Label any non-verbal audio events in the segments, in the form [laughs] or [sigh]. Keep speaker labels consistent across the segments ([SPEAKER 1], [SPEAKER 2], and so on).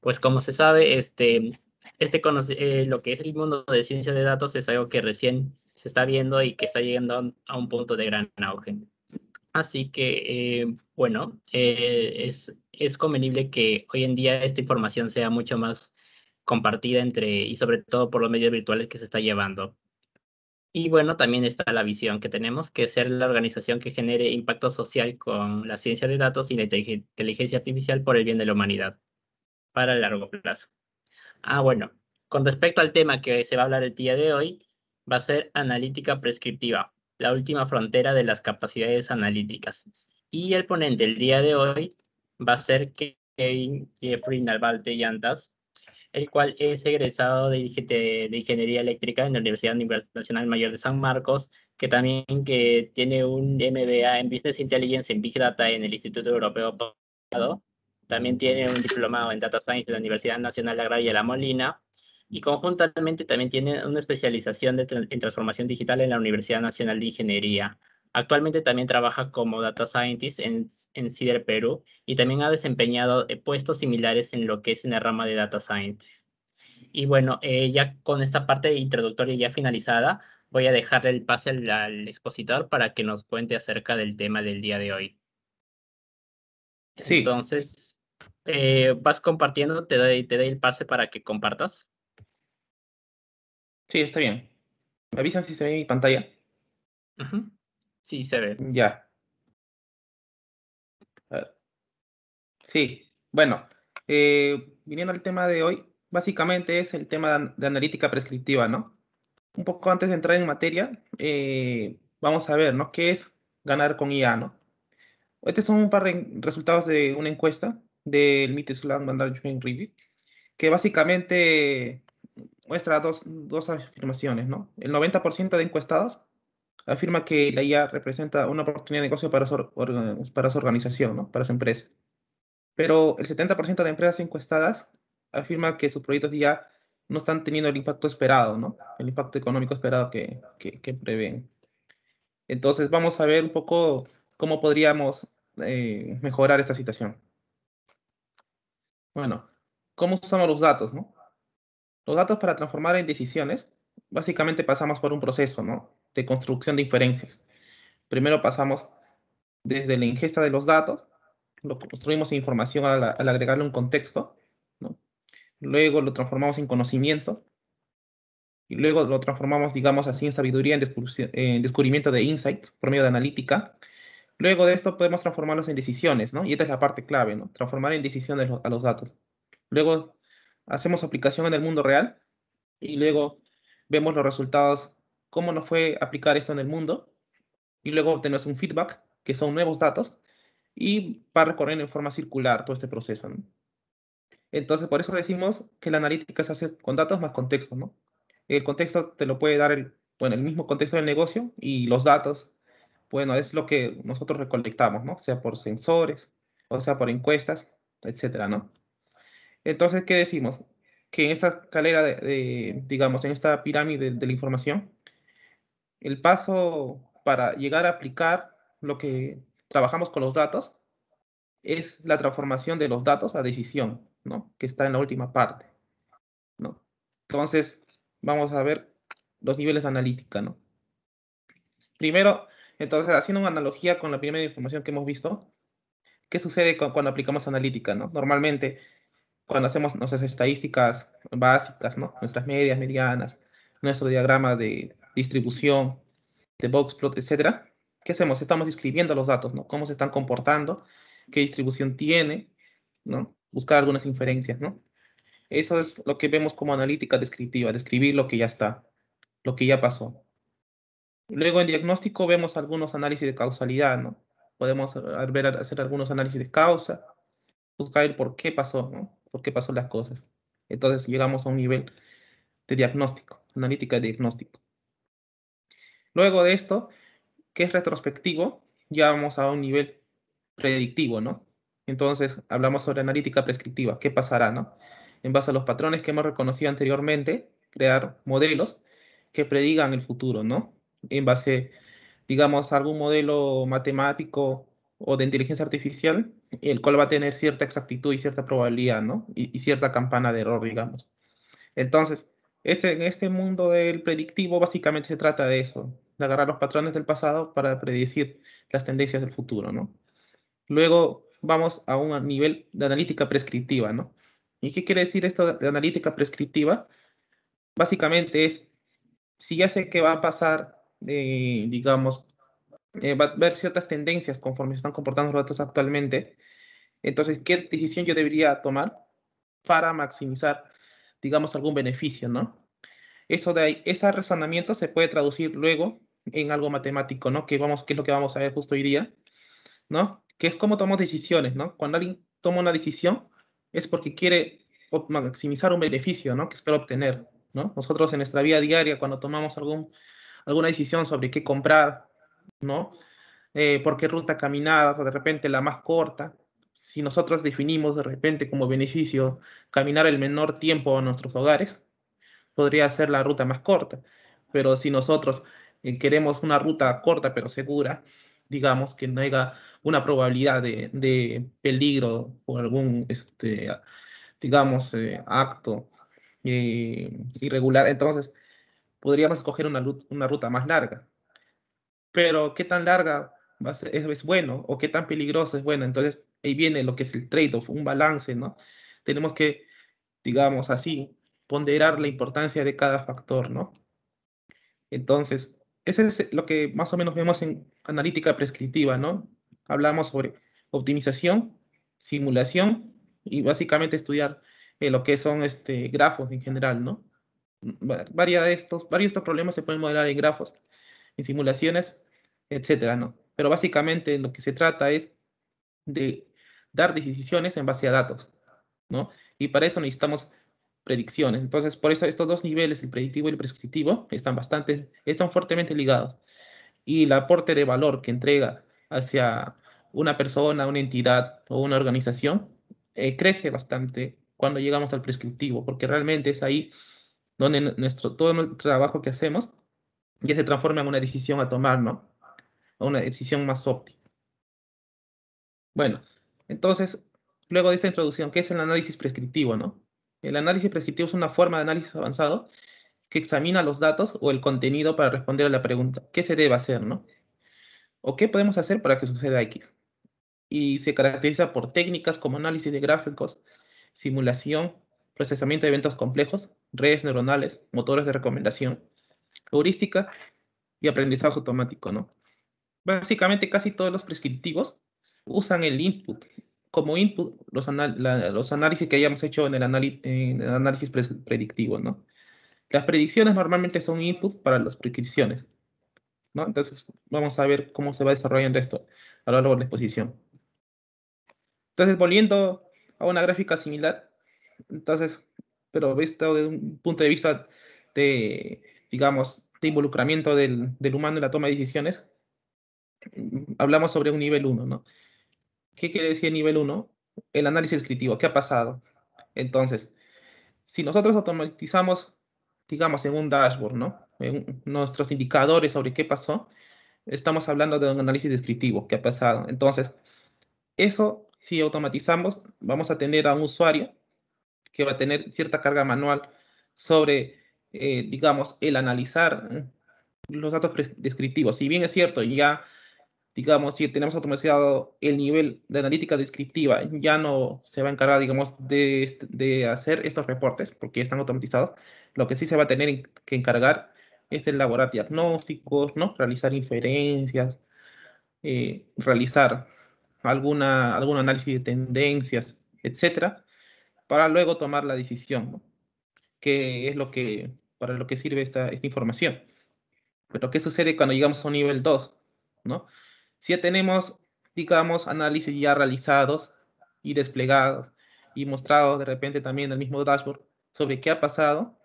[SPEAKER 1] Pues como se sabe, este, este eh, lo que es el mundo de ciencia de datos es algo que recién se está viendo y que está llegando a un, punto de gran auge. Así que, eh, bueno, eh, es, es convenible que hoy en día esta información sea mucho más compartida entre y sobre todo por los medios virtuales que se está llevando. Y bueno, también está la visión que tenemos, que ser la organización que genere impacto social con la ciencia de datos y la inteligencia artificial por el bien de la humanidad, para largo plazo. Ah, bueno, con respecto al tema que se va a hablar el día de hoy, va a ser analítica prescriptiva, la última frontera de las capacidades analíticas. Y el ponente el día de hoy va a ser Kevin Jeffrey Nalvalte Yantas, el cual es egresado de, Ingeniería Eléctrica en la Universidad Nacional Mayor de San Marcos, que también que tiene un MBA en Business Intelligence en Big Data en el Instituto Europeo. También tiene un diplomado en Data Science en la Universidad Nacional Agraria La Molina y conjuntamente también tiene una especialización en transformación digital en la Universidad Nacional de Ingeniería. Actualmente también trabaja como Data Scientist en, en CIDER Perú y también ha desempeñado eh, puestos similares en lo que es en la rama de Data Scientist. Y bueno, eh, ya con esta parte introductoria ya finalizada, voy a dejarle el pase al, expositor para que nos cuente acerca del tema del día de hoy. Sí. Entonces, eh, vas compartiendo, te doy, te el pase para que compartas.
[SPEAKER 2] Sí, está bien. ¿Me avisan si se ve mi pantalla? Sí, se ve. Ya. Sí, bueno, eh, viniendo al tema de hoy, básicamente es el tema de analítica prescriptiva, ¿no? Un poco antes de entrar en materia, eh, vamos a ver, ¿no? ¿Qué es ganar con IA, ¿no? Estos son un par de resultados de una encuesta del Sloan Management Review, que básicamente muestra dos, dos afirmaciones, ¿no? El 90% de encuestados afirma que la IA representa una oportunidad de negocio para su, para organización, ¿no? para su empresa. Pero el 70% de empresas encuestadas afirma que sus proyectos de IA no están teniendo el impacto esperado, ¿no? el impacto económico esperado que, prevén. Entonces vamos a ver un poco cómo podríamos eh, mejorar esta situación. Bueno, ¿cómo usamos los datos? No? Los datos para transformar en decisiones, básicamente pasamos por un proceso, ¿no? de construcción de inferencias. Primero pasamos desde la ingesta de los datos, lo construimos en información al, agregarle un contexto, luego lo transformamos en conocimiento, y luego lo transformamos, digamos así, en sabiduría, en, descubrimiento de insights por medio de analítica. Luego de esto podemos transformarlos en decisiones, ¿no? Y esta es la parte clave, ¿no? Transformar en decisiones a los datos. Luego hacemos aplicación en el mundo real y luego vemos los resultados cómo nos fue aplicar esto en el mundo y luego obtenemos un feedback, que son nuevos datos, y va recorrer en forma circular todo este proceso. Entonces, por eso decimos que la analítica se hace con datos más contexto. ¿no? El contexto te lo puede dar el, bueno, el mismo contexto del negocio y los datos, bueno, es lo que nosotros recolectamos, ¿no? sea por sensores, o sea por encuestas, etcétera, ¿no? Entonces, ¿qué decimos? Que en esta escalera, de, digamos, en esta pirámide de la información, el paso para llegar a aplicar lo que trabajamos con los datos es la transformación de los datos a decisión, ¿no? Que está en la última parte, ¿no? Entonces, vamos a ver los niveles de analítica, ¿no? Primero, entonces, haciendo una analogía con la primera información que hemos visto, ¿qué sucede cuando aplicamos analítica, Normalmente, cuando hacemos nuestras estadísticas básicas, ¿no? Nuestras medias, medianas, nuestro diagrama de distribución de Boxplot, etcétera, ¿qué hacemos? Estamos describiendo los datos, ¿no? Cómo se están comportando, qué distribución tiene, ¿no? Buscar algunas inferencias, ¿no? Eso es lo que vemos como analítica descriptiva, describir lo que ya está, lo que ya pasó. Luego en diagnóstico vemos algunos análisis de causalidad, ¿no? Podemos eh, hacer algunos análisis de causa, buscar el por qué pasó, ¿no? Por qué pasó las cosas. Entonces llegamos a un nivel de diagnóstico, analítica de diagnóstico. Luego de esto, que es retrospectivo, ya vamos a un nivel predictivo, ¿no? Entonces, hablamos sobre analítica prescriptiva, ¿qué pasará, no? En base a los patrones que hemos reconocido anteriormente, crear modelos que predigan el futuro, ¿no? En base, digamos, a algún modelo matemático o de inteligencia artificial, el cual va a tener cierta exactitud y cierta probabilidad, ¿no? Y, cierta campana de error, digamos. Entonces, este, en este mundo del predictivo básicamente se trata de eso, de agarrar los patrones del pasado para predecir las tendencias del futuro, ¿no? Luego vamos a un nivel de analítica prescriptiva, ¿no? ¿Y qué quiere decir esto de analítica prescriptiva? Básicamente es, si ya sé que va a pasar, eh, digamos, eh, va a haber ciertas tendencias conforme se están comportando los datos actualmente, entonces, ¿qué decisión yo debería tomar para maximizar digamos, algún beneficio, ¿no? Eso de ahí, ese razonamiento se puede traducir luego en algo matemático, ¿no? Que, vamos, que es lo que vamos a ver justo hoy día, ¿no? Que es cómo tomamos decisiones, ¿no? Cuando alguien toma una decisión es porque quiere maximizar un beneficio, ¿no? Que espera obtener, ¿no? Nosotros en nuestra vida diaria, cuando tomamos algún, alguna decisión sobre qué comprar, ¿no? Eh, por qué ruta caminar, de repente la más corta, si nosotros definimos de repente como beneficio caminar el menor tiempo a nuestros hogares, podría ser la ruta más corta. Pero si nosotros eh, queremos una ruta corta pero segura, digamos que no haya una probabilidad de, peligro o algún, este, digamos, eh, acto eh, irregular, entonces podríamos escoger una, una, ruta más larga. Pero qué tan larga es bueno o qué tan peligroso es bueno. Entonces ahí viene lo que es el trade-off, un balance, ¿no? Tenemos que, digamos así, ponderar la importancia de cada factor, ¿no? Entonces, eso es lo que más o menos vemos en analítica prescriptiva, ¿no? Hablamos sobre optimización, simulación y básicamente estudiar eh, lo que son este, grafos en general, ¿no? de estos, varios de estos problemas se pueden modelar en grafos, en simulaciones, etcétera, ¿no? Pero básicamente lo que se trata es de dar decisiones en base a datos, ¿no? Y para eso necesitamos predicciones. Entonces, por eso estos dos niveles, el predictivo y el prescriptivo, están bastante, están fuertemente ligados. Y el aporte de valor que entrega hacia una persona, una entidad o una organización eh, crece bastante cuando llegamos al prescriptivo, porque realmente es ahí donde nuestro, todo el trabajo que hacemos ya se transforma en una decisión a tomar, ¿no? Una decisión más óptima. Bueno, entonces, luego de esta introducción, ¿qué es el análisis prescriptivo? ¿no? El análisis prescriptivo es una forma de análisis avanzado que examina los datos o el contenido para responder a la pregunta, ¿qué se debe hacer? ¿O qué podemos hacer para que suceda X? Y se caracteriza por técnicas como análisis de gráficos, simulación, procesamiento de eventos complejos, redes neuronales, motores de recomendación, heurística y aprendizaje automático. ¿no? Básicamente casi todos los prescriptivos usan el input. Como input, los, los análisis que hayamos hecho en el, análisis predictivo, ¿no? Las predicciones normalmente son input para las prescripciones, ¿no? Entonces, vamos a ver cómo se va desarrollando esto a lo largo de la exposición. Entonces, volviendo a una gráfica similar, entonces, pero visto desde un punto de vista de, digamos, de involucramiento del, del humano en la toma de decisiones, mm, hablamos sobre un nivel 1, ¿no? ¿Qué quiere decir nivel 1? El análisis descriptivo, ¿qué ha pasado? Entonces, si nosotros automatizamos, digamos, en un dashboard, ¿no? nuestros indicadores sobre qué pasó, estamos hablando de un análisis descriptivo, qué ha pasado. Entonces, eso, si automatizamos, vamos a tener a un usuario que va a tener cierta carga manual sobre, eh, digamos, el analizar los datos descriptivos. Si bien es cierto, ya digamos, si tenemos automatizado el nivel de analítica descriptiva, ya no se va a encargar, digamos, de, este, de, hacer estos reportes, porque están automatizados. Lo que sí se va a tener que encargar es elaborar diagnósticos, ¿no? Realizar inferencias, eh, realizar alguna, algún análisis de tendencias, etcétera, para luego tomar la decisión, ¿no? Que es lo que, para lo que sirve esta, esta información. Pero, ¿qué sucede cuando llegamos a nivel 2, ¿no? Si ya tenemos, digamos, análisis ya realizados y desplegados y mostrados de repente también en el mismo dashboard sobre qué ha pasado,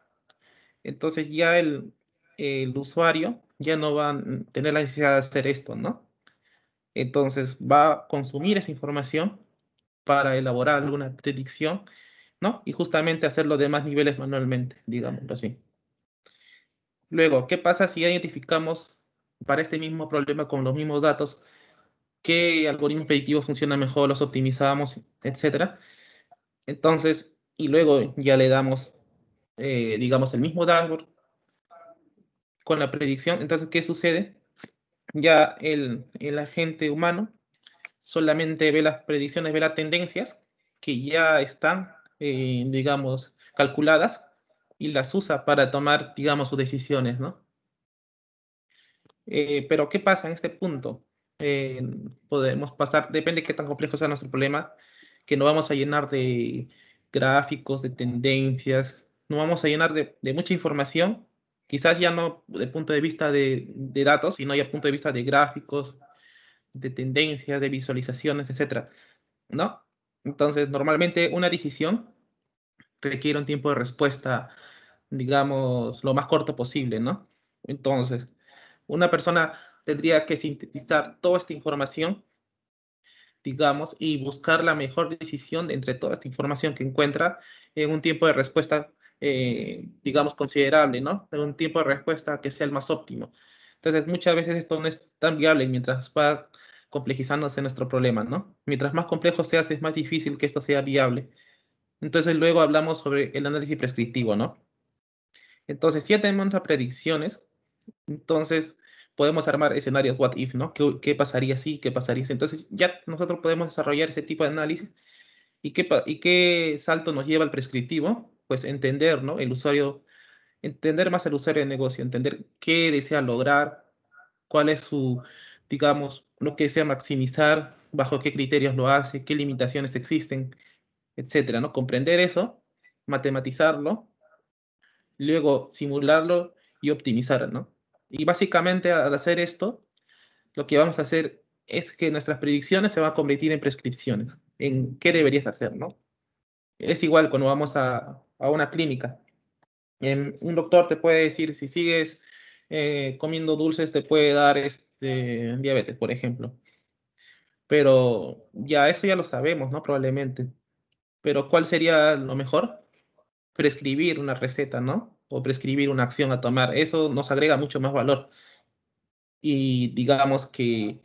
[SPEAKER 2] entonces ya el, usuario ya no va a tener la necesidad de hacer esto, ¿no? Entonces va a consumir esa información para elaborar alguna predicción, ¿no? Y justamente hacer los demás niveles manualmente, digámoslo así. Luego, ¿qué pasa si identificamos para este mismo problema con los mismos datos, qué algoritmos predictivos funcionan mejor, los optimizamos, etc. Entonces, y luego ya le damos, eh, digamos, el mismo dashboard con la predicción. Entonces, ¿qué sucede? Ya el, agente humano solamente ve las predicciones, ve las tendencias que ya están, eh, digamos, calculadas y las usa para tomar, digamos, sus decisiones, ¿no? Eh, pero ¿qué pasa en este punto? Eh, podemos pasar, depende de qué tan complejo sea nuestro problema, que no vamos a llenar de gráficos, de tendencias, no vamos a llenar de, mucha información, quizás ya no de punto de vista de, de, datos, sino ya punto de vista de gráficos, de tendencias, de visualizaciones, etcétera, ¿no? Entonces, normalmente una decisión requiere un tiempo de respuesta, digamos, lo más corto posible, ¿no? Entonces, una persona tendría que sintetizar toda esta información, digamos, y buscar la mejor decisión entre toda esta información que encuentra en un tiempo de respuesta, eh, digamos, considerable, ¿no? En un tiempo de respuesta que sea el más óptimo. Entonces, muchas veces esto no es tan viable mientras va complejizándose nuestro problema, ¿no? Mientras más complejo se hace, es más difícil que esto sea viable. Entonces, luego hablamos sobre el análisis prescriptivo, ¿no? Entonces, si ya tenemos las predicciones, entonces, podemos armar escenarios what if, ¿no? ¿Qué, pasaría si, qué pasaría si? Entonces, ya nosotros podemos desarrollar ese tipo de análisis. ¿Y qué, y qué salto nos lleva al prescriptivo? Pues entender, ¿no? El usuario, entender más al usuario de negocio, entender qué desea lograr, cuál es su, digamos, lo que desea maximizar, bajo qué criterios lo hace, qué limitaciones existen, etcétera, ¿no? Comprender eso, matematizarlo, luego simularlo y optimizar ¿no? Y básicamente al hacer esto, lo que vamos a hacer es que nuestras predicciones se van a convertir en prescripciones, en qué deberías hacer, ¿no? Es igual cuando vamos a, una clínica. Em, un doctor te puede decir, si sigues eh, comiendo dulces, te puede dar este, diabetes, por ejemplo. Pero ya eso ya lo sabemos, ¿no? Probablemente. Pero ¿cuál sería lo mejor? Prescribir una receta, ¿no? o prescribir una acción a tomar. Eso nos agrega mucho más valor. Y digamos que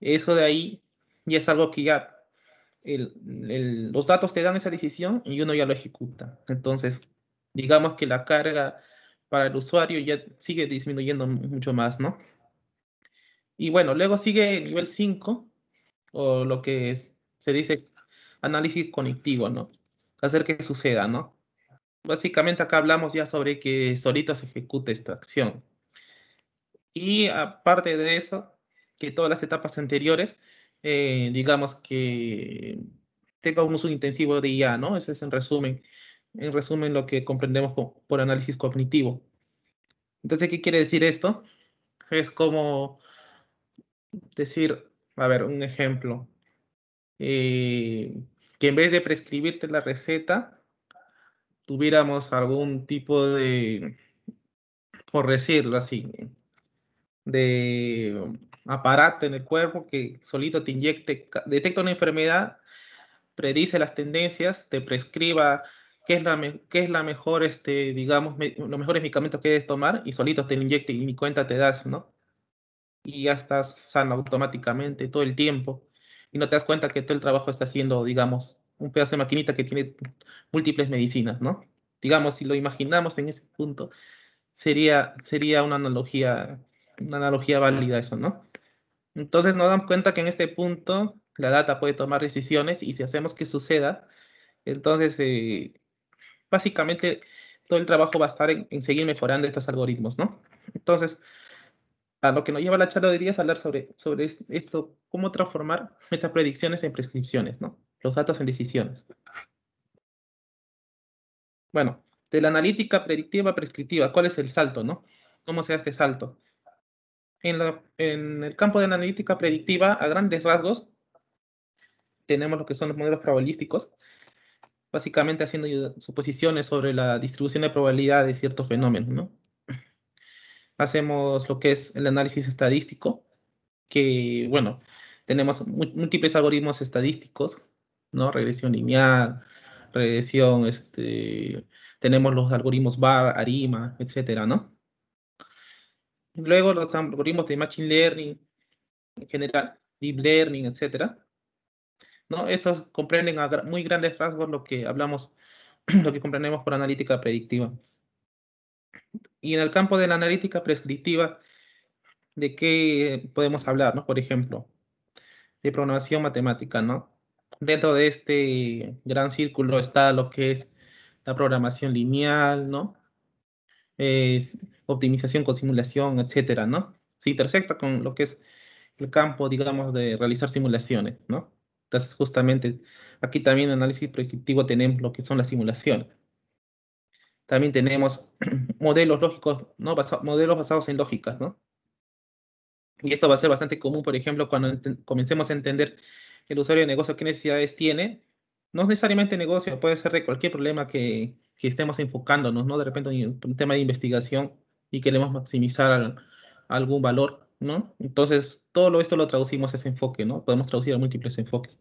[SPEAKER 2] eso de ahí ya es algo que ya los datos te dan esa decisión y uno ya lo ejecuta. Entonces, digamos que la carga para el usuario ya sigue disminuyendo mucho más, ¿no? Y bueno, luego sigue el nivel 5, o lo que es, se dice análisis conectivo, ¿no? Hacer que suceda, ¿no? básicamente acá hablamos ya sobre que solito se ejecute esta acción. Y aparte de eso, que todas las etapas anteriores, eh, digamos que tenga un uso intensivo de IA, ¿no? Eso es en resumen, en resumen lo que comprendemos por, por análisis cognitivo. Entonces, ¿qué quiere decir esto? Es como decir, a ver, un ejemplo, eh, que en vez de prescribirte la receta, tuviéramos algún tipo de, por decirlo así, de aparato en el cuerpo que solito te inyecte, detecta una enfermedad, predice las tendencias, te prescriba qué es la, qué es la mejor, este, digamos, los mejores medicamentos que debes tomar y solito te inyecte y ni cuenta te das, ¿no? Y ya estás sano automáticamente todo el tiempo y no te das cuenta que todo el trabajo está haciendo, digamos, un pedazo de maquinita que tiene múltiples medicinas, ¿no? Digamos, si lo imaginamos en ese punto, sería, sería una analogía, una analogía válida eso, ¿no? Entonces nos dan cuenta que en este punto la data puede tomar decisiones y si hacemos que suceda, entonces eh, básicamente todo el trabajo va a estar en, seguir mejorando estos algoritmos, ¿no? Entonces, a lo que nos lleva la charla de hoy es hablar sobre, sobre esto, cómo transformar nuestras predicciones en prescripciones, ¿no? los datos en decisiones. Bueno, de la analítica predictiva prescriptiva, ¿cuál es el salto, no? ¿Cómo se hace este salto? En, en el campo de la analítica predictiva, a grandes rasgos, tenemos lo que son los modelos probabilísticos, básicamente haciendo suposiciones sobre la distribución de probabilidad de ciertos fenómenos, Hacemos lo que es el análisis estadístico, que, bueno, tenemos múltiples algoritmos estadísticos ¿no? Regresión lineal, regresión, este, tenemos los algoritmos BAR, ARIMA, etcétera, ¿no? Luego los algoritmos de Machine Learning en general, Deep Learning, etcétera. ¿No? Estos comprenden a muy grandes rasgos lo que hablamos, [clears throat] lo que comprendemos por analítica predictiva. Y en el campo de la analítica prescriptiva, ¿de qué podemos hablar, no? Por ejemplo, de programación matemática, ¿no? dentro de este gran círculo está lo que es la programación lineal, ¿no? Es optimización con simulación, etcétera, ¿no? Se intersecta con lo que es el campo, digamos, de realizar simulaciones, ¿no? Entonces, justamente aquí también en análisis predictivo tenemos lo que son las simulaciones. También tenemos [clears throat] modelos lógicos, ¿no? modelos basados en lógicas, ¿no? Y esto va a ser bastante común, por ejemplo, cuando comencemos a entender el usuario de negocio qué necesidades tiene. No es necesariamente negocio, puede ser de cualquier problema que, estemos enfocándonos, ¿no? De repente un, tema de investigación y queremos maximizar algún valor, ¿no? Entonces, todo esto lo traducimos a ese enfoque, ¿no? Podemos traducir a múltiples enfoques.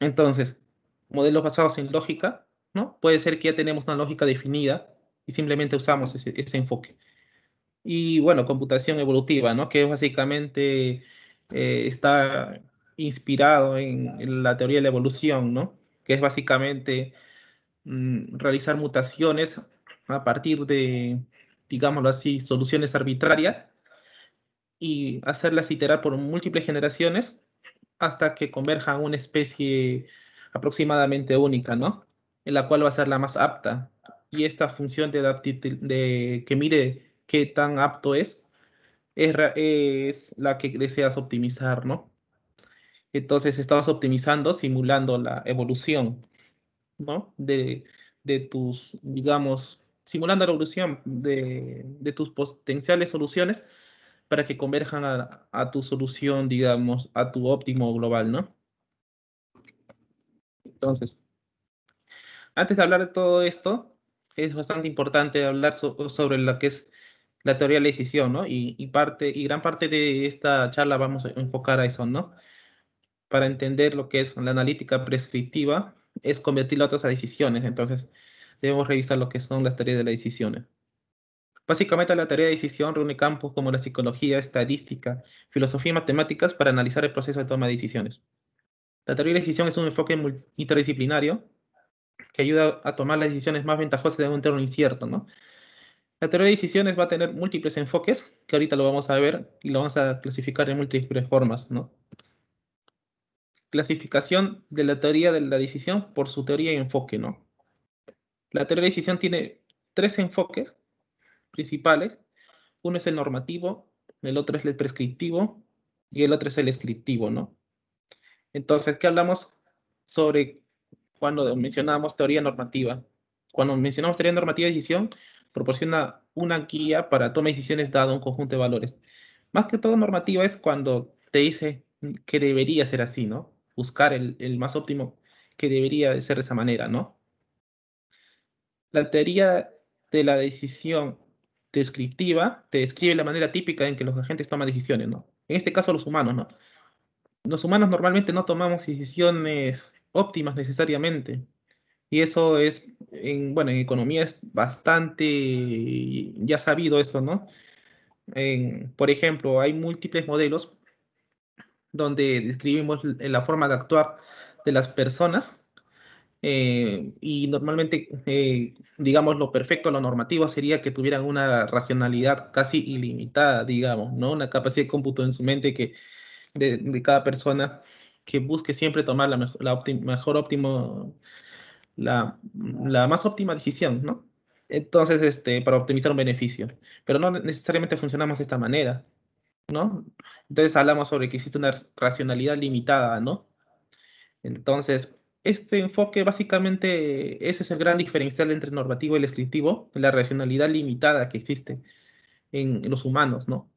[SPEAKER 2] Entonces, modelos basados en lógica, ¿no? Puede ser que ya tenemos una lógica definida y simplemente usamos ese, enfoque. Y bueno, computación evolutiva, ¿no? Que básicamente eh, está inspirado en, la teoría de la evolución, ¿no? que es básicamente mm, realizar mutaciones a partir de, digámoslo así, soluciones arbitrarias y hacerlas iterar por múltiples generaciones hasta que converjan una especie aproximadamente única, ¿no? En la cual va a ser la más apta. Y esta función de, de que mire qué tan apto es, es la que deseas optimizar, ¿no? Entonces estabas optimizando, simulando la evolución, ¿no? De, tus, digamos, simulando la evolución de, tus potenciales soluciones para que converjan a, tu solución, digamos, a tu óptimo global, ¿no? Entonces, antes de hablar de todo esto, es bastante importante hablar sobre lo que es la teoría de la decisión, ¿no? y, parte, y gran parte de esta charla vamos a enfocar a eso, ¿no? para entender lo que es la analítica prescriptiva es convertir otras a decisiones. Entonces, debemos revisar lo que son las tareas de las decisiones. Básicamente, la tarea de decisión reúne campos como la psicología, estadística, filosofía y matemáticas para analizar el proceso de toma de decisiones. La teoría de decisión es un enfoque interdisciplinario que ayuda a tomar las decisiones más ventajosas de un terreno incierto, ¿no? La teoría de decisiones va a tener múltiples enfoques, que ahorita lo vamos a ver y lo vamos a clasificar en múltiples formas, ¿no? clasificación de la teoría de la decisión por su teoría y enfoque, ¿no? La teoría de decisión tiene tres enfoques principales. Uno es el normativo, el otro es el prescriptivo y el otro es el escriptivo, ¿no? Entonces, ¿qué hablamos sobre cuando mencionamos teoría normativa? Cuando mencionamos teoría normativa de decisión, proporciona una guía para toma decisiones dado un conjunto de valores. Más que todo normativa es cuando te dice que debería ser así, ¿no? buscar el, más óptimo que debería de ser de esa manera, ¿no? La teoría de la decisión descriptiva te describe la manera típica en que los agentes toman decisiones, ¿no? En este caso los humanos, ¿no? Los humanos normalmente no tomamos decisiones óptimas necesariamente. Y eso es, en, bueno, en economía es bastante ya sabido eso, ¿no? por ejemplo, hay múltiples modelos donde describimos eh, la forma de actuar de las personas. Eh, y normalmente, eh, digamos, lo perfecto, lo normativo sería que tuvieran una racionalidad casi ilimitada, digamos, ¿no? Una capacidad de cómputo en su mente que de, cada persona que busque siempre tomar la, mejor, la óptimo, la, más óptima decisión, ¿no? Entonces, este, para optimizar un beneficio. Pero no necesariamente funcionamos de esta manera. ¿no? Entonces hablamos sobre que existe una racionalidad limitada, ¿no? Entonces, este enfoque básicamente, ese es el gran diferencial entre normativo y el descriptivo, la racionalidad limitada que existe en, los humanos, ¿no?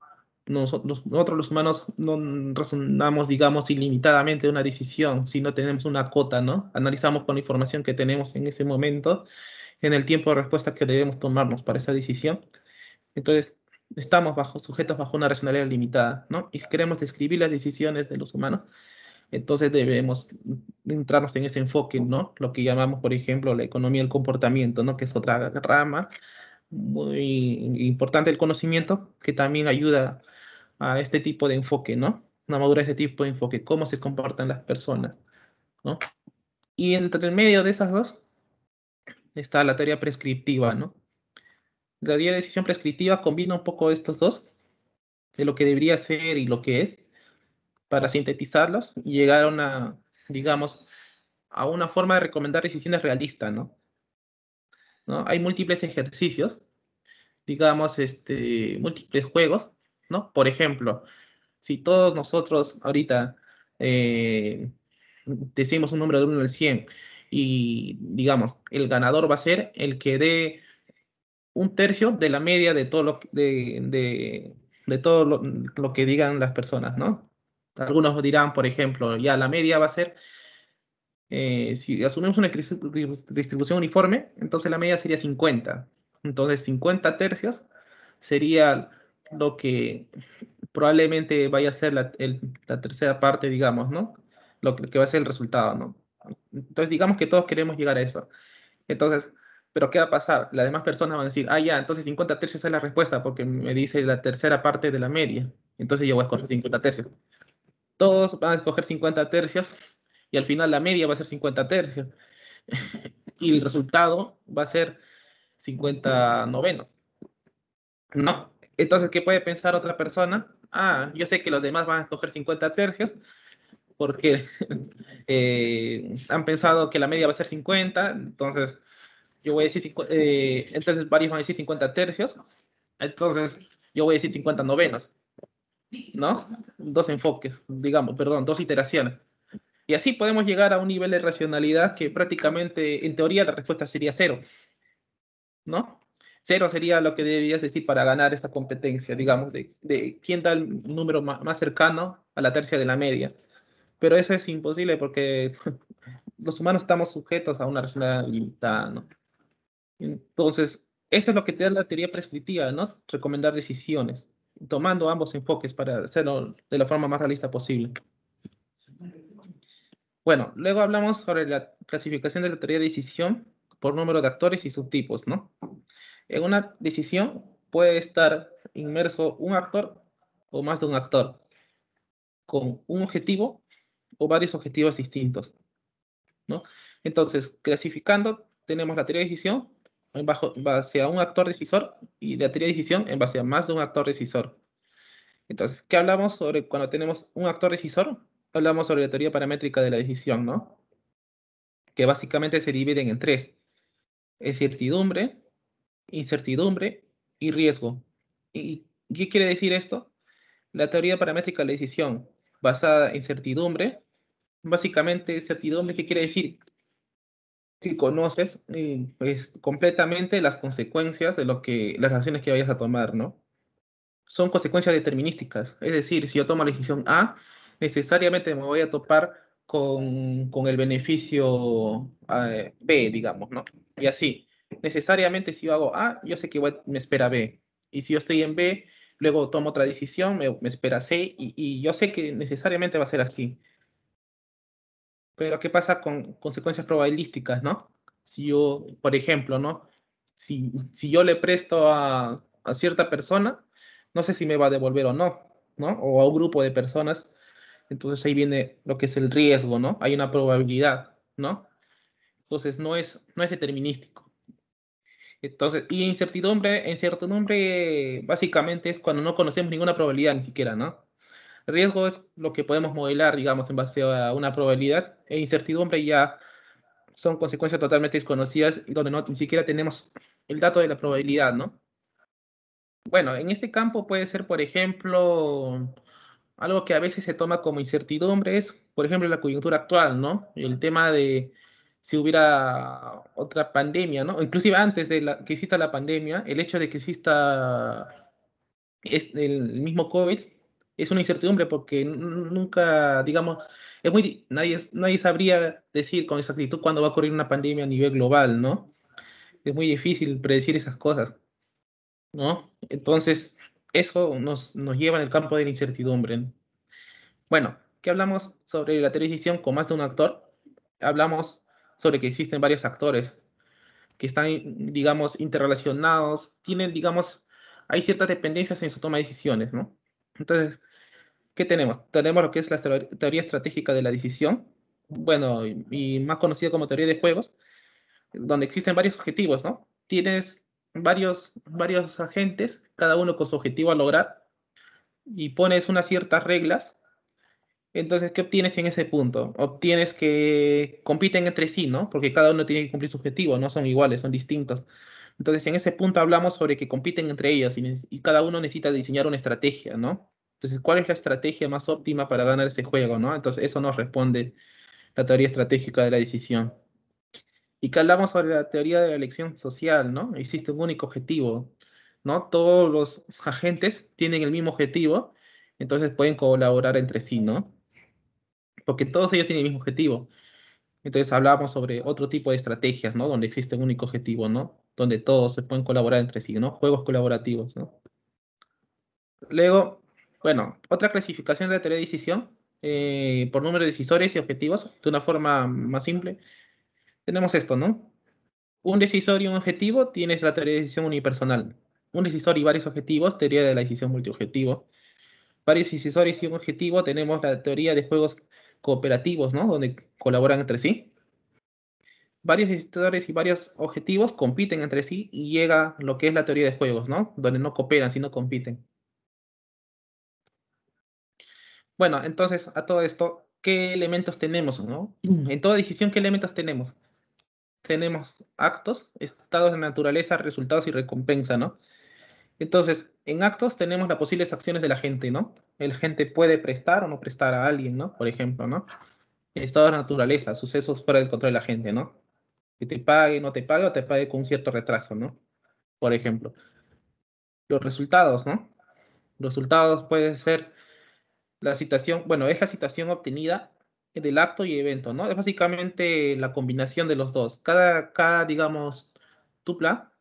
[SPEAKER 2] Nosotros, los humanos no razonamos, digamos, ilimitadamente una decisión si no tenemos una cota, ¿no? Analizamos con la información que tenemos en ese momento, en el tiempo de respuesta que debemos tomarnos para esa decisión. Entonces, estamos bajo, sujetos bajo una racionalidad limitada, ¿no? Y queremos describir las decisiones de los humanos, entonces debemos entrarnos en ese enfoque, ¿no? Lo que llamamos, por ejemplo, la economía del comportamiento, ¿no? Que es otra rama muy importante del conocimiento que también ayuda a este tipo de enfoque, ¿no? Una madura ese tipo de enfoque, cómo se comportan las personas, ¿no? Y entre el medio de esas dos está la teoría prescriptiva, ¿no? La idea de decisión prescriptiva combina un poco estos dos, de lo que debería ser y lo que es, para sintetizarlos y llegar a una, digamos, a una forma de recomendar decisiones realistas, ¿no? Hay múltiples ejercicios, digamos, este, múltiples juegos, ¿no? Por ejemplo, si todos nosotros ahorita eh, decimos un número de 1 al 100 y, digamos, el ganador va a ser el que dé un tercio de la media de todo lo, de, de, todo lo, que digan las personas, ¿no? Algunos dirán, por ejemplo, ya la media va a ser, eh, si asumimos una distribución uniforme, entonces la media sería 50. Entonces 50 tercios sería lo que probablemente vaya a ser la, la tercera parte, digamos, ¿no? Lo que, lo que va a ser el resultado, ¿no? Entonces digamos que todos queremos llegar a eso. Entonces, pero ¿qué va a pasar? Las demás personas van a decir, ah, ya, entonces 50 tercios es la respuesta porque me dice la tercera parte de la media. Entonces yo voy a escoger 50 tercios. Todos van a escoger 50 tercios y al final la media va a ser 50 tercios. [laughs] y el resultado va a ser 50 novenos. No. Entonces, ¿qué puede pensar otra persona? Ah, yo sé que los demás van a escoger 50 tercios porque [laughs] eh, han pensado que la media va a ser 50, entonces yo voy a decir, eh, entonces varios van a decir 50 tercios, entonces yo voy a decir 50 novenos, ¿no? Dos enfoques, digamos, perdón, dos iteraciones. Y así podemos llegar a un nivel de racionalidad que prácticamente, en teoría, la respuesta sería cero, ¿no? Cero sería lo que deberías decir para ganar esa competencia, digamos, de, quién da el número más, cercano a la tercia de la media. Pero eso es imposible porque [laughs] los humanos estamos sujetos a una racionalidad, limitada, ¿no? Entonces, eso es lo que te da la teoría prescriptiva, ¿no? Recomendar decisiones, tomando ambos enfoques para hacerlo de la forma más realista posible. Bueno, luego hablamos sobre la clasificación de la teoría de decisión por número de actores y subtipos, ¿no? En una decisión puede estar inmerso un actor o más de un actor, con un objetivo o varios objetivos distintos, ¿no? Entonces, clasificando, tenemos la teoría de decisión en base a un actor decisor y la teoría de decisión en base a más de un actor decisor. Entonces, ¿qué hablamos sobre cuando tenemos un actor decisor? Hablamos sobre la teoría paramétrica de la decisión, ¿no? Que básicamente se dividen en tres. Incertidumbre, incertidumbre y riesgo. ¿Y qué quiere decir esto? La teoría paramétrica de la decisión basada en incertidumbre, Básicamente, certidumbre, ¿qué quiere decir? que conoces pues, completamente las consecuencias de lo que, las acciones que vayas a tomar, ¿no? Son consecuencias determinísticas. Es decir, si yo tomo la decisión A, necesariamente me voy a topar con, con el beneficio eh, B, digamos, ¿no? Y así, necesariamente si yo hago A, yo sé que me espera B. Y si yo estoy en B, luego tomo otra decisión, me, me espera C, y, y, yo sé que necesariamente va a ser así. Pero ¿qué pasa con consecuencias probabilísticas, no? Si yo, por ejemplo, ¿no? Si, yo le presto a, cierta persona, no sé si me va a devolver o no, ¿no? O a un grupo de personas. Entonces ahí viene lo que es el riesgo, ¿no? Hay una probabilidad, ¿no? Entonces no es, no es determinístico. Entonces, y incertidumbre, incertidumbre básicamente es cuando no conocemos ninguna probabilidad ni siquiera, ¿no? Riesgo es lo que podemos modelar, digamos, en base a una probabilidad e incertidumbre ya son consecuencias totalmente desconocidas y donde no ni siquiera tenemos el dato de la probabilidad, ¿no? Bueno, en este campo puede ser, por ejemplo, algo que a veces se toma como incertidumbre es, por ejemplo, la coyuntura actual, ¿no? El tema de si hubiera otra pandemia, ¿no? Inclusive antes de que exista la pandemia, el hecho de que exista el mismo COVID es una incertidumbre porque nunca, digamos, es muy, nadie, nadie sabría decir con exactitud cuándo va a ocurrir una pandemia a nivel global, ¿no? Es muy difícil predecir esas cosas, ¿no? Entonces, eso nos, nos lleva en el campo de la incertidumbre. Bueno, ¿qué hablamos sobre la televisión con más de un actor? Hablamos sobre que existen varios actores que están, digamos, interrelacionados, tienen, digamos, hay ciertas dependencias en su toma de decisiones, ¿no? Entonces, ¿qué tenemos? Tenemos lo que es la teoría estratégica de la decisión, bueno, y más conocida como teoría de juegos, donde existen varios objetivos, ¿no? Tienes varios, varios agentes, cada uno con su objetivo a lograr, y pones unas ciertas reglas. Entonces, ¿qué obtienes en ese punto? Obtienes que compiten entre sí, ¿no? Porque cada uno tiene que cumplir su objetivo, no son iguales, son distintos. Entonces, en ese punto hablamos sobre que compiten entre ellos y, cada uno necesita diseñar una estrategia, ¿no? Entonces, ¿cuál es la estrategia más óptima para ganar este juego, ¿no? Entonces, eso nos responde la teoría estratégica de la decisión. Y que hablamos sobre la teoría de la elección social, ¿no? Existe un único objetivo, ¿no? Todos los agentes tienen el mismo objetivo, entonces pueden colaborar entre sí, ¿no? Porque todos ellos tienen el mismo objetivo. Entonces hablamos sobre otro tipo de estrategias, ¿no? Donde existe un único objetivo, ¿no? donde todos se pueden colaborar entre sí, ¿no? Juegos colaborativos, ¿no? Luego, bueno, otra clasificación de la teoría de decisión eh, por número de decisores y objetivos, de una forma más simple. Tenemos esto, ¿no? Un decisor y un objetivo tienes la teoría de decisión unipersonal. Un decisor y varios objetivos, teoría de la decisión multiobjetivo. Varios decisores y un objetivo tenemos la teoría de juegos cooperativos, ¿no? Donde colaboran entre sí varios historias y varios objetivos compiten entre sí y llega lo que es la teoría de juegos, ¿no? Donde no cooperan, sino compiten. Bueno, entonces, a todo esto, ¿qué elementos tenemos, no? Mm. En toda decisión, ¿qué elementos tenemos? Tenemos actos, estados de naturaleza, resultados y recompensa, ¿no? Entonces, en actos tenemos las posibles acciones de la gente, ¿no? El gente puede prestar o no prestar a alguien, ¿no? Por ejemplo, ¿no? Estado de naturaleza, sucesos fuera del control de la gente, ¿no? que te pague, no te pague o te pague con cierto retraso, ¿no? Por ejemplo, los resultados, ¿no? Los resultados puede ser la citación, bueno, es la citación obtenida del acto y evento, ¿no? Es básicamente la combinación de los dos. Cada, cada digamos, tupla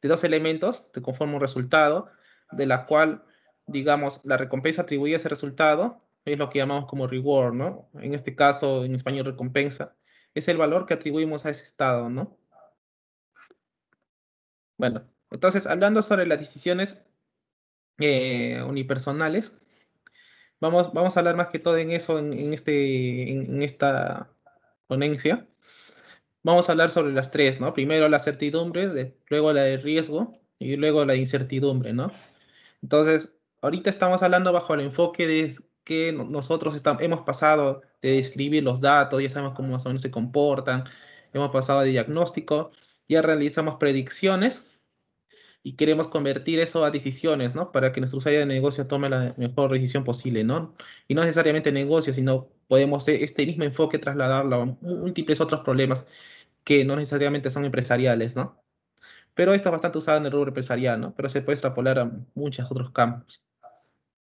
[SPEAKER 2] de dos elementos te conforma un resultado, de la cual, digamos, la recompensa atribuye ese resultado es lo que llamamos como reward, ¿no? En este caso, en español, recompensa es el valor que atribuimos a ese estado, ¿no? Bueno, entonces hablando sobre las decisiones eh, unipersonales, vamos, vamos a hablar más que todo en eso, en, este, en, esta ponencia. Vamos a hablar sobre las tres, ¿no? Primero las certidumbres, luego la de riesgo y luego la incertidumbre, ¿no? Entonces, ahorita estamos hablando bajo el enfoque de que nosotros hemos pasado de describir los datos, ya sabemos cómo más o menos se comportan, hemos pasado de diagnóstico, ya realizamos predicciones y queremos convertir eso a decisiones, ¿no? Para que nuestro usuario de negocio tome la mejor decisión posible, ¿no? Y no necesariamente negocio, sino podemos este mismo enfoque trasladarlo a múltiples otros problemas que no necesariamente son empresariales, ¿no? Pero está bastante usado en el rubro empresarial, ¿no? Pero se puede extrapolar a muchos otros campos.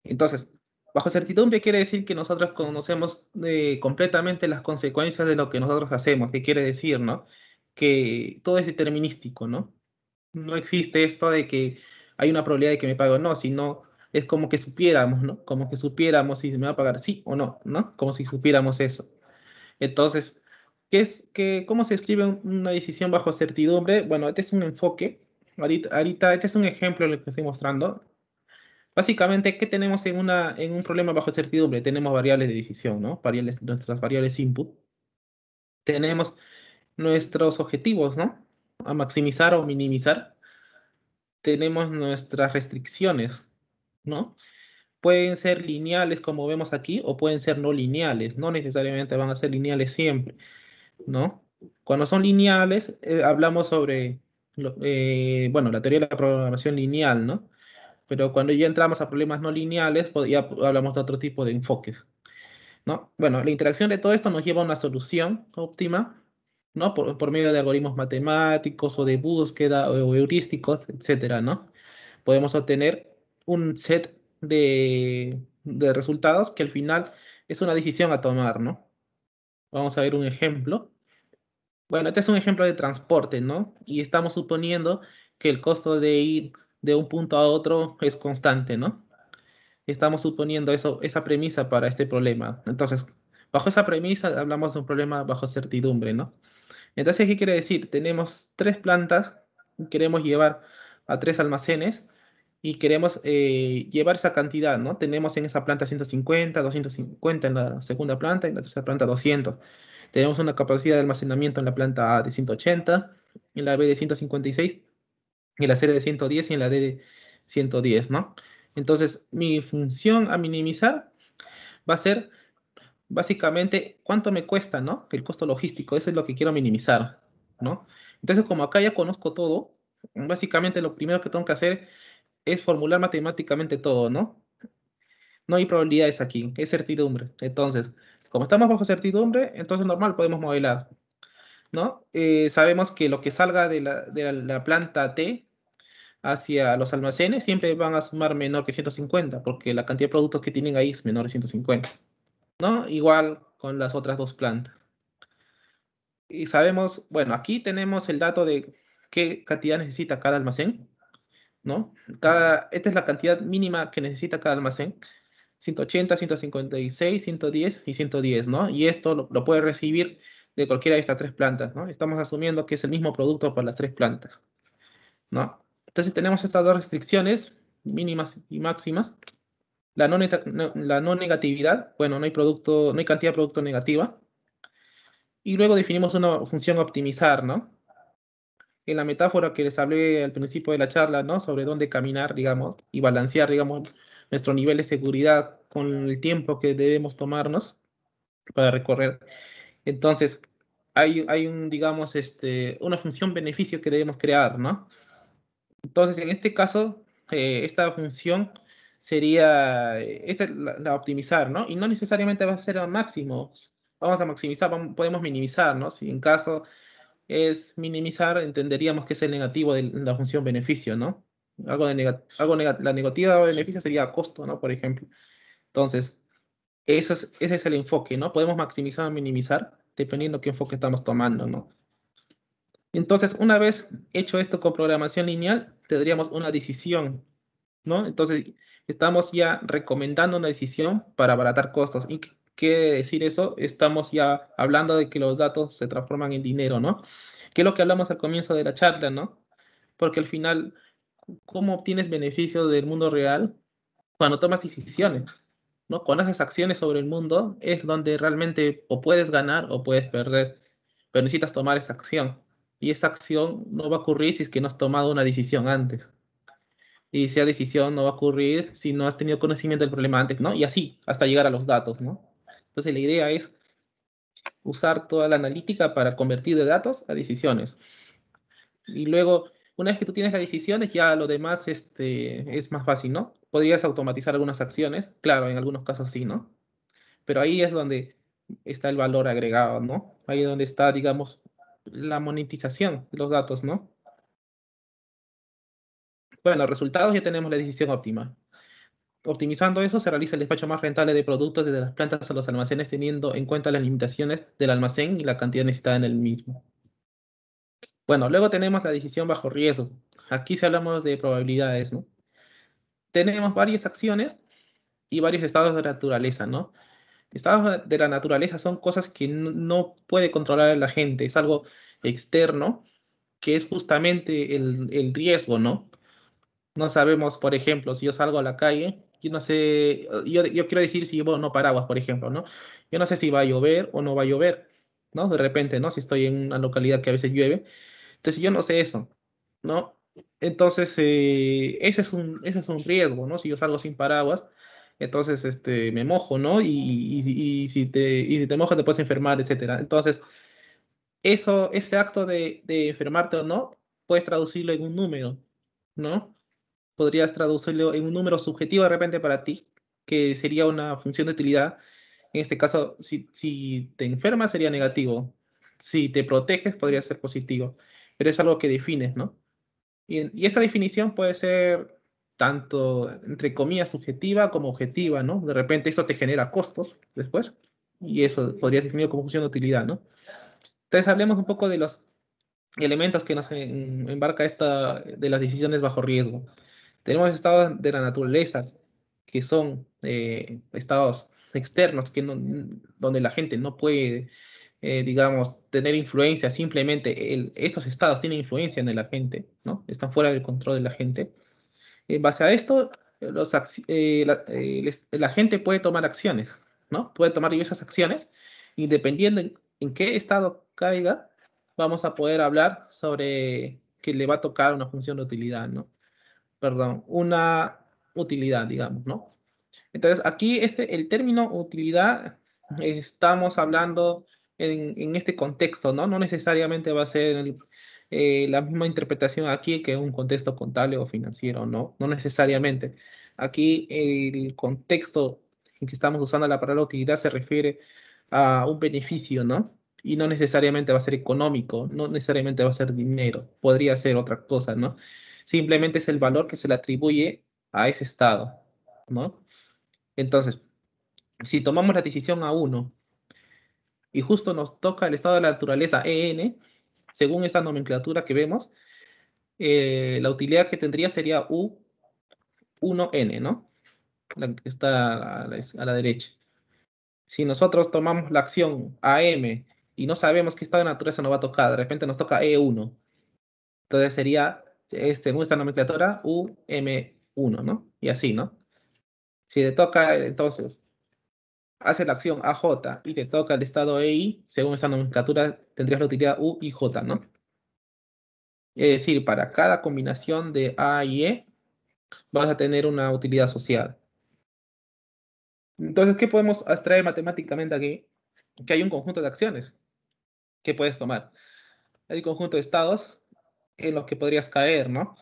[SPEAKER 2] Entonces, Bajo certidumbre quiere decir que nosotros conocemos eh, completamente las consecuencias de lo que nosotros hacemos, que quiere decir, ¿no? Que todo es determinístico, ¿no? No existe esto de que hay una probabilidad de que me pague o no, sino es como que supiéramos, ¿no? Como que supiéramos si se me va a pagar sí o no, ¿no? Como si supiéramos eso. Entonces, ¿qué es, que ¿cómo se escribe una decisión bajo certidumbre? Bueno, este es un enfoque. Ahorita, ahorita este es un ejemplo lo que estoy mostrando. Básicamente, ¿qué tenemos en, un problema bajo certidumbre? Tenemos variables de decisión, ¿no? Variables, nuestras variables input. Tenemos nuestros objetivos, ¿no? A maximizar o minimizar. Tenemos nuestras restricciones, ¿no? Pueden ser lineales, como vemos aquí, o pueden ser no lineales. No necesariamente van a ser lineales siempre, ¿no? Cuando son lineales, eh, hablamos sobre, eh, bueno, la teoría de la programación lineal, ¿no? pero cuando ya entramos a problemas no lineales, pues, ya hablamos de otro tipo de enfoques. ¿no? Bueno, la interacción de todo esto nos lleva a una solución óptima, ¿no? Por, medio de algoritmos matemáticos o de búsqueda o, heurísticos, etcétera, ¿no? Podemos obtener un set de, de, resultados que al final es una decisión a tomar, ¿no? Vamos a ver un ejemplo. Bueno, este es un ejemplo de transporte, ¿no? Y estamos suponiendo que el costo de ir de un punto a otro es constante, ¿no? Estamos suponiendo eso, esa premisa para este problema. Entonces, bajo esa premisa hablamos de un problema bajo certidumbre, ¿no? Entonces, ¿qué quiere decir? Tenemos tres plantas, queremos llevar a tres almacenes y queremos eh, llevar esa cantidad, ¿no? Tenemos en esa planta 150, 250 en la segunda planta en la tercera planta 200. Tenemos una capacidad de almacenamiento en la planta A de 180, en la B de 156 en la serie de 110 y en la de 110, ¿no? Entonces, mi función a minimizar va a ser básicamente cuánto me cuesta, ¿no? El costo logístico, eso es lo que quiero minimizar, ¿no? Entonces, como acá ya conozco todo, básicamente lo primero que tengo que hacer es formular matemáticamente todo, ¿no? No hay probabilidades aquí, es certidumbre. Entonces, como estamos bajo certidumbre, entonces normal podemos modelar, ¿no? Eh, sabemos que lo que salga de la, de la planta T hacia los almacenes siempre van a sumar menor que 150, porque la cantidad de productos que tienen ahí es menor de 150. ¿no? Igual con las otras dos plantas. Y sabemos, bueno, aquí tenemos el dato de qué cantidad necesita cada almacén. ¿no? Cada, esta es la cantidad mínima que necesita cada almacén. 180, 156, 110 y 110, ¿no? Y esto lo, lo, puede recibir de cualquiera de estas tres plantas, ¿no? Estamos asumiendo que es el mismo producto para las tres plantas, ¿no? Entonces tenemos estas dos restricciones, mínimas y máximas. La no, la no negatividad, bueno, no hay, producto, no hay cantidad de producto negativa. Y luego definimos una función optimizar, ¿no? En la metáfora que les hablé al principio de la charla, ¿no? Sobre dónde caminar, digamos, y balancear, digamos, nuestro nivel de seguridad con el tiempo que debemos tomarnos para recorrer. Entonces, hay, hay un, digamos, este, una función beneficio que debemos crear, ¿no? Entonces, en este caso, eh, esta función sería eh, esta, la, optimizar, ¿no? Y no necesariamente va a ser al máximo. Vamos a maximizar, podemos minimizar, ¿no? Si en caso es minimizar, entenderíamos que es el negativo de la función beneficio, ¿no? Algo de algo la negativa de beneficio sería costo, ¿no? Por ejemplo. Entonces, eso es, ese es el enfoque, ¿no? Podemos maximizar o minimizar dependiendo qué enfoque estamos tomando, ¿no? Entonces, una vez hecho esto con programación lineal, tendríamos una decisión, ¿no? Entonces, estamos ya recomendando una decisión para abaratar costos. ¿Y qué decir eso? Estamos ya hablando de que los datos se transforman en dinero, ¿no? Que es lo que hablamos al comienzo de la charla, ¿no? Porque al final, ¿cómo obtienes beneficios del mundo real? Cuando tomas decisiones, ¿no? Cuando haces acciones sobre el mundo es donde realmente o puedes ganar o puedes perder, pero necesitas tomar esa acción y esa acción no va a ocurrir si es que no has tomado una decisión antes. Y esa decisión no va a ocurrir si no has tenido conocimiento del problema antes, ¿no? Y así, hasta llegar a los datos, ¿no? Entonces la idea es usar toda la analítica para convertir de datos a decisiones. Y luego, una vez que tú tienes las decisiones, ya lo demás este, es más fácil, ¿no? Podrías automatizar algunas acciones, claro, en algunos casos sí, ¿no? Pero ahí es donde está el valor agregado, ¿no? Ahí es donde está, digamos, la monetización de los datos, ¿no? Bueno, resultados ya tenemos la decisión óptima. Optimizando eso, se realiza el despacho más rentable de productos desde las plantas a los almacenes, teniendo en cuenta las limitaciones del almacén y la cantidad necesitada en el mismo. Bueno, luego tenemos la decisión bajo riesgo. Aquí se hablamos de probabilidades, ¿no? Tenemos varias acciones y varios estados de naturaleza, ¿no? Estados de la naturaleza son cosas que no, puede controlar la gente, es algo externo, que es justamente el, riesgo, ¿no? No sabemos, por ejemplo, si yo salgo a la calle, yo no sé, yo, quiero decir si llevo no paraguas, por ejemplo, ¿no? Yo no sé si va a llover o no va a llover, ¿no? De repente, ¿no? Si estoy en una localidad que a veces llueve. Entonces, yo no sé eso, ¿no? Entonces, eh, ese, es un, ese es un riesgo, ¿no? Si yo salgo sin paraguas, entonces este, me mojo, ¿no? Y, y, y si te, y si te mojas te puedes enfermar, etcétera. Entonces, eso, ese acto de, enfermarte o no, puedes traducirlo en un número, ¿no? Podrías traducirlo en un número subjetivo de repente para ti, que sería una función de utilidad. En este caso, si, si te enfermas sería negativo, si te proteges podría ser positivo, pero es algo que defines, ¿no? Y, y esta definición puede ser tanto, entre comillas, subjetiva como objetiva, ¿no? De repente eso te genera costos después y eso podría definir como función de utilidad, ¿no? Entonces hablemos un poco de los elementos que nos embarca esta de las decisiones bajo riesgo. Tenemos estados de la naturaleza, que son eh, estados externos, que donde la gente no puede, eh, digamos, tener influencia, simplemente estos estados tienen influencia en la gente, ¿no? Están fuera del control de la gente. En base a esto, eh, eh, eh, la, gente puede tomar acciones, ¿no? Puede tomar diversas acciones, y dependiendo en, qué estado caiga, vamos a poder hablar sobre que le va a tocar una función de utilidad, ¿no? Perdón, una utilidad, digamos, ¿no? Entonces, aquí este, el término utilidad estamos hablando en, este contexto, ¿no? No necesariamente va a ser el, eh, la misma interpretación aquí que un contexto contable o financiero, no, no necesariamente. Aquí el contexto en que estamos usando la palabra utilidad se refiere a un beneficio, ¿no? Y no necesariamente va a ser económico, no necesariamente va a ser dinero, podría ser otra cosa, ¿no? Simplemente es el valor que se le atribuye a ese estado, ¿no? Entonces, si tomamos la decisión A1 y justo nos toca el estado de la naturaleza EN, según esta nomenclatura que vemos, eh, la utilidad que tendría sería U1N, ¿no? La que está a la, a la, derecha. Si nosotros tomamos la acción AM y no sabemos qué estado de naturaleza nos va a tocar, de repente nos toca E1. Entonces sería, eh, según esta nomenclatura, UM1, ¿no? Y así, ¿no? Si le toca, entonces, hace la acción AJ y te toca el estado EI, según esta nomenclatura tendrías la utilidad U y J, ¿no? Es decir, para cada combinación de A y E vas a tener una utilidad asociada. Entonces, ¿qué podemos extraer matemáticamente aquí? Que hay un conjunto de acciones que puedes tomar. Hay un conjunto de estados en los que podrías caer, ¿no?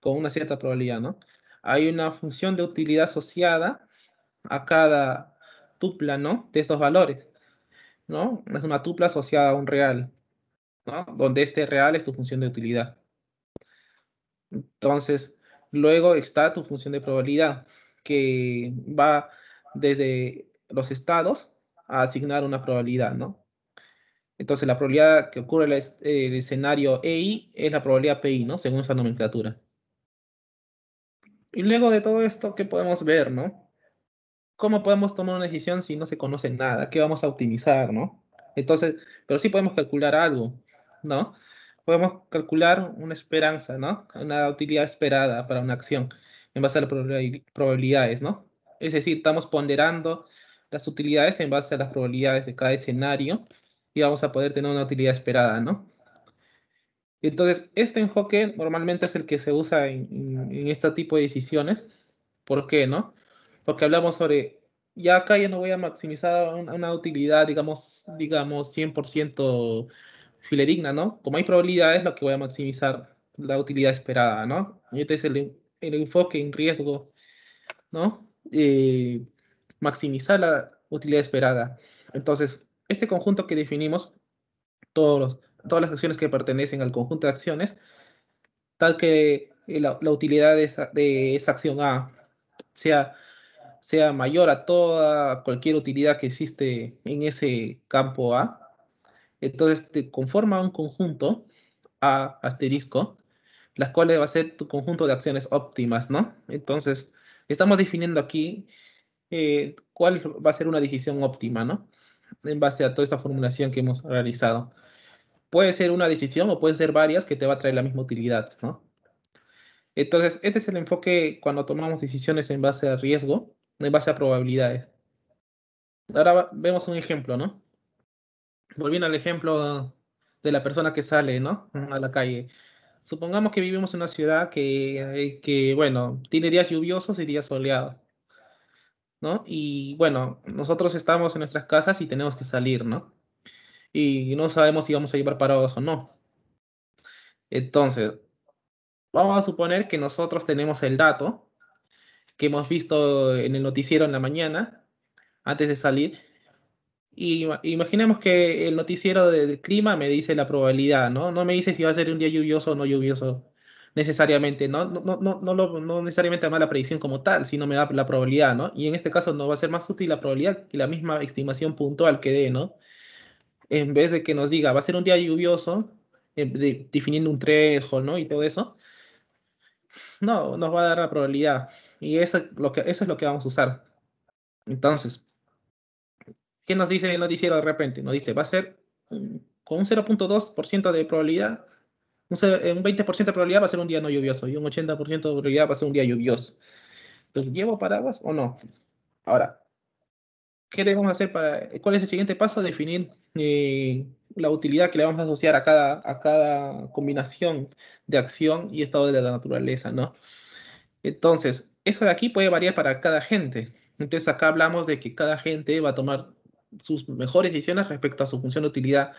[SPEAKER 2] Con una cierta probabilidad, ¿no? Hay una función de utilidad asociada a cada tupla, ¿no? De estos valores, ¿no? Es una tupla asociada a un real, ¿no? Donde este real es tu función de utilidad. Entonces, luego está tu función de probabilidad, que va desde los estados a asignar una probabilidad, ¿no? Entonces, la probabilidad que ocurre el, el escenario EI es la probabilidad PI, ¿no? Según esa nomenclatura. Y luego de todo esto, ¿qué podemos ver, no? ¿cómo podemos tomar una decisión si no se conoce nada? ¿Qué vamos a optimizar, no? Entonces, pero sí podemos calcular algo, ¿no? Podemos calcular una esperanza, ¿no? Una utilidad esperada para una acción en base a las probabilidades, ¿no? Es decir, estamos ponderando las utilidades en base a las probabilidades de cada escenario y vamos a poder tener una utilidad esperada, ¿no? Entonces, este enfoque normalmente es el que se usa en, en este tipo de decisiones. ¿Por qué, no? porque hablamos sobre, ya acá ya no voy a maximizar una, utilidad, digamos, digamos 100% filedigna, ¿no? Como hay probabilidades, lo que voy a maximizar la utilidad esperada, ¿no? Y este es el, enfoque en riesgo, ¿no? Eh, maximizar la utilidad esperada. Entonces, este conjunto que definimos, todos todas las acciones que pertenecen al conjunto de acciones, tal que la, utilidad de esa, de esa, acción A sea sea mayor a toda cualquier utilidad que existe en ese campo A. Entonces te conforma un conjunto A asterisco, las cuales va a ser tu conjunto de acciones óptimas, ¿no? Entonces estamos definiendo aquí eh, cuál va a ser una decisión óptima, ¿no? En base a toda esta formulación que hemos realizado. Puede ser una decisión o pueden ser varias que te va a traer la misma utilidad, ¿no? Entonces, este es el enfoque cuando tomamos decisiones en base a riesgo en base a probabilidades. Ahora vemos un ejemplo, ¿no? Volviendo al ejemplo de la persona que sale, ¿no? A la calle. Supongamos que vivimos en una ciudad que, eh, que bueno, tiene días lluviosos y días soleados, ¿no? Y bueno, nosotros estamos en nuestras casas y tenemos que salir, ¿no? Y no sabemos si vamos a llevar parados o no. Entonces, vamos a suponer que nosotros tenemos el dato que hemos visto en el noticiero en la mañana, antes de salir. Y imaginemos que el noticiero del clima me dice la probabilidad, ¿no? No me dice si va a ser un día lluvioso o no lluvioso necesariamente, ¿no? No, no, no, no, no necesariamente más la predicción como tal, sino me da la probabilidad, ¿no? Y en este caso no va a ser más útil la probabilidad que la misma estimación puntual que dé, ¿no? En vez de que nos diga, va a ser un día lluvioso, eh, definiendo un trejo, ¿no? Y todo eso, no, nos va a dar la probabilidad. Y eso, lo que, eso es lo que vamos a usar. Entonces, ¿qué nos dice Nos noticiero de repente? Nos dice, va a ser
[SPEAKER 1] con
[SPEAKER 2] un 0.2% de probabilidad, un 20% eh, de probabilidad va a ser un día no lluvioso y un 80% de probabilidad va a ser un día lluvioso. Entonces, ¿llevo paraguas o no? Ahora, ¿qué debemos hacer para, cuál es el siguiente paso? Definir eh, la utilidad que le vamos a asociar a cada, a cada combinación de acción y estado de la naturaleza, ¿no? Entonces, eso de aquí puede variar para cada gente. Entonces acá hablamos de que cada gente va a tomar sus mejores decisiones respecto a su función de utilidad.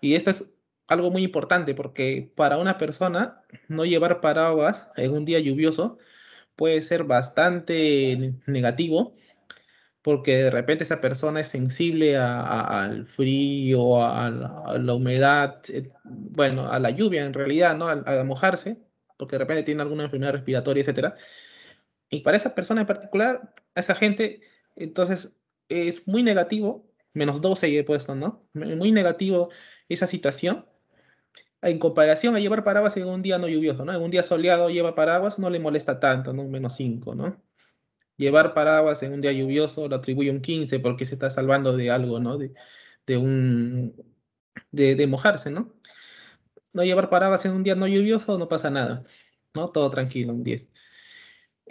[SPEAKER 2] Y esto es algo muy importante porque para una persona no llevar paraguas en un día lluvioso puede ser bastante negativo porque de repente esa persona es sensible al frío, a, a, la humedad, eh, bueno, a la lluvia en realidad, ¿no? A, mojarse, porque de repente tiene alguna enfermedad respiratoria, etcétera. Y para esa persona en particular, a esa gente, entonces es muy negativo, menos 12 y he puesto, ¿no? Muy negativo esa situación. En comparación a llevar paraguas en un día no lluvioso, ¿no? En un día soleado lleva paraguas, no le molesta tanto, ¿no? Menos 5, ¿no? Llevar paraguas en un día lluvioso lo atribuye un 15 porque se está salvando de algo, ¿no? De, un... De, de mojarse, ¿no? No llevar paraguas en un día no lluvioso no pasa nada, ¿no? Todo tranquilo, un 10.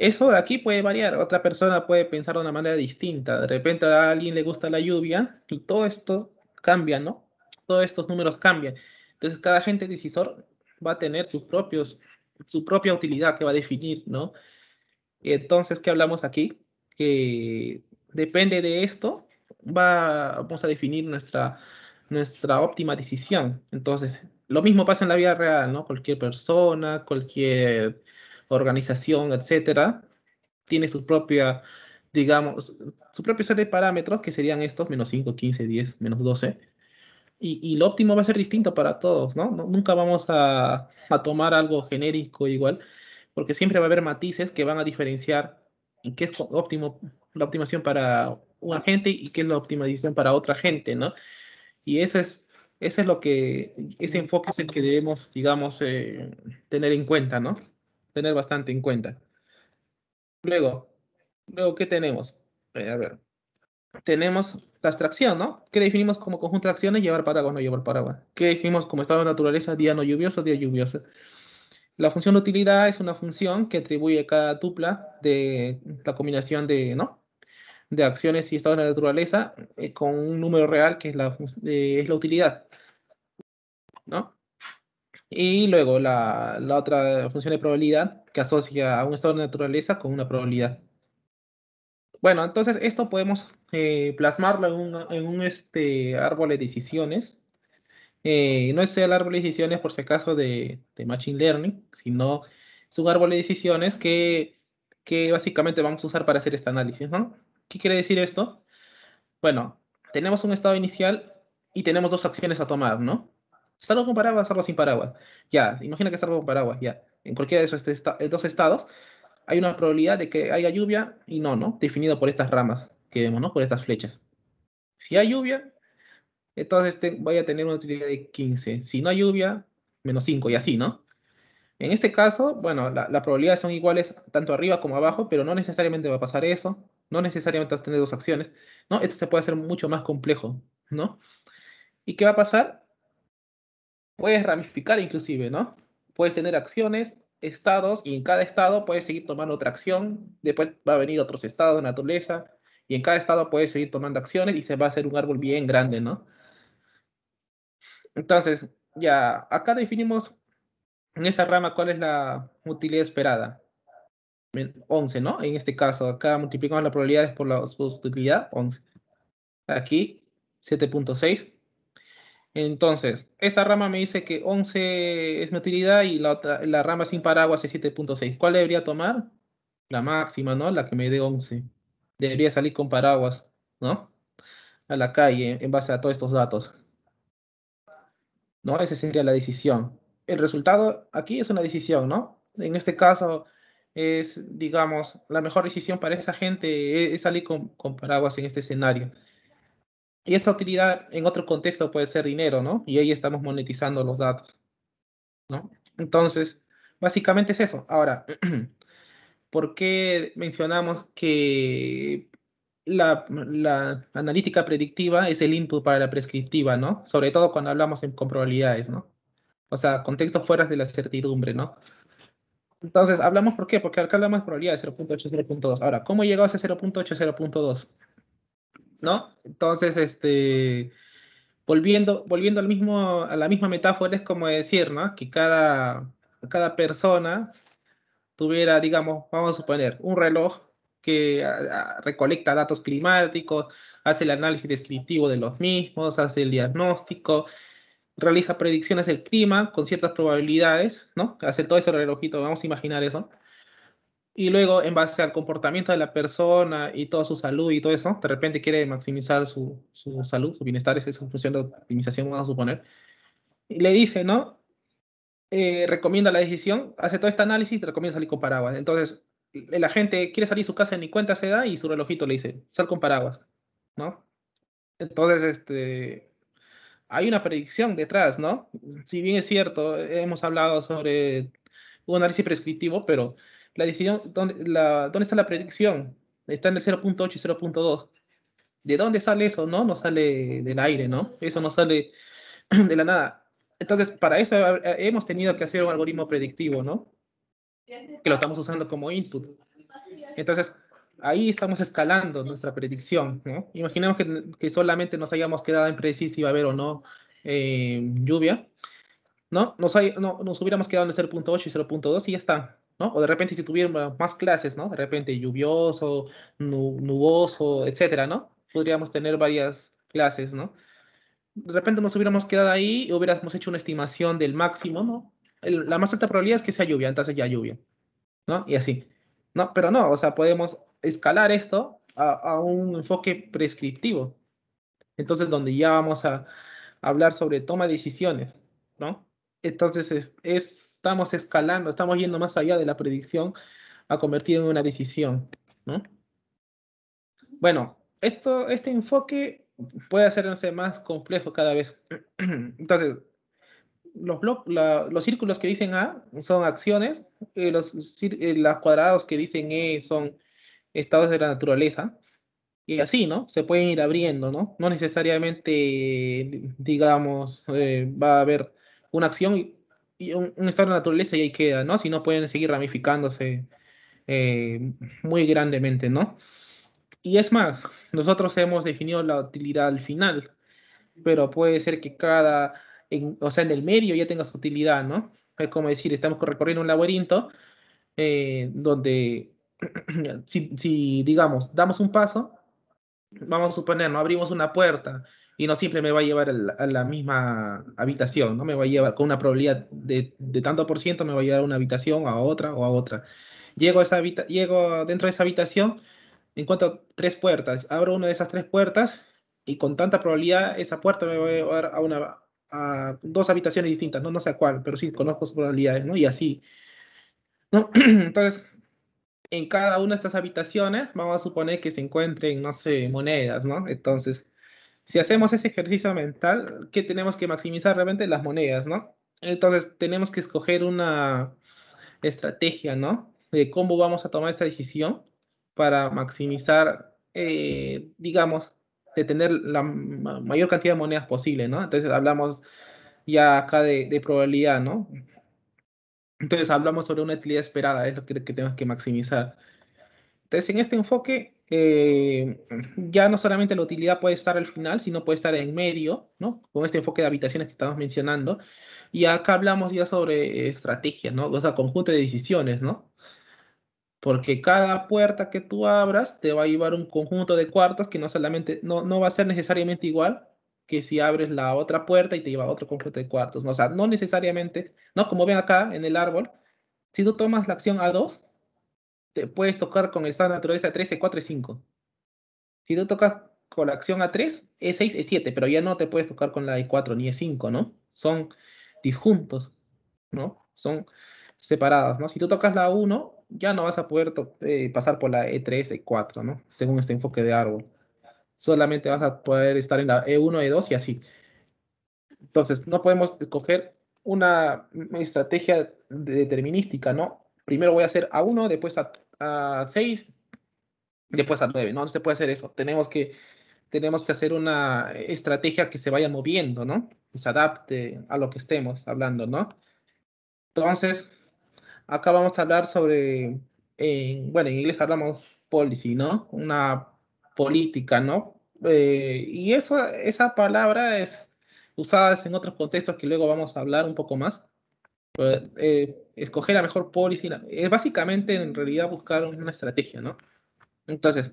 [SPEAKER 2] Eso de aquí puede variar, otra persona puede pensar de una manera distinta, de repente a alguien le gusta la lluvia y todo esto cambia, ¿no? Todos estos números cambian. Entonces cada agente decisor va a tener sus propios, su propia utilidad que va a definir, ¿no? Entonces, ¿qué hablamos aquí? Que depende de esto, va, vamos a definir nuestra, nuestra óptima decisión. Entonces, lo mismo pasa en la vida real, ¿no? Cualquier persona, cualquier organización, etcétera, tiene su propia, digamos, su propio set de parámetros que serían estos, menos 5, 15, 10, menos 12. Y, lo óptimo va a ser distinto para todos, ¿no? nunca vamos a, tomar algo genérico igual, porque siempre va a haber matices que van a diferenciar en qué es óptimo, la optimización para un agente y qué es la optimización para otra gente, ¿no? Y eso es, es lo que, ese enfoque es el que debemos, digamos, eh, tener en cuenta, ¿no? tener bastante en cuenta. Luego, luego ¿qué tenemos? Eh, a ver, tenemos la abstracción, ¿no? ¿Qué definimos como conjunto de acciones? Llevar paraguas, no llevar paraguas. ¿Qué definimos como estado de naturaleza? Día no lluvioso, día lluvioso. La función de utilidad es una función que atribuye cada tupla de la combinación de, ¿no? de acciones y estado de naturaleza eh, con un número real que es la, eh, es la utilidad. ¿no? Y luego la, otra función de probabilidad que asocia a un estado de naturaleza con una probabilidad. Bueno, entonces esto podemos eh, plasmarlo en un, este, árbol de decisiones. Eh, no es el árbol de decisiones por si acaso de, Machine Learning, sino es un árbol de decisiones que, que básicamente vamos a usar para hacer este análisis. ¿no? ¿Qué quiere decir esto? Bueno, tenemos un estado inicial y tenemos dos acciones a tomar, ¿no? Salvo con paraguas, salvo sin paraguas. Ya, imagina que salvo con paraguas, ya. En cualquiera de esos eh, dos estados hay una probabilidad de que haya lluvia y no, ¿no? Definido por estas ramas que vemos, ¿no? Por estas flechas. Si hay lluvia, entonces voy a tener una utilidad de 15. Si no hay lluvia, menos 5 y así, ¿no? En este caso, bueno, las la probabilidades son iguales tanto arriba como abajo, pero no necesariamente va a pasar eso. No necesariamente vas a tener dos acciones, ¿no? Esto se puede hacer mucho más complejo, ¿no? ¿Y qué va a pasar? puedes ramificar inclusive, ¿no? Puedes tener acciones, estados, y en cada estado puedes seguir tomando otra acción, después va a venir otros estados, naturaleza, y en cada estado puedes seguir tomando acciones y se va a hacer un árbol bien grande, ¿no? Entonces, ya, acá definimos en esa rama cuál es la utilidad esperada. 11, ¿no? En este caso, acá multiplicamos las probabilidades por la utilidad, 11. Aquí, 7.6. Entonces, esta rama me dice que 11 es mi utilidad y la, rama sin paraguas es 7.6. ¿Cuál debería tomar? La máxima, ¿no? La que me dé 11. Debería salir con paraguas, ¿no? A la calle en base a todos estos datos. ¿No? Esa sería la decisión. El resultado aquí es una decisión, ¿no? En este caso es, digamos, la mejor decisión para esa gente es salir con, con paraguas en este escenario. Y esa utilidad en otro contexto puede ser dinero, ¿no? Y ahí estamos monetizando los datos, ¿no? Entonces, básicamente es eso. Ahora, [clears throat] ¿por qué mencionamos que la, analítica predictiva es el input para la prescriptiva, ¿no? Sobre todo cuando hablamos con probabilidades, ¿no? O sea, contextos fuera de la certidumbre, ¿no? Entonces, hablamos, ¿por qué? Porque acá hablamos de probabilidad de 0.8, 0.2. Ahora, ¿cómo llegó a ese 0.8, 0.2? ¿no? Entonces, este, volviendo, volviendo al mismo, a la misma metáfora, es como decir, ¿no? Que cada, cada persona tuviera, digamos, vamos a suponer, un reloj que ah, ah, recolecta datos climáticos, hace el análisis descriptivo de los mismos, hace el diagnóstico, realiza predicciones del clima con ciertas probabilidades, ¿no? Hace todo eso el relojito, vamos a imaginar eso y luego en base al comportamiento de la persona y toda su salud y todo eso, de repente quiere maximizar su, su salud, su bienestar, esa es su función de optimización, vamos a suponer, y le dice, ¿no? Eh, recomienda la decisión, hace todo este análisis y te recomienda salir con paraguas. Entonces, la gente quiere salir de su casa ni cuenta se da y su relojito le dice, sal con paraguas, ¿no? Entonces, este, hay una predicción detrás, ¿no? Si bien es cierto, hemos hablado sobre un análisis prescriptivo, pero la decisión, ¿dónde, está la predicción? Está en el 0.8 y 0.2. ¿De dónde sale eso? No, no sale del aire, ¿no? Eso no sale [clears throat] de la nada. Entonces, para eso hemos tenido que hacer un algoritmo predictivo, ¿no? Que lo estamos usando como input. Entonces, ahí estamos escalando nuestra predicción, ¿no? Imaginemos que, solamente nos hayamos quedado en predecir si va a haber o no eh, lluvia, ¿no? Nos, no, nos hubiéramos quedado en el 0.8 y 0.2 y ya está. ¿no? O de repente si tuviéramos más clases, ¿no? De repente lluvioso, nuboso, etcétera, ¿no? Podríamos tener varias clases, ¿no? De repente nos hubiéramos quedado ahí y hubiéramos hecho una estimación del máximo, ¿no? la más alta probabilidad es que sea lluvia, entonces ya lluvia, ¿no? Y así, ¿no? Pero no, o sea, podemos escalar esto a, a un enfoque prescriptivo. Entonces, donde ya vamos a hablar sobre toma de decisiones, ¿no? Entonces, es, es estamos escalando, estamos yendo más allá de la predicción a convertir en una decisión. ¿no? Bueno, esto, este enfoque puede hacerse más complejo cada vez. [clears throat] Entonces, los, los círculos que dicen A son acciones, eh, los, eh, los cuadrados que dicen E son estados de la naturaleza, y así, ¿no? Se pueden ir abriendo, ¿no? No necesariamente, digamos, eh, va a haber una acción y un estado de naturaleza y ahí queda, ¿no? Si no pueden seguir ramificándose eh, muy grandemente, ¿no? Y es más, nosotros hemos definido la utilidad al final, pero puede ser que cada, en, o sea, en el medio ya tenga su utilidad, ¿no? Es como decir, estamos recorriendo un laberinto eh, donde, [clears throat] si, si, digamos, damos un paso, vamos a suponer, ¿no? abrimos una puerta y no siempre me va a llevar a la misma habitación, ¿no? Me va a llevar con una probabilidad de, de tanto por ciento, me va a llevar a una habitación, a otra o a otra. Llego, a esa llego dentro de esa habitación, encuentro tres puertas, abro una de esas tres puertas y con tanta probabilidad esa puerta me va a llevar a, una, a dos habitaciones distintas, no, no sé a cuál, pero sí conozco sus probabilidades, ¿no? Y así. ¿no? [clears throat] Entonces, en cada una de estas habitaciones vamos a suponer que se encuentren, no sé, monedas, ¿no? Entonces, si hacemos ese ejercicio mental, ¿qué tenemos que maximizar realmente? Las monedas, ¿no? Entonces tenemos que escoger una estrategia, ¿no? De cómo vamos a tomar esta decisión para maximizar, eh, digamos, de tener la mayor cantidad de monedas posible, ¿no? Entonces hablamos ya acá de, probabilidad, ¿no? Entonces hablamos sobre una utilidad esperada, es lo que, que tenemos que maximizar. Entonces en este enfoque eh, ya no solamente la utilidad puede estar al final, sino puede estar en medio, ¿no? Con este enfoque de habitaciones que estamos mencionando. Y acá hablamos ya sobre estrategia, ¿no? O sea, conjunto de decisiones, ¿no? Porque cada puerta que tú abras te va a llevar un conjunto de cuartos que no solamente, no, va a ser necesariamente igual que si abres la otra puerta y te lleva otro conjunto de cuartos. ¿no? O sea, no necesariamente, ¿no? Como ven acá en el árbol, si tú tomas la acción A2, te puedes tocar con el de naturaleza 3, E4, y 5 Si tú tocas con la acción A3, E6, E7, pero ya no te puedes tocar con la E4 ni E5, ¿no? Son disjuntos, ¿no? Son separadas, ¿no? Si tú tocas la 1, ya no vas a poder eh, pasar por la E3, E4, ¿no? Según este enfoque de árbol. Solamente vas a poder estar en la E1, E2 y así. Entonces, no podemos escoger una estrategia determinística, ¿no? Primero voy a hacer a uno, después a, seis, después a nueve. No, no se puede hacer eso. Tenemos que, tenemos que hacer una estrategia que se vaya moviendo, ¿no? Que se adapte a lo que estemos hablando, ¿no? Entonces, acá vamos a hablar sobre, bueno, en inglés hablamos policy, ¿no? Una política, ¿no? Eh, y eso, esa palabra es usada en otros contextos que luego vamos a hablar un poco más. Pues, eh, escoger la mejor policy. Es básicamente en realidad buscar una estrategia, ¿no? Entonces,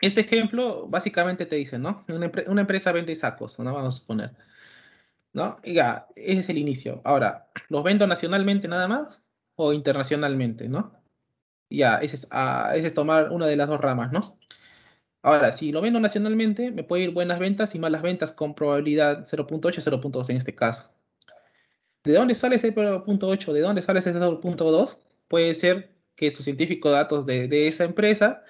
[SPEAKER 2] este ejemplo básicamente te dice, ¿no? Una, empresa vende sacos, ¿no? Vamos a suponer. ¿No? ya, ese es el inicio. Ahora, ¿los vendo nacionalmente nada más? ¿O internacionalmente, no? ya, ese es, ah, es tomar una de las dos ramas, ¿no? Ahora, si lo vendo nacionalmente, me puede ir buenas ventas y malas ventas con probabilidad 0.8, 0.2 en este caso. ¿De dónde sale ese 0.8? ¿De dónde sale ese 0.2? Puede ser que su científico de datos de, esa empresa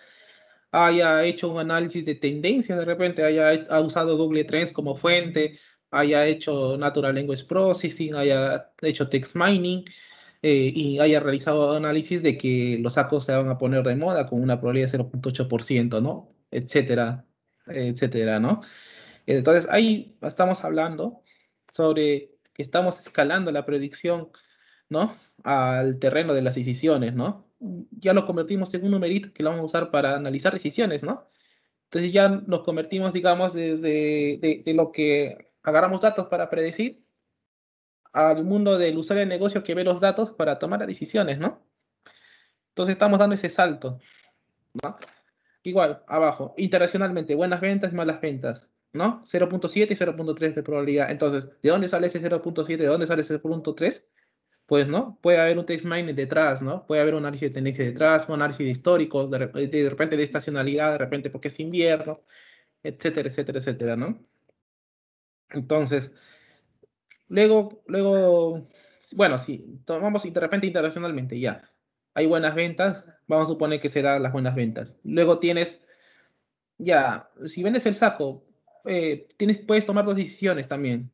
[SPEAKER 2] haya hecho un análisis de tendencias de repente, haya usado Google Trends como fuente, haya hecho Natural Language Processing, haya hecho text mining eh, y haya realizado análisis de que los sacos se van a poner de moda con una probabilidad de 0.8%, ¿no? Etcétera, etcétera, ¿no? Entonces ahí estamos hablando sobre estamos escalando la predicción, ¿no? Al terreno de las decisiones, ¿no? Ya lo convertimos en un numerito que lo vamos a usar para analizar decisiones, ¿no? Entonces ya nos convertimos, digamos, desde de, lo que agarramos datos para predecir al mundo del usuario de negocios que ve los datos para tomar las decisiones, ¿no? Entonces estamos dando ese salto, Igual, abajo, internacionalmente, buenas ventas, malas ventas. ¿no? 0.7 y 0.3 de probabilidad. Entonces, ¿de dónde sale ese 0.7? ¿De dónde sale ese 0.3? Pues, ¿no? Puede haber un text mining detrás, ¿no? Puede haber un análisis de tendencia detrás, un análisis histórico, de, repente, de estacionalidad, de repente porque es invierno, etcétera, etcétera, etcétera, ¿no? Entonces, luego, luego, bueno, si tomamos de repente internacionalmente, ya, hay buenas ventas, vamos a suponer que se dan las buenas ventas. Luego tienes, ya, si vendes el saco, eh, tienes, puedes tomar dos decisiones también.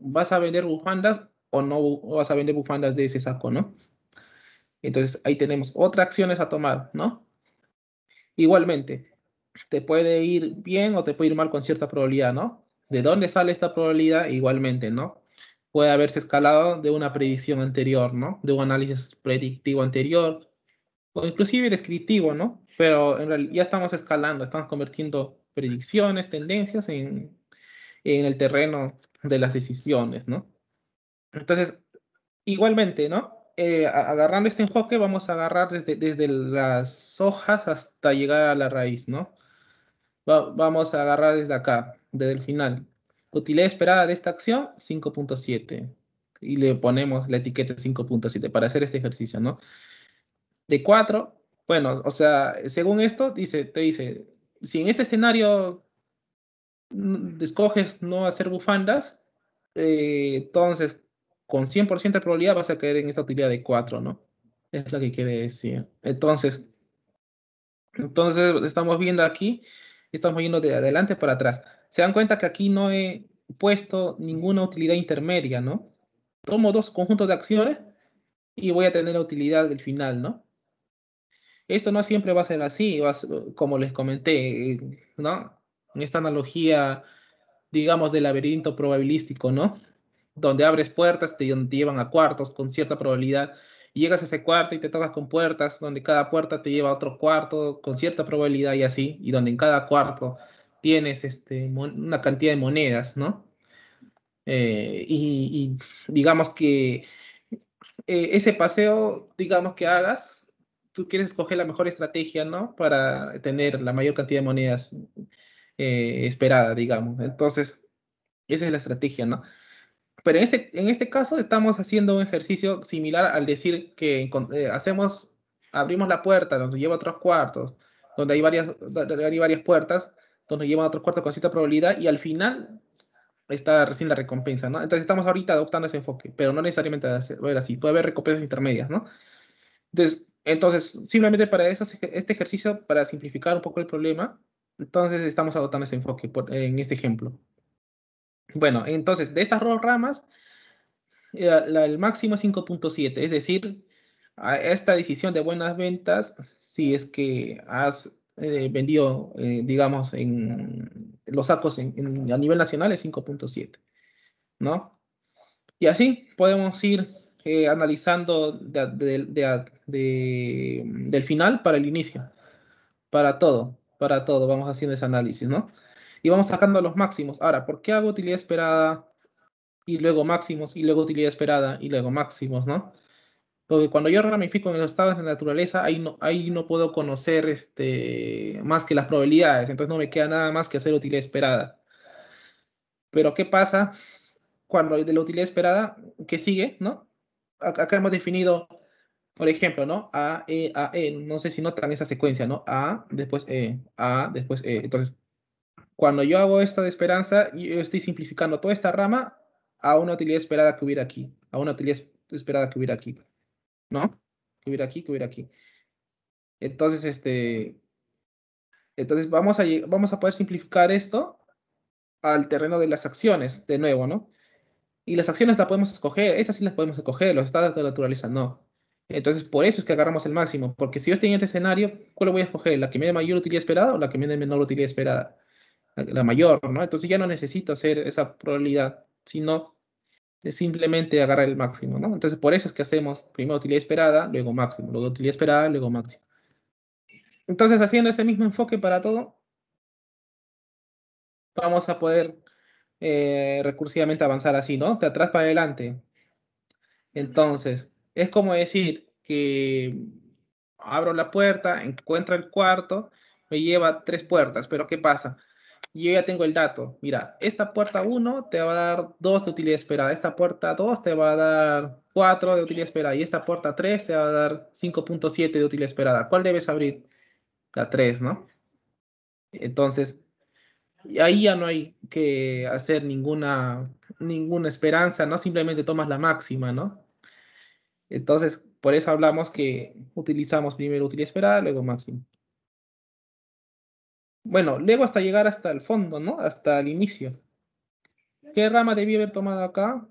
[SPEAKER 2] ¿Vas a vender bufandas o no vas a vender bufandas de ese saco, no? Entonces ahí tenemos otras acciones a tomar, ¿no? Igualmente, te puede ir bien o te puede ir mal con cierta probabilidad, ¿no? ¿De dónde sale esta probabilidad? Igualmente, ¿no? Puede haberse escalado de una predicción anterior, ¿no? De un análisis predictivo anterior, o inclusive descriptivo, ¿no? Pero en realidad ya estamos escalando, estamos convirtiendo predicciones, tendencias en, el terreno de las decisiones, ¿no? Entonces, igualmente, ¿no? Eh, agarrando este enfoque, vamos a agarrar desde, desde las hojas hasta llegar a la raíz, ¿no? vamos a agarrar desde acá, desde el final. Utilidad esperada de esta acción, 5.7. Y le ponemos la etiqueta 5.7 para hacer este ejercicio, ¿no? De 4, bueno, o sea, según esto, dice, te dice, si en este escenario mm, escoges no hacer bufandas, eh, entonces con 100% de probabilidad vas a caer en esta utilidad de 4, ¿no? Es lo que quiere decir. Entonces, entonces estamos viendo aquí, estamos yendo de adelante para atrás. Se dan cuenta que aquí no he puesto ninguna utilidad intermedia, ¿no? Tomo dos conjuntos de acciones y voy a tener la utilidad del final, ¿no? Esto no siempre va a ser así, como les comenté, ¿no? En esta analogía, digamos, del laberinto probabilístico, ¿no? Donde abres puertas, te, te llevan a cuartos con cierta probabilidad. llegas a ese cuarto y te tocas con puertas, donde cada puerta te lleva a otro cuarto con cierta probabilidad y así, y donde en cada cuarto tienes este, una cantidad de monedas, ¿no? Eh, y, digamos que eh, ese paseo, digamos que hagas, tú quieres escoger la mejor estrategia, ¿no? Para tener la mayor cantidad de monedas eh, esperada, digamos. Entonces, esa es la estrategia, ¿no? Pero en este, en este caso estamos haciendo un ejercicio similar al decir que eh, hacemos, abrimos la puerta, donde lleva otros cuartos, donde hay varias, hay varias puertas, donde lleva otros cuartos con cierta probabilidad, y al final está recién la recompensa, ¿no? Entonces estamos ahorita adoptando ese enfoque, pero no necesariamente va a ser así, puede haber recompensas intermedias, ¿no? Entonces, entonces, simplemente para este ejercicio, para simplificar un poco el problema, entonces estamos adoptando ese enfoque en este ejemplo. Bueno, entonces, de estas dos ramas, eh, el máximo es 5.7, es decir, a esta decisión de buenas ventas, si es que has eh, vendido, eh, digamos, en los sacos a nivel nacional es 5.7, ¿no? Y así podemos ir analizando de, de, de, de, del final para el inicio. Para todo, para todo, vamos haciendo ese análisis, ¿no? Y vamos sacando los máximos. Ahora, ¿por qué hago utilidad esperada y luego máximos y luego utilidad esperada y luego máximos, ¿no? Porque cuando yo ramifico en los estados de naturaleza, ahí no, ahí no puedo conocer este, más que las probabilidades, entonces no me queda nada más que hacer utilidad esperada. Pero ¿qué pasa cuando de la utilidad esperada, que sigue, ¿no? Acá hemos definido por ejemplo, ¿no? A, E, A, E. No sé si notan esa secuencia, ¿no? A, después E, A, después E. Entonces, cuando yo hago esta de esperanza, yo estoy simplificando toda esta rama a una utilidad esperada que hubiera aquí, a una utilidad esperada que hubiera aquí, ¿no? Que hubiera aquí, que hubiera aquí. Entonces, este, entonces vamos a, vamos a poder simplificar esto al terreno de las acciones, de nuevo, ¿no? Y las acciones las podemos escoger, estas sí las podemos escoger, los estados de naturaleza no. Entonces, por eso es que agarramos el máximo, porque si yo estoy en este escenario, ¿cuál voy a escoger? ¿La que me dé mayor utilidad esperada o la que me dé menor utilidad esperada? La, mayor, ¿no? Entonces ya no necesito hacer esa probabilidad, sino simplemente agarrar el máximo, ¿no? Entonces, por eso es que hacemos primero utilidad esperada, luego máximo, luego utilidad esperada, luego máximo. Entonces, haciendo ese mismo enfoque para todo, vamos a poder eh, recursivamente avanzar así, ¿no? De atrás para adelante. Entonces, es como decir que abro la puerta, encuentro el cuarto, me lleva tres puertas, pero ¿qué pasa? Yo ya tengo el dato. Mira, esta puerta 1 te va a dar 2 de utilidad esperada, esta puerta 2 te va a dar 4 de utilidad esperada y esta puerta 3 te va a dar 5.7 de utilidad esperada. ¿Cuál debes abrir? La 3, ¿no? Entonces, ahí ya no hay que hacer ninguna, ninguna esperanza, ¿no? Simplemente tomas la máxima, ¿no? Entonces, por eso hablamos que utilizamos primero útil esperada, luego máximo. Bueno, luego hasta llegar hasta el fondo, ¿no? Hasta el inicio. ¿Qué rama debí haber tomado acá?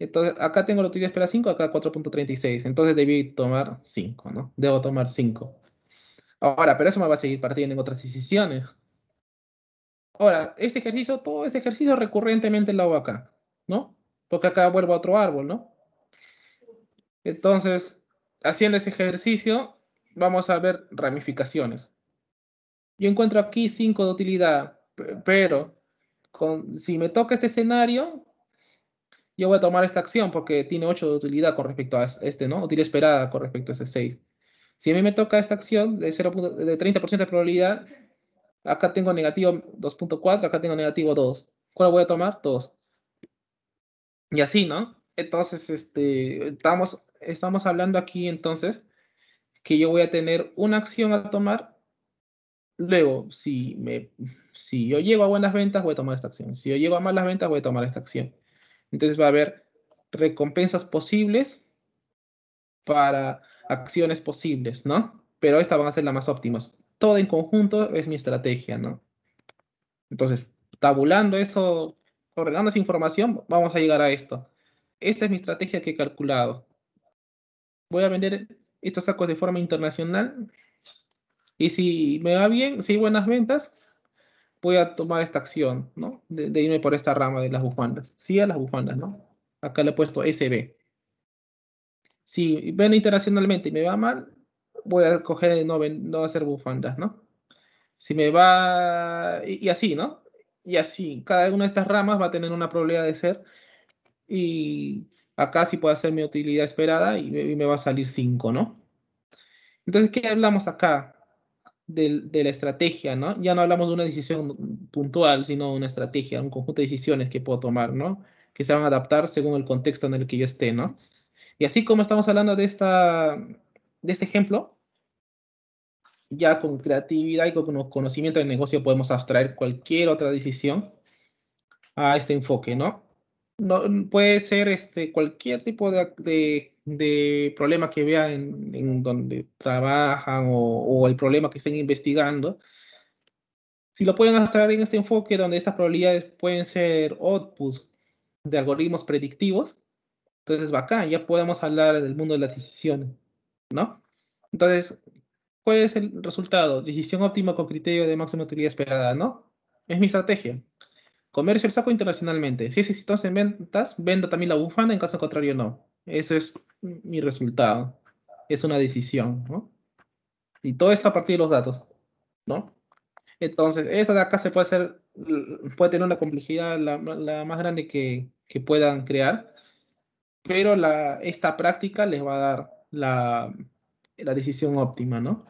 [SPEAKER 2] Entonces, acá tengo la utilidad esperada 5, acá 4.36. Entonces debí tomar 5, ¿no? Debo tomar 5. Ahora, pero eso me va a seguir partiendo en otras decisiones. Ahora, este ejercicio, todo este ejercicio recurrentemente lo hago acá, ¿no? Porque acá vuelvo a otro árbol, ¿no? Entonces, haciendo ese ejercicio, vamos a ver ramificaciones. Yo encuentro aquí 5 de utilidad, pero si me toca este escenario, yo voy a tomar esta acción porque tiene 8 de utilidad con respecto a este, ¿no? Utilidad esperada con respecto a ese 6. Si a mí me toca esta acción de, 30% de probabilidad, acá tengo negativo 2.4, acá tengo negativo 2. ¿Cuál voy a tomar? 2. Y así, ¿no? Entonces, este, estamos estamos hablando aquí entonces que yo voy a tener una acción a tomar. Luego, si, me, si yo llego a buenas ventas, voy a tomar esta acción. Si yo llego a malas ventas, voy a tomar esta acción. Entonces va a haber recompensas posibles para acciones posibles, ¿no? Pero estas van a ser las más óptimas. Todo en conjunto es mi estrategia, ¿no? Entonces, tabulando eso, ordenando esa información, vamos a llegar a esto. Esta es mi estrategia que he calculado voy a vender estos sacos de forma internacional. Y si me va bien, si hay buenas ventas, voy a tomar esta acción, ¿no? De, irme por esta rama de las bufandas. Sí a las bufandas, ¿no? Acá le he puesto SB. Si ven internacionalmente y me va mal, voy a coger no, no hacer bufandas, ¿no? Si me va... y así, ¿no? Y así, cada una de estas ramas va a tener una probabilidad de ser. Y acá sí puedo hacer mi utilidad esperada y, me va a salir 5, ¿no? Entonces, ¿qué hablamos acá? De, la estrategia, ¿no? Ya no hablamos de una decisión puntual, sino de una estrategia, un conjunto de decisiones que puedo tomar, ¿no? Que se van a adaptar según el contexto en el que yo esté, ¿no? Y así como estamos hablando de, esta, de este ejemplo, ya con creatividad y con conocimiento del negocio podemos abstraer cualquier otra decisión a este enfoque, ¿no? no, puede ser este, cualquier tipo de, de, de problema que vean en, en, donde trabajan o, o, el problema que estén investigando. Si lo pueden mostrar en este enfoque donde estas probabilidades pueden ser outputs de algoritmos predictivos, entonces va acá ya podemos hablar del mundo de las decisiones, ¿no? Entonces, ¿cuál es el resultado? Decisión óptima con criterio de máxima utilidad esperada, ¿no? Es mi estrategia. Comercio el saco internacionalmente. Si es exitoso en ventas, venda también la bufanda, en caso contrario no. Eso es mi resultado. Es una decisión, ¿no? Y todo esto a partir de los datos, ¿no? Entonces, esa de acá se puede hacer, mm, puede tener una complejidad la, la más grande que, que, puedan crear, pero la, esta práctica les va a dar la, la decisión óptima, ¿no?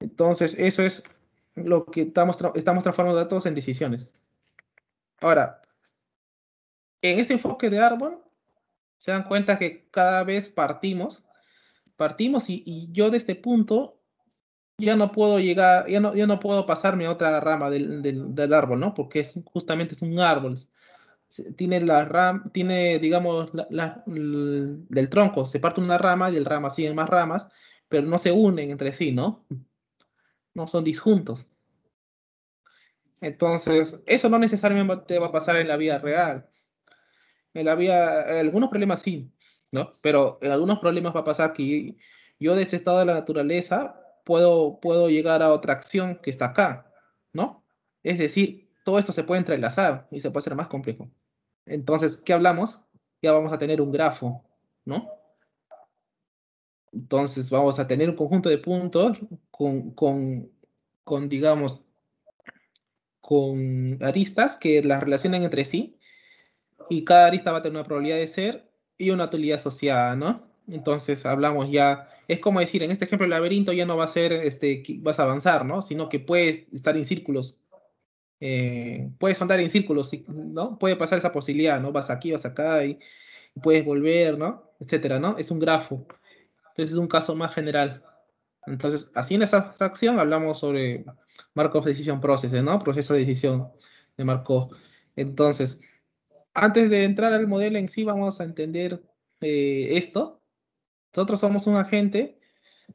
[SPEAKER 2] Entonces, eso es lo que estamos, estamos transformando datos en decisiones. Ahora, en este enfoque de árbol, se dan cuenta que cada vez partimos, partimos y, yo de este punto ya no puedo llegar, ya no, no puedo pasarme a otra rama del, árbol, ¿no? Porque es, justamente es un árbol. Tiene la tiene, digamos, la, del tronco, se parte una rama y el rama siguen más ramas, pero no se unen entre sí, ¿no? No son disjuntos. Entonces, eso no necesariamente va a pasar en la vida real. En la vida, algunos problemas sí, ¿no? Pero en algunos problemas va a pasar que yo de ese estado de la naturaleza puedo, puedo llegar a otra acción que está acá, ¿no? Es decir, todo esto se puede entrelazar y se puede hacer más complejo. Entonces, ¿qué hablamos? Ya vamos a tener un grafo, ¿no? Entonces vamos a tener un conjunto de puntos con, con, con digamos, con aristas que las relacionan entre sí y cada arista va a tener una probabilidad de ser y una utilidad asociada, ¿no? Entonces hablamos ya, es como decir, en este ejemplo el laberinto ya no va a ser, este, vas a avanzar, ¿no? Sino que puedes estar en círculos, eh, puedes andar en círculos, ¿no? Puede pasar esa posibilidad, ¿no? Vas aquí, vas acá y puedes volver, ¿no? Etcétera, ¿no? Es un grafo. Entonces es un caso más general. Entonces, así en esa abstracción hablamos sobre Markov Decision Process, ¿no? Proceso de decisión de Markov. Entonces, antes de entrar al modelo en sí, vamos a entender eh, esto. Nosotros somos un agente,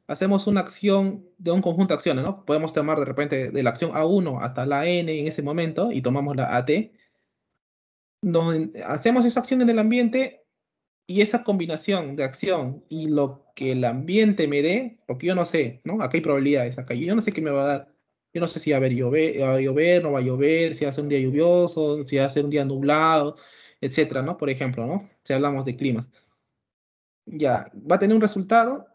[SPEAKER 2] hacemos una acción de un conjunto de acciones, ¿no? Podemos tomar de repente de la acción A1 hasta la N en ese momento y tomamos la AT. Nos, hacemos acción en el ambiente y esa combinación de acción y lo que el ambiente me dé, porque yo no sé, ¿no? Acá hay probabilidades, acá yo no sé qué me va a dar. Yo no sé si va a, haber llover, va a llover, no va a llover, si va a ser un día lluvioso, si va a ser un día nublado, etcétera, ¿no? Por ejemplo, ¿no? Si hablamos de climas. Ya, va a tener un resultado,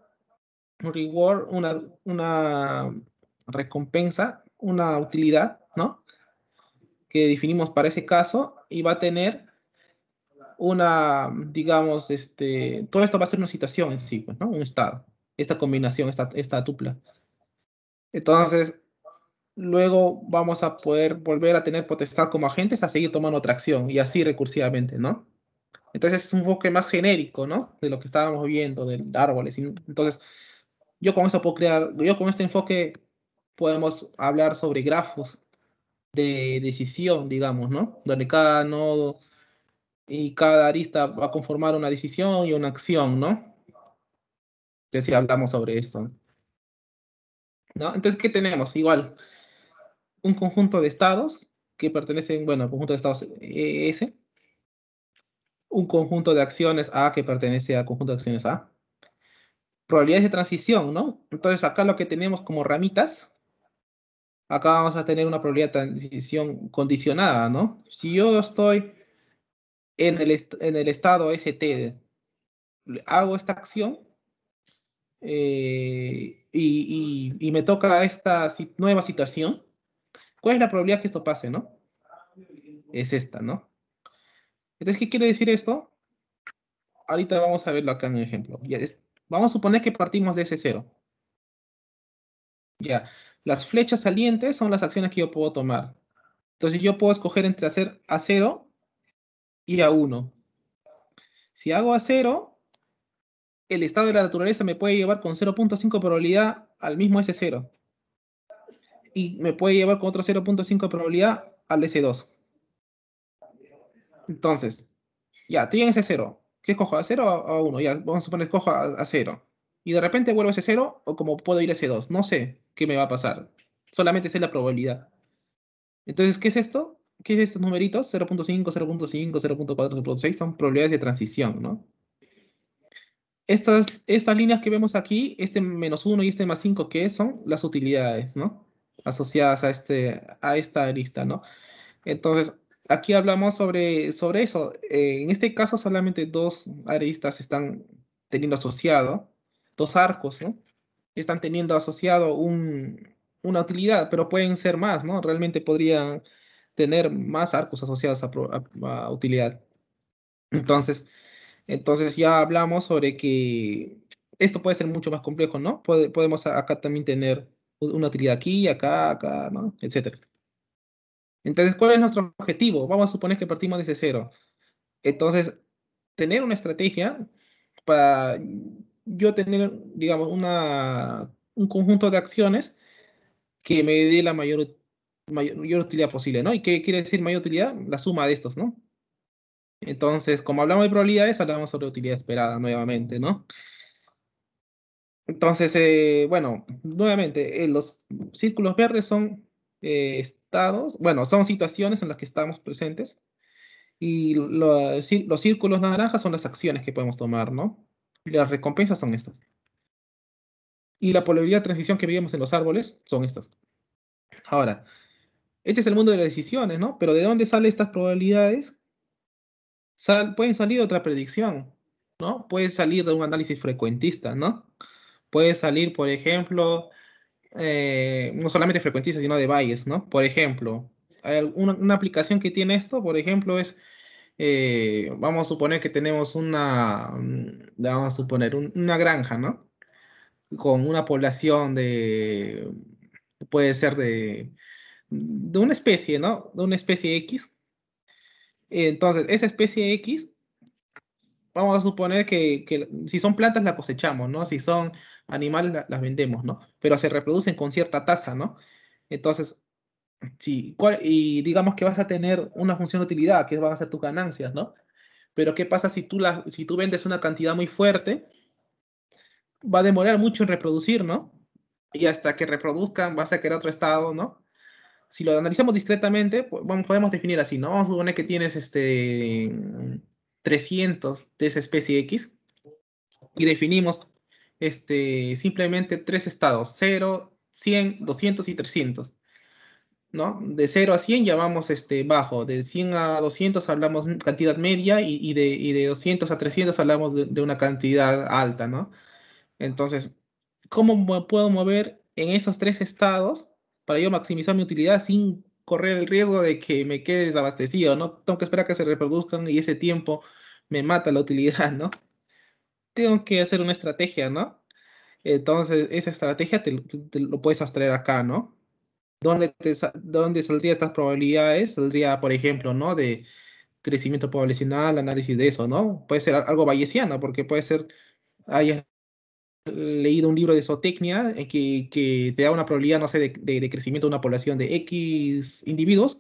[SPEAKER 2] un reward, una, una recompensa, una utilidad, ¿no? Que definimos para ese caso y va a tener una, digamos, este, todo esto va a ser una situación en sí, pues, ¿no? Un estado, esta combinación, esta, esta tupla. Entonces, luego vamos a poder volver a tener potestad como agentes a seguir tomando otra acción y así recursivamente, ¿no? Entonces es un enfoque más genérico, ¿no? De lo que estábamos viendo, de, árboles. Entonces, yo con eso puedo crear, yo con este enfoque podemos hablar sobre grafos de decisión, digamos, ¿no? Donde cada nodo y cada arista va a conformar una decisión y una acción, ¿no? Que si hablamos sobre esto. ¿No? Entonces, ¿qué tenemos? Igual, un conjunto de estados que pertenecen, bueno, al conjunto de estados e S. un conjunto de acciones A que pertenece al conjunto de acciones A, probabilidades de transición, ¿no? Entonces, acá lo que tenemos como ramitas, acá vamos a tener una probabilidad de transición condicionada, ¿no? Si yo estoy en el, en el estado ST hago esta acción eh, y, y, me toca esta nueva situación, ¿cuál es la probabilidad que esto pase, no? Es esta, ¿no? Entonces, ¿qué quiere decir esto? Ahorita vamos a verlo acá en el ejemplo. Ya vamos a suponer que partimos de ese cero. Ya, las flechas salientes son las acciones que yo puedo tomar. Entonces yo puedo escoger entre hacer a cero y a 1. Si hago a 0, el estado de la naturaleza me puede llevar con 0.5 probabilidad al mismo S0. Y me puede llevar con otro 0.5 probabilidad al S2. Entonces, ya, estoy en S0. ¿Qué cojo? ¿A 0 o a 1? Ya, vamos a suponer a 0. Y de repente vuelvo a S0 o como puedo ir a S2. No sé qué me va a pasar. Solamente sé la probabilidad. Entonces, ¿qué es esto? ¿qué es estos numeritos? 0.5, 0.5, 0.4, 0.6 son probabilidades de transición, ¿no? Estas, estas líneas que vemos aquí, este menos 1 y este más 5, ¿qué son? Las utilidades, ¿no? Asociadas a, este, a esta arista, ¿no? Entonces, aquí hablamos sobre, sobre eso. Eh, en este caso, solamente dos aristas están teniendo asociado, dos arcos, ¿no? Están teniendo asociado una utilidad, pero pueden ser más, ¿no? Realmente podrían tener más arcos asociados a, utilidad. Entonces, entonces ya hablamos sobre que esto puede ser mucho más complejo, ¿no? podemos acá también tener una utilidad aquí, acá, acá, ¿no? Etcétera. Entonces, ¿cuál es nuestro objetivo? Vamos a suponer que partimos desde cero. Entonces, tener una estrategia para yo tener, digamos, una, un conjunto de acciones que me dé la mayor mayor, utilidad posible, ¿no? ¿Y qué quiere decir mayor utilidad? La suma de estos, ¿no? Entonces, como hablamos de probabilidades, hablamos sobre utilidad esperada nuevamente, ¿no? Entonces, eh, bueno, nuevamente, eh, los círculos verdes son eh, estados, bueno, son situaciones en las que estamos presentes y los círculos naranjas son las acciones que podemos tomar, ¿no? Y las recompensas son estas. Y la probabilidad de transición que veíamos en los árboles son estas. Ahora, este es el mundo de las decisiones, ¿no? Pero ¿de dónde salen estas probabilidades? Sal, pueden salir de otra predicción, ¿no? Puede salir de un análisis frecuentista, ¿no? Puede salir, por ejemplo, eh, no solamente frecuentista, sino de Bayes, ¿no? Por ejemplo, una, aplicación que tiene esto, por ejemplo, es, eh, vamos a suponer que tenemos una, mm, vamos a suponer, una granja, ¿no? Con una población de, puede ser de de una especie, ¿no? De una especie X. Entonces, esa especie X, vamos a suponer que, si son plantas la cosechamos, ¿no? Si son animales las vendemos, ¿no? Pero se reproducen con cierta tasa, ¿no? Entonces, sí, y digamos que vas a tener una función de utilidad, que van a ser tus ganancias, ¿no? Pero ¿qué pasa si tú, si tú vendes una cantidad muy fuerte? Va a demorar mucho en reproducir, ¿no? Y hasta que reproduzcan, vas a querer otro estado, ¿no? si lo analizamos discretamente, podemos definir así, ¿no? Vamos a suponer que tienes este 300 de esa especie X y definimos este, simplemente tres estados, 0, 100, 200 y 300. ¿no? De 0 a 100 llamamos este, bajo, de 100 a 200 hablamos cantidad media y, de, 200 a 300 hablamos de, de, una cantidad alta. ¿no? Entonces, ¿cómo puedo mover en esos tres estados para yo maximizar mi utilidad sin correr el riesgo de que me quede desabastecido, ¿no? Tengo que esperar que se reproduzcan y ese tiempo me mata la utilidad, ¿no? Tengo que hacer una estrategia, ¿no? Entonces, esa estrategia te, lo puedes abstraer acá, ¿no? ¿Dónde, te, saldría estas probabilidades? Saldría, por ejemplo, ¿no? De crecimiento poblacional, análisis de eso, ¿no? Puede ser algo bayesiano, porque puede ser, leído un libro de zootecnia eh, que, que, te da una probabilidad, no sé, de, crecimiento de una población de X individuos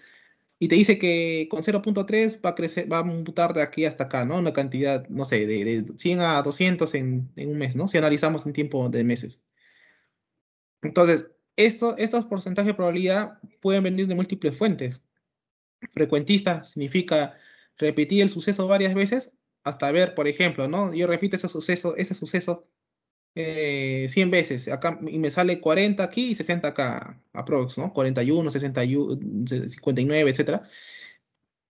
[SPEAKER 2] y te dice que con 0.3 va a crecer, va a mutar de aquí hasta acá, ¿no? Una cantidad, no sé, de, 100 a 200 en, un mes, ¿no? Si analizamos en tiempo de meses. Entonces, esto, estos porcentajes de probabilidad pueden venir de múltiples fuentes. Frecuentista significa repetir el suceso varias veces hasta ver, por ejemplo, ¿no? Yo repito ese suceso, ese suceso eh, 100 veces, acá y me sale 40 aquí y 60 acá, aprox, ¿no? 41, 61, 59, etcétera.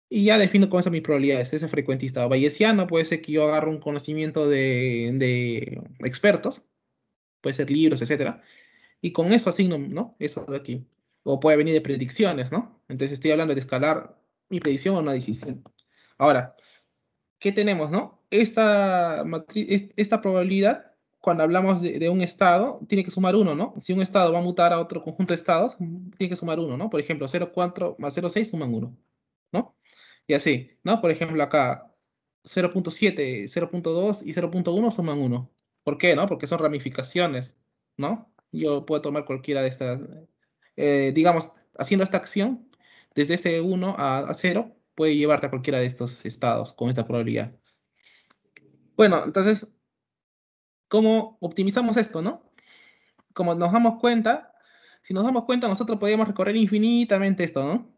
[SPEAKER 2] Y ya defino con eso mis probabilidades. Ese frecuentista bayesiano puede ser que yo agarre un conocimiento de, de expertos, puede ser libros, etcétera. Y con eso asigno, ¿no? Eso de aquí. O puede venir de predicciones, ¿no? Entonces estoy hablando de escalar mi predicción a una decisión. Ahora, ¿qué tenemos, no? Esta, matriz, esta probabilidad cuando hablamos de, un estado, tiene que sumar uno, ¿no? Si un estado va a mutar a otro conjunto de estados, tiene que sumar uno, ¿no? Por ejemplo, 0,4 más 0,6 suman uno, ¿no? Y así, ¿no? Por ejemplo, acá 0.7, 0.2 y 0.1 suman uno. ¿Por qué, no? Porque son ramificaciones, ¿no? Yo puedo tomar cualquiera de estas, eh, digamos, haciendo esta acción, desde ese 1 a, a 0, puede llevarte a cualquiera de estos estados con esta probabilidad. Bueno, entonces ¿Cómo optimizamos esto, no? Como nos damos cuenta, si nos damos cuenta, nosotros podríamos recorrer infinitamente esto, ¿no?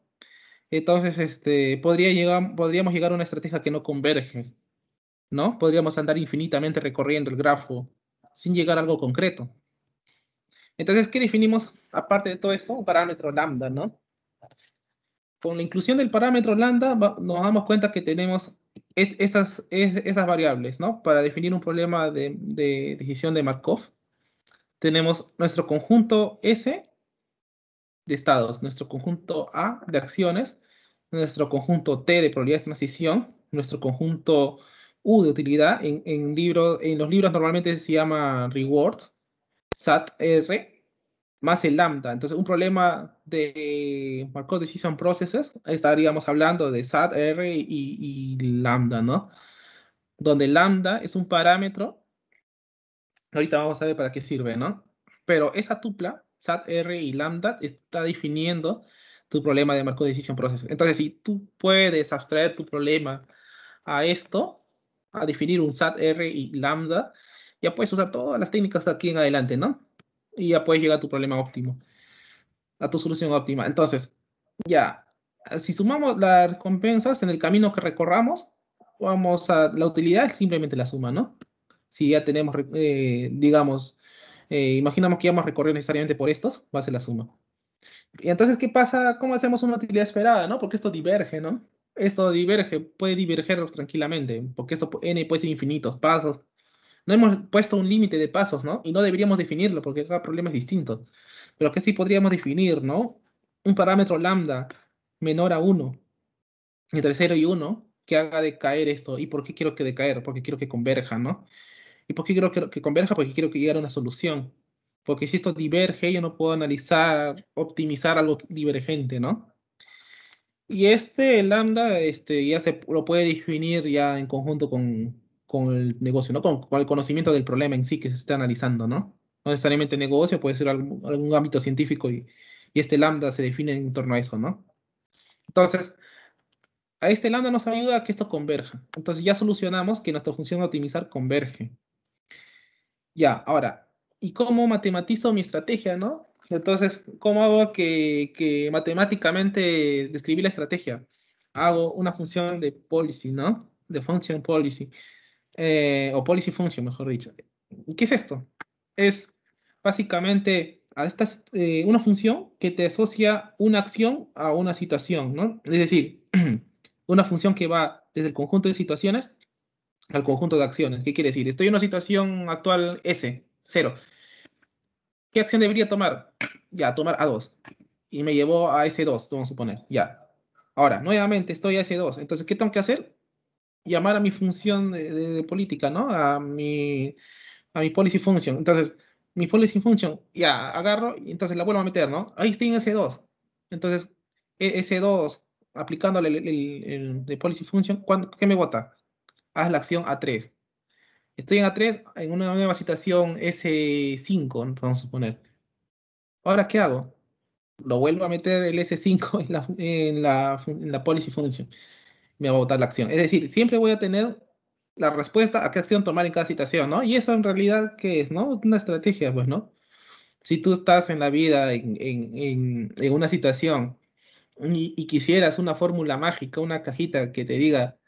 [SPEAKER 2] Entonces, este, podría llegar, podríamos llegar a una estrategia que no converge, ¿no? Podríamos andar infinitamente recorriendo el grafo sin llegar a algo concreto. Entonces, ¿qué definimos, aparte de todo esto? Un parámetro lambda, ¿no? Con la inclusión del parámetro lambda nos damos cuenta que tenemos esas, esas variables, ¿no? Para definir un problema de, decisión de Markov, tenemos nuestro conjunto S de estados, nuestro conjunto A de acciones, nuestro conjunto T de probabilidades de transición, nuestro conjunto U de utilidad, en, en los libros normalmente se llama reward, SAT-R, más el lambda. Entonces, un problema de Markov Decision Processes, estaríamos hablando de SAT, R y, lambda, ¿no? Donde lambda es un parámetro, ahorita vamos a ver para qué sirve, ¿no? Pero esa tupla, SAT, R y lambda, está definiendo tu problema de Markov Decision Processes. Entonces, si tú puedes abstraer tu problema a esto, a definir un SAT, R y lambda, ya puedes usar todas las técnicas de aquí en adelante, ¿no? y ya puedes llegar a tu problema óptimo, a tu solución óptima. Entonces, ya, si sumamos las recompensas en el camino que recorramos, vamos a la utilidad simplemente la suma, ¿no? Si ya tenemos, eh, digamos, eh, imaginamos que íbamos a recorrer necesariamente por estos, va a ser la suma. Y entonces, ¿qué pasa? ¿Cómo hacemos una utilidad esperada, no? Porque esto diverge, ¿no? Esto diverge, puede diverger tranquilamente, porque esto n puede ser infinitos pasos, no hemos puesto un límite de pasos, ¿no? Y no deberíamos definirlo porque cada problema es distinto. Pero que sí podríamos definir, ¿no? Un parámetro lambda menor a 1, entre 0 y 1, que haga decaer esto. ¿Y por qué quiero que decaer? Porque quiero que converja, ¿no? ¿Y por qué quiero que, converja? Porque quiero que llegue a una solución. Porque si esto diverge, yo no puedo analizar, optimizar algo divergente, ¿no? Y este lambda este, ya se lo puede definir ya en conjunto con, con el negocio, ¿no? Con, el conocimiento del problema en sí que se está analizando, ¿no? No necesariamente negocio, puede ser algún, ámbito científico y, este lambda se define en torno a eso, ¿no? Entonces, a este lambda nos ayuda a que esto converja. Entonces ya solucionamos que nuestra función de optimizar converge. Ya, ahora, ¿y cómo matematizo mi estrategia, no? Entonces, ¿cómo hago que, matemáticamente describí la estrategia? Hago una función de policy, ¿no? De function policy. Eh, o policy function, mejor dicho. ¿Qué es esto? Es básicamente a estas eh, una función que te asocia una acción a una situación, ¿no? Es decir, [clears throat] una función que va desde el conjunto de situaciones al conjunto de acciones. ¿Qué quiere decir? Estoy en una situación actual S, 0. ¿Qué acción debería tomar? [clears throat] Ya, tomar A2. Y me llevó a S2, vamos a suponer. Ya. Ahora, nuevamente estoy a S2. Entonces, ¿qué tengo que hacer? llamar a mi función de, política, ¿no? A mi, a mi policy function. Entonces, mi policy function, ya, agarro y entonces la vuelvo a meter, ¿no? Ahí estoy en S2. Entonces, e, S2, aplicándole el, el, policy function, ¿qué me vota? Haz la acción A3. Estoy en A3, en una nueva situación S5, vamos a suponer. Ahora, ¿qué hago? Lo vuelvo a meter el S5 en la, en la, en la policy function me va a votar la acción. Es decir, siempre voy a tener la respuesta a qué acción tomar en cada situación, ¿no? Y eso en realidad, ¿qué es, no? Una estrategia, pues, ¿no? Si tú estás en la vida, en, una situación, y, quisieras una fórmula mágica, una cajita que te diga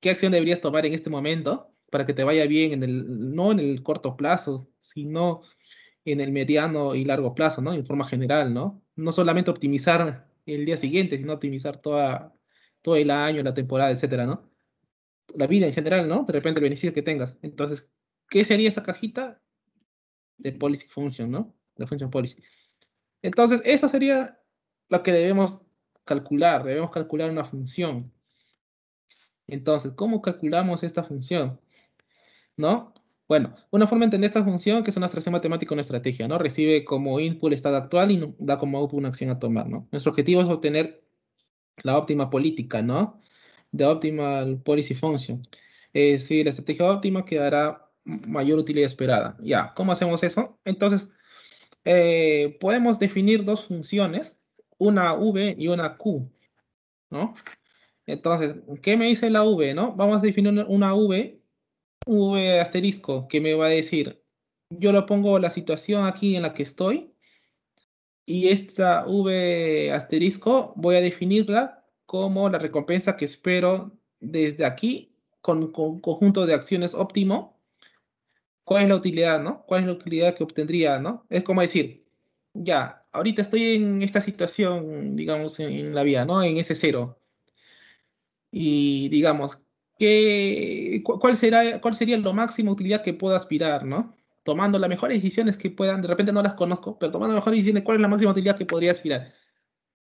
[SPEAKER 2] qué acción deberías tomar en este momento para que te vaya bien, en el, no en el corto plazo, sino en el mediano y largo plazo, ¿no? En forma general, ¿no? No solamente optimizar el día siguiente, sino optimizar toda, todo el año, la temporada, etcétera, ¿no? La vida en general, ¿no? De repente el beneficio que tengas. Entonces, ¿qué sería esa cajita? De policy function, ¿no? De function policy. Entonces, esa sería lo que debemos calcular. Debemos calcular una función. Entonces, ¿cómo calculamos esta función? ¿No? Bueno, una forma de entender esta función, que es una estrategia matemática, una estrategia, ¿no? Recibe como input el estado actual y da como output una acción a tomar, ¿no? Nuestro objetivo es obtener la óptima política, ¿no? The optimal policy function. Es eh, decir, la estrategia óptima quedará mayor utilidad esperada. Ya, ¿cómo hacemos eso? Entonces, eh, podemos definir dos funciones, una V y una Q, ¿no? Entonces, ¿qué me dice la V, no? Vamos a definir una V, V asterisco, que me va a decir, yo lo pongo la situación aquí en la que estoy, y esta V asterisco voy a definirla como la recompensa que espero desde aquí con, un conjunto de acciones óptimo. ¿Cuál es la utilidad, no? ¿Cuál es la utilidad que obtendría, no? Es como decir, ya, ahorita estoy en esta situación, digamos, en la vida, ¿no? En ese cero. Y digamos, ¿qué, cuál, será, ¿cuál sería la máxima utilidad que puedo aspirar, no? tomando las mejores decisiones que puedan, de repente no las conozco, pero tomando las mejores decisiones, ¿cuál es la máxima utilidad que podría aspirar?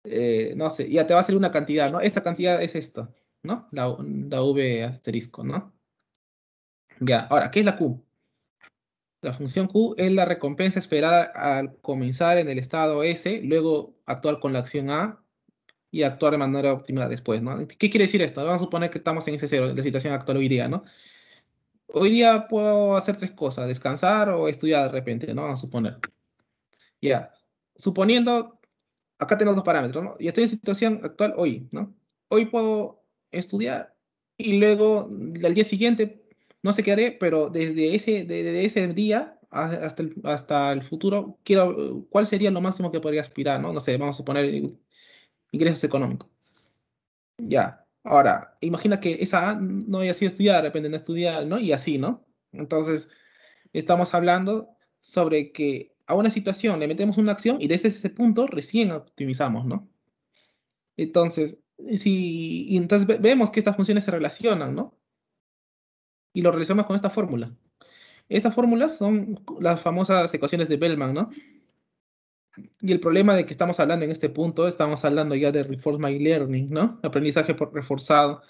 [SPEAKER 2] Eh, no sé, ya te va a salir una cantidad, ¿no? Esa cantidad es esto, ¿no? La, V asterisco, ¿no? Ya, ahora, ¿qué es la Q? La función Q es la recompensa esperada al comenzar en el estado S, luego actuar con la acción A y actuar de manera óptima después, ¿no? ¿Qué quiere decir esto? Vamos a suponer que estamos en S0, la situación actual hoy día, ¿no? hoy día puedo hacer tres cosas, descansar o estudiar de repente, ¿no? Vamos a suponer. Ya, suponiendo, acá tenemos dos parámetros, ¿no? Y estoy en situación actual hoy, ¿no? Hoy puedo estudiar y luego del día siguiente, no sé qué haré, pero desde ese, desde ese día hasta el, hasta el futuro, quiero, ¿cuál sería lo máximo que podría aspirar, ¿no? No sé, vamos a suponer ingresos económicos. Ya, Ahora, imagina que esa A no haya sido estudiada, de repente no ¿no? Y así, ¿no? Entonces, estamos hablando sobre que a una situación le metemos una acción y desde ese punto recién optimizamos, ¿no? Entonces, si, entonces vemos que estas funciones se relacionan, ¿no? Y lo realizamos con esta fórmula. Estas fórmulas son las famosas ecuaciones de Bellman, ¿no? Y el problema de que estamos hablando en este punto, estamos hablando ya de Reinforcement My Learning, ¿no? Aprendizaje por reforzado.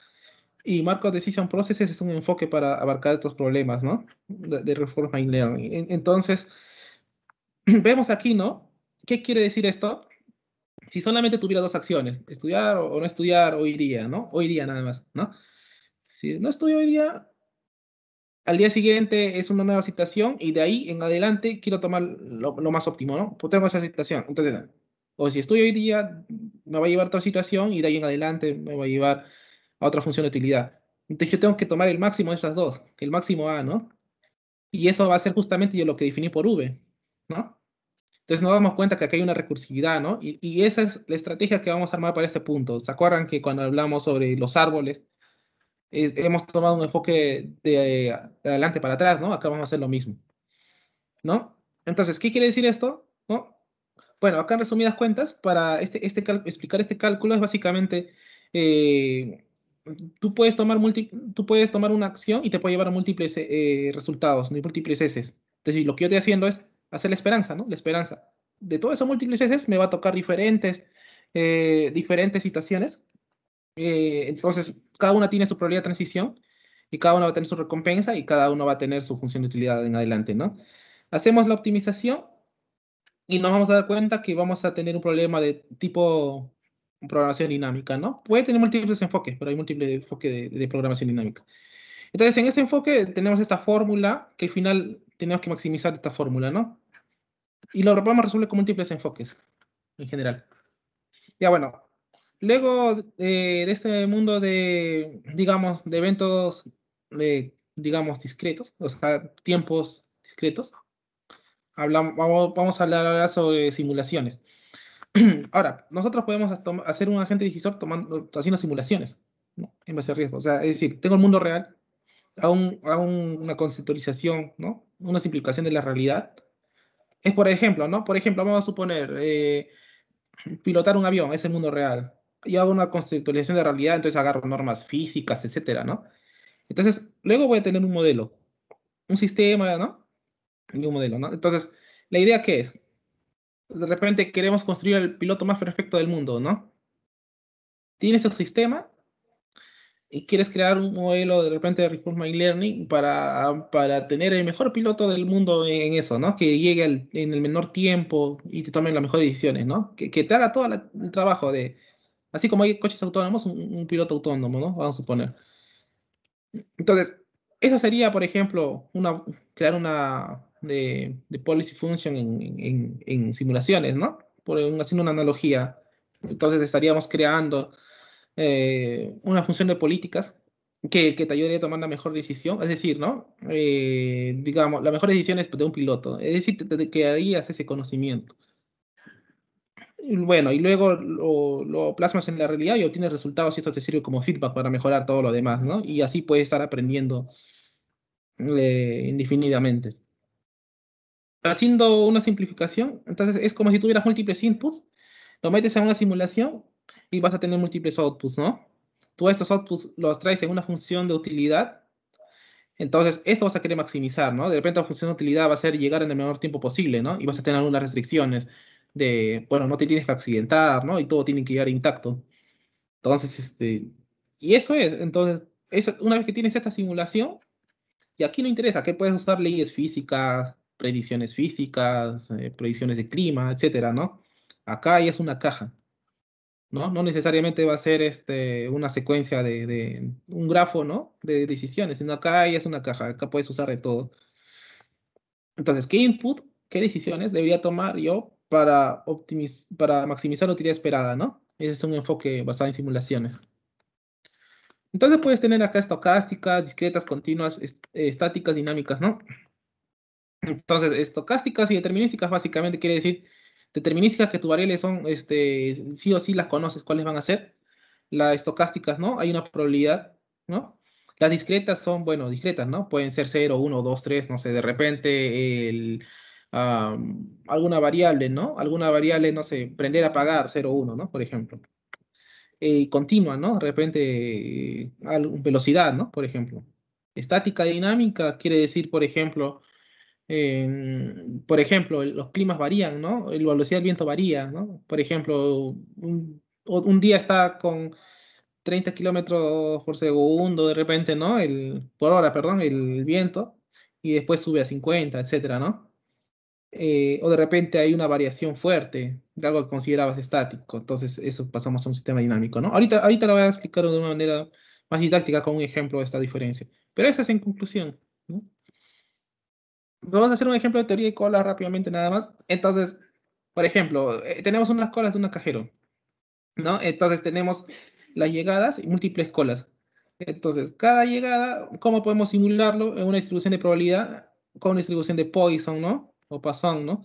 [SPEAKER 2] Y Marco Decision Processes es un enfoque para abarcar estos problemas, ¿no? De, de My Learning. Entonces, [clears throat] vemos aquí, ¿no? ¿Qué quiere decir esto? Si solamente tuviera dos acciones, estudiar o no estudiar, hoy día, ¿no? Hoy día nada más, ¿no? Si no estudio hoy día, al día siguiente es una nueva situación y de ahí en adelante quiero tomar lo, más óptimo, ¿no? Pues tengo esa situación, entonces, o si estoy hoy día, me va a llevar otra situación y de ahí en adelante me va a llevar a otra función de utilidad. Entonces yo tengo que tomar el máximo de esas dos, el máximo A, ¿no? Y eso va a ser justamente lo que definí por V, ¿no? Entonces nos damos cuenta que aquí hay una recursividad, ¿no? Y, y, esa es la estrategia que vamos a armar para este punto. ¿Se acuerdan que cuando hablamos sobre los árboles, eh, hemos tomado un enfoque de, adelante para atrás, ¿no? Acá vamos a hacer lo mismo, ¿no? Entonces, ¿qué quiere decir esto? ¿No? Bueno, acá en resumidas cuentas, para este, este explicar este cálculo es básicamente, eh, tú, puedes tomar una acción y te puede llevar a múltiples eh, resultados, múltiples S. Entonces, lo que yo estoy haciendo es hacer la esperanza, ¿no? La esperanza. De todos esos múltiples S me va a tocar diferentes, eh, diferentes situaciones eh, entonces, cada una tiene su probabilidad de transición y cada una va a tener su recompensa y cada uno va a tener su función de utilidad en adelante, ¿no? Hacemos la optimización y nos vamos a dar cuenta que vamos a tener un problema de tipo programación dinámica, ¿no? Puede tener múltiples enfoques, pero hay múltiples enfoques de, de, programación dinámica. Entonces, en ese enfoque tenemos esta fórmula que al final tenemos que maximizar esta fórmula, ¿no? Y lo vamos a resolver con múltiples enfoques, en general. Ya, bueno, luego eh, de este mundo de, digamos, de eventos, digamos, discretos, o sea, tiempos discretos, hablamos, vamos, a hablar ahora sobre simulaciones. [clears throat] ahora, nosotros podemos hacer un agente divisor tomando, haciendo simulaciones, en base a riesgo. O sea, es decir, tengo el mundo real, a, una conceptualización, ¿no? una simplificación de la realidad. Es por ejemplo, ¿no? Por ejemplo, vamos a suponer eh, pilotar un avión, es el mundo real yo hago una conceptualización de realidad, entonces agarro normas físicas, etcétera, ¿no? Entonces, luego voy a tener un modelo, un sistema, ¿no? Y un modelo, ¿no? Entonces, ¿la idea qué es? De repente queremos construir el piloto más perfecto del mundo, ¿no? Tienes el sistema y quieres crear un modelo de repente de my Learning para, para tener el mejor piloto del mundo en eso, ¿no? Que llegue en el menor tiempo y te tomen las mejores decisiones, ¿no? Que, te haga todo el trabajo de, Así como hay coches autónomos, un, piloto autónomo, ¿no? Vamos a suponer. Entonces, eso sería, por ejemplo, una, crear una de, policy function en, simulaciones, ¿no? Por, haciendo una analogía. Entonces estaríamos creando eh, una función de políticas que, que, te ayudaría a tomar la mejor decisión, es decir, ¿no? Eh, digamos, la mejor decisión es de un piloto, es decir, te, harías ese conocimiento bueno, y luego lo, plasmas en la realidad y obtienes resultados y esto te sirve como feedback para mejorar todo lo demás, ¿no? Y así puedes estar aprendiendo eh, indefinidamente. Haciendo una simplificación, entonces es como si tuvieras múltiples inputs, lo metes en una simulación y vas a tener múltiples outputs, ¿no? Tú estos outputs los traes en una función de utilidad, entonces esto vas a querer maximizar, ¿no? De repente la función de utilidad va a ser llegar en el menor tiempo posible, ¿no? Y vas a tener algunas restricciones de, bueno, no te tienes que accidentar, ¿no? Y todo tiene que llegar intacto. Entonces, este, y eso es, entonces, eso, una vez que tienes esta simulación, y aquí no interesa, que puedes usar leyes físicas, predicciones físicas, eh, predicciones de clima, etcétera, ¿no? Acá ya es una caja, ¿no? No necesariamente va a ser este, una secuencia de, de un grafo, ¿no? De decisiones, sino acá ya es una caja, acá puedes usar de todo. Entonces, ¿qué input, qué decisiones debería tomar yo para, para maximizar la utilidad esperada, ¿no? Ese es un enfoque basado en simulaciones. Entonces puedes tener acá estocásticas, discretas, continuas, estáticas, dinámicas, ¿no? Entonces, estocásticas y determinísticas básicamente quiere decir determinísticas que tus variables son, este, sí o sí las conoces, cuáles van a ser. Las estocásticas, ¿no? Hay una probabilidad, ¿no? Las discretas son, bueno, discretas, ¿no? Pueden ser 0, 1, 2, 3, no sé, de repente el Ah, alguna variable, ¿no? Alguna variable, no sé, prender, apagar, 1, ¿no? Por ejemplo. Eh, continua, ¿no? De repente, eh, velocidad, ¿no? Por ejemplo. Estática dinámica quiere decir, por ejemplo, por ejemplo, los climas varían, ¿no? La velocidad del viento varía, ¿no? Por ejemplo, un, día está con 30 kilómetros por segundo, de repente, ¿no? El, por hora, perdón, el viento, y después sube a 50, etcétera, ¿no? Eh, o de repente hay una variación fuerte de algo que considerabas estático. Entonces, eso pasamos a un sistema dinámico, ¿no? Ahorita, ahorita lo voy a explicar de una manera más didáctica con un ejemplo de esta diferencia. Pero esa es en conclusión. Vamos a hacer un ejemplo de teoría de colas rápidamente nada más. Entonces, por ejemplo, eh, tenemos unas colas de un cajero, ¿no? Entonces tenemos las llegadas y múltiples colas. Entonces, cada llegada, ¿cómo podemos simularlo en una distribución de probabilidad con una distribución de Poisson, ¿no? o pasón, ¿no?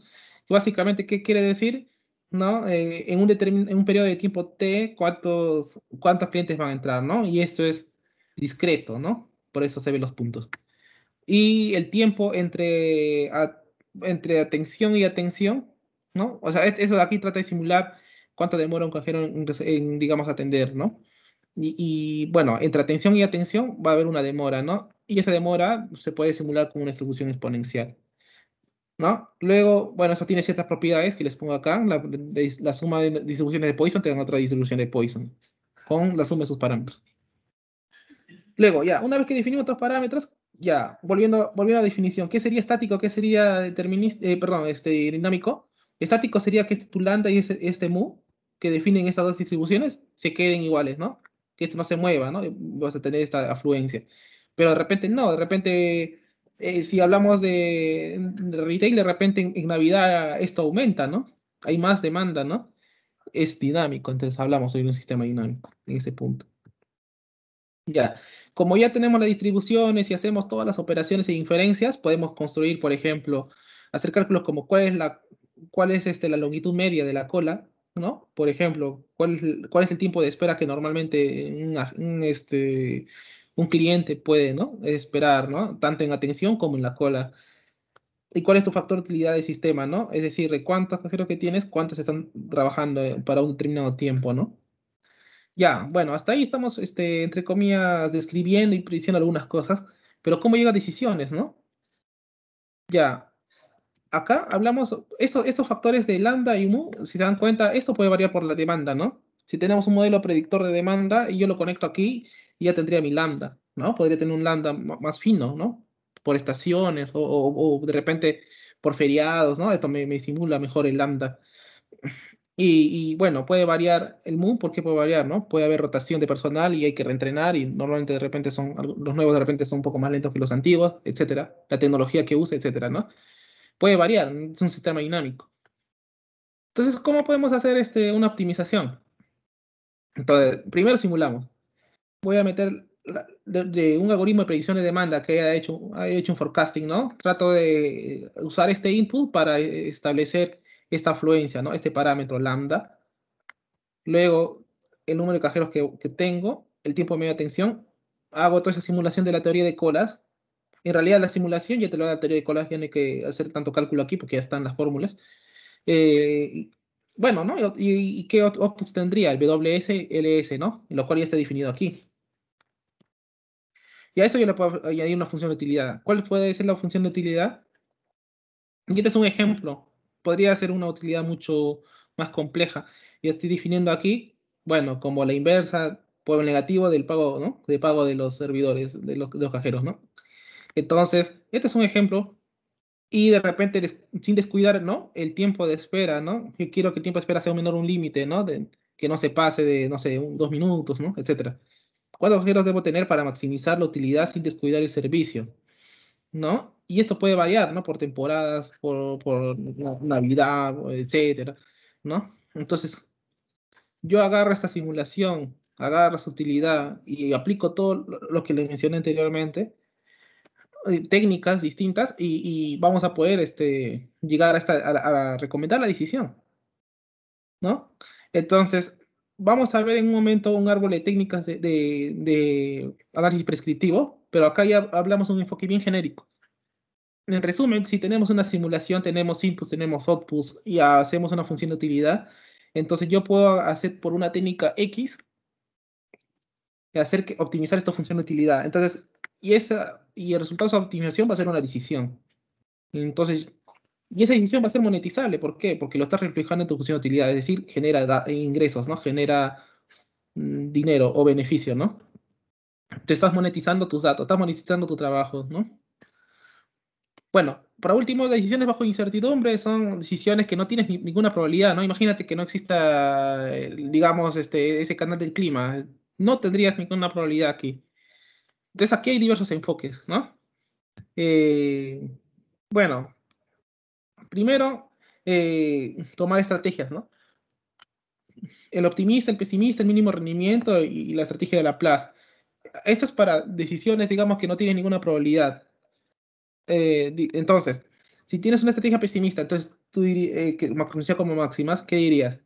[SPEAKER 2] básicamente, ¿qué quiere decir? ¿No? Eh, en, un en un periodo de tiempo T, ¿cuántos, ¿cuántos clientes van a entrar, ¿no? Y esto es discreto, ¿no? Por eso se ven los puntos. Y el tiempo entre, entre atención y atención, ¿no? O sea, eso de aquí trata de simular cuánto demora un cajero en, digamos, atender, ¿no? y, bueno, entre atención y atención va a haber una demora, ¿no? Y esa demora se puede simular con una distribución exponencial. ¿no? Luego, bueno, eso tiene ciertas propiedades que les pongo acá. La, la suma de distribuciones de Poisson te dan otra distribución de Poisson con la suma de sus parámetros. Luego, ya, una vez que definimos otros parámetros, ya, volviendo, volviendo a la definición, ¿qué sería estático? ¿Qué sería eh, perdón, este, dinámico. Estático sería que este lambda y este, este, mu, que definen estas dos distribuciones, se queden iguales, ¿no? Que esto no se mueva, ¿no? Vas a tener esta afluencia. Pero de repente no, de repente eh, si hablamos de, retail, de repente en, Navidad esto aumenta, ¿no? Hay más demanda, ¿no? Es dinámico, entonces hablamos de un sistema dinámico en ese punto. Ya, como ya tenemos las distribuciones y hacemos todas las operaciones e inferencias, podemos construir, por ejemplo, hacer cálculos como cuál es la, cuál es este, la longitud media de la cola, ¿no? Por ejemplo, cuál, es el tiempo de espera que normalmente un, este, un cliente puede ¿no? esperar, ¿no? tanto en atención como en la cola. ¿Y cuál es tu factor de utilidad del sistema? ¿no? Es decir, de cuántos cajeros que tienes, cuántos están trabajando eh, para un determinado tiempo. ¿no? Ya, bueno, hasta ahí estamos, este, entre comillas, describiendo y prediciendo algunas cosas, pero ¿cómo llega a decisiones? ¿no? Ya, acá hablamos, estos factores de lambda y mu, si se dan cuenta, esto puede variar por la demanda, ¿no? Si tenemos un modelo predictor de demanda y yo lo conecto aquí, ya tendría mi lambda, ¿no? Podría tener un lambda más fino, ¿no? Por estaciones o, de repente por feriados, ¿no? Esto me, me simula mejor el lambda. Y, bueno, puede variar el moon, ¿por qué puede variar? ¿no? Puede haber rotación de personal y hay que reentrenar y normalmente de repente son, los nuevos de repente son un poco más lentos que los antiguos, etcétera, la tecnología que use etcétera, ¿no? Puede variar, es un sistema dinámico. Entonces, ¿cómo podemos hacer este, una optimización? Entonces, primero simulamos. Voy a meter de, un algoritmo de predicción de demanda que haya hecho, haya hecho un forecasting, ¿no? Trato de eh, usar este input para eh, establecer esta afluencia, ¿no? Este parámetro lambda. Luego, el número de cajeros que, tengo, el tiempo de media atención. Hago toda esa simulación de la teoría de colas. En realidad, la simulación ya te lo da la teoría de colas, ya no hay que hacer tanto cálculo aquí porque ya están las fórmulas. Eh, bueno, ¿no? ¿Y, qué otros tendría? El WSLS, ¿no? Lo cual ya está definido aquí. Y a eso yo le puedo añadir una función de utilidad. ¿Cuál puede ser la función de utilidad? Y este es un ejemplo. Podría ser una utilidad mucho más compleja. Y estoy definiendo aquí, bueno, como la inversa por negativo del pago, ¿no? De pago de los servidores, de los, de los cajeros, ¿no? Entonces, este es un ejemplo y de repente sin descuidar, ¿no? El tiempo de espera, ¿no? quiero que el tiempo de espera sea un menor un límite, ¿no? que no se pase de, no sé, dos minutos, ¿no? Etcétera. ¿Cuántos agujeros debo tener para maximizar la utilidad sin descuidar el servicio? ¿No? Y esto puede variar, ¿no? Por temporadas, por, por Navidad, etcétera, ¿no? Entonces, yo agarro esta simulación, agarro su utilidad y aplico todo lo que le mencioné anteriormente, eh, técnicas distintas y, vamos a poder este, llegar a, a, recomendar la decisión. ¿No? Entonces, vamos a ver en un momento un árbol de técnicas de, análisis prescriptivo, pero acá ya hablamos un enfoque bien genérico. En resumen, si tenemos una simulación, tenemos inputs, tenemos outputs y hacemos una función de utilidad, entonces yo puedo hacer por una técnica X hacer que optimizar esta función de utilidad. Entonces, y, esa, y el resultado de esa optimización va a ser una decisión. Entonces, y esa decisión va a ser monetizable. ¿Por qué? Porque lo estás reflejando en tu función de utilidad, es decir, genera ingresos, ¿no? Genera mm, dinero o beneficio, ¿no? Te estás monetizando tus datos, estás monetizando tu trabajo, ¿no? Bueno, para último, decisiones bajo incertidumbre son decisiones que no tienes ninguna probabilidad, ¿no? Imagínate que no exista, eh, digamos, este, ese canal del clima. No tendrías ninguna probabilidad aquí. Entonces aquí hay diversos enfoques, ¿no? Eh, bueno, primero, eh, tomar estrategias, ¿no? El optimista, el pesimista, el mínimo rendimiento y, la estrategia de la plaza. Esto es para decisiones, digamos, que no tienen ninguna probabilidad. Eh, entonces, si tienes una estrategia pesimista, entonces tú eh, que conocida como máximas, ¿qué dirías?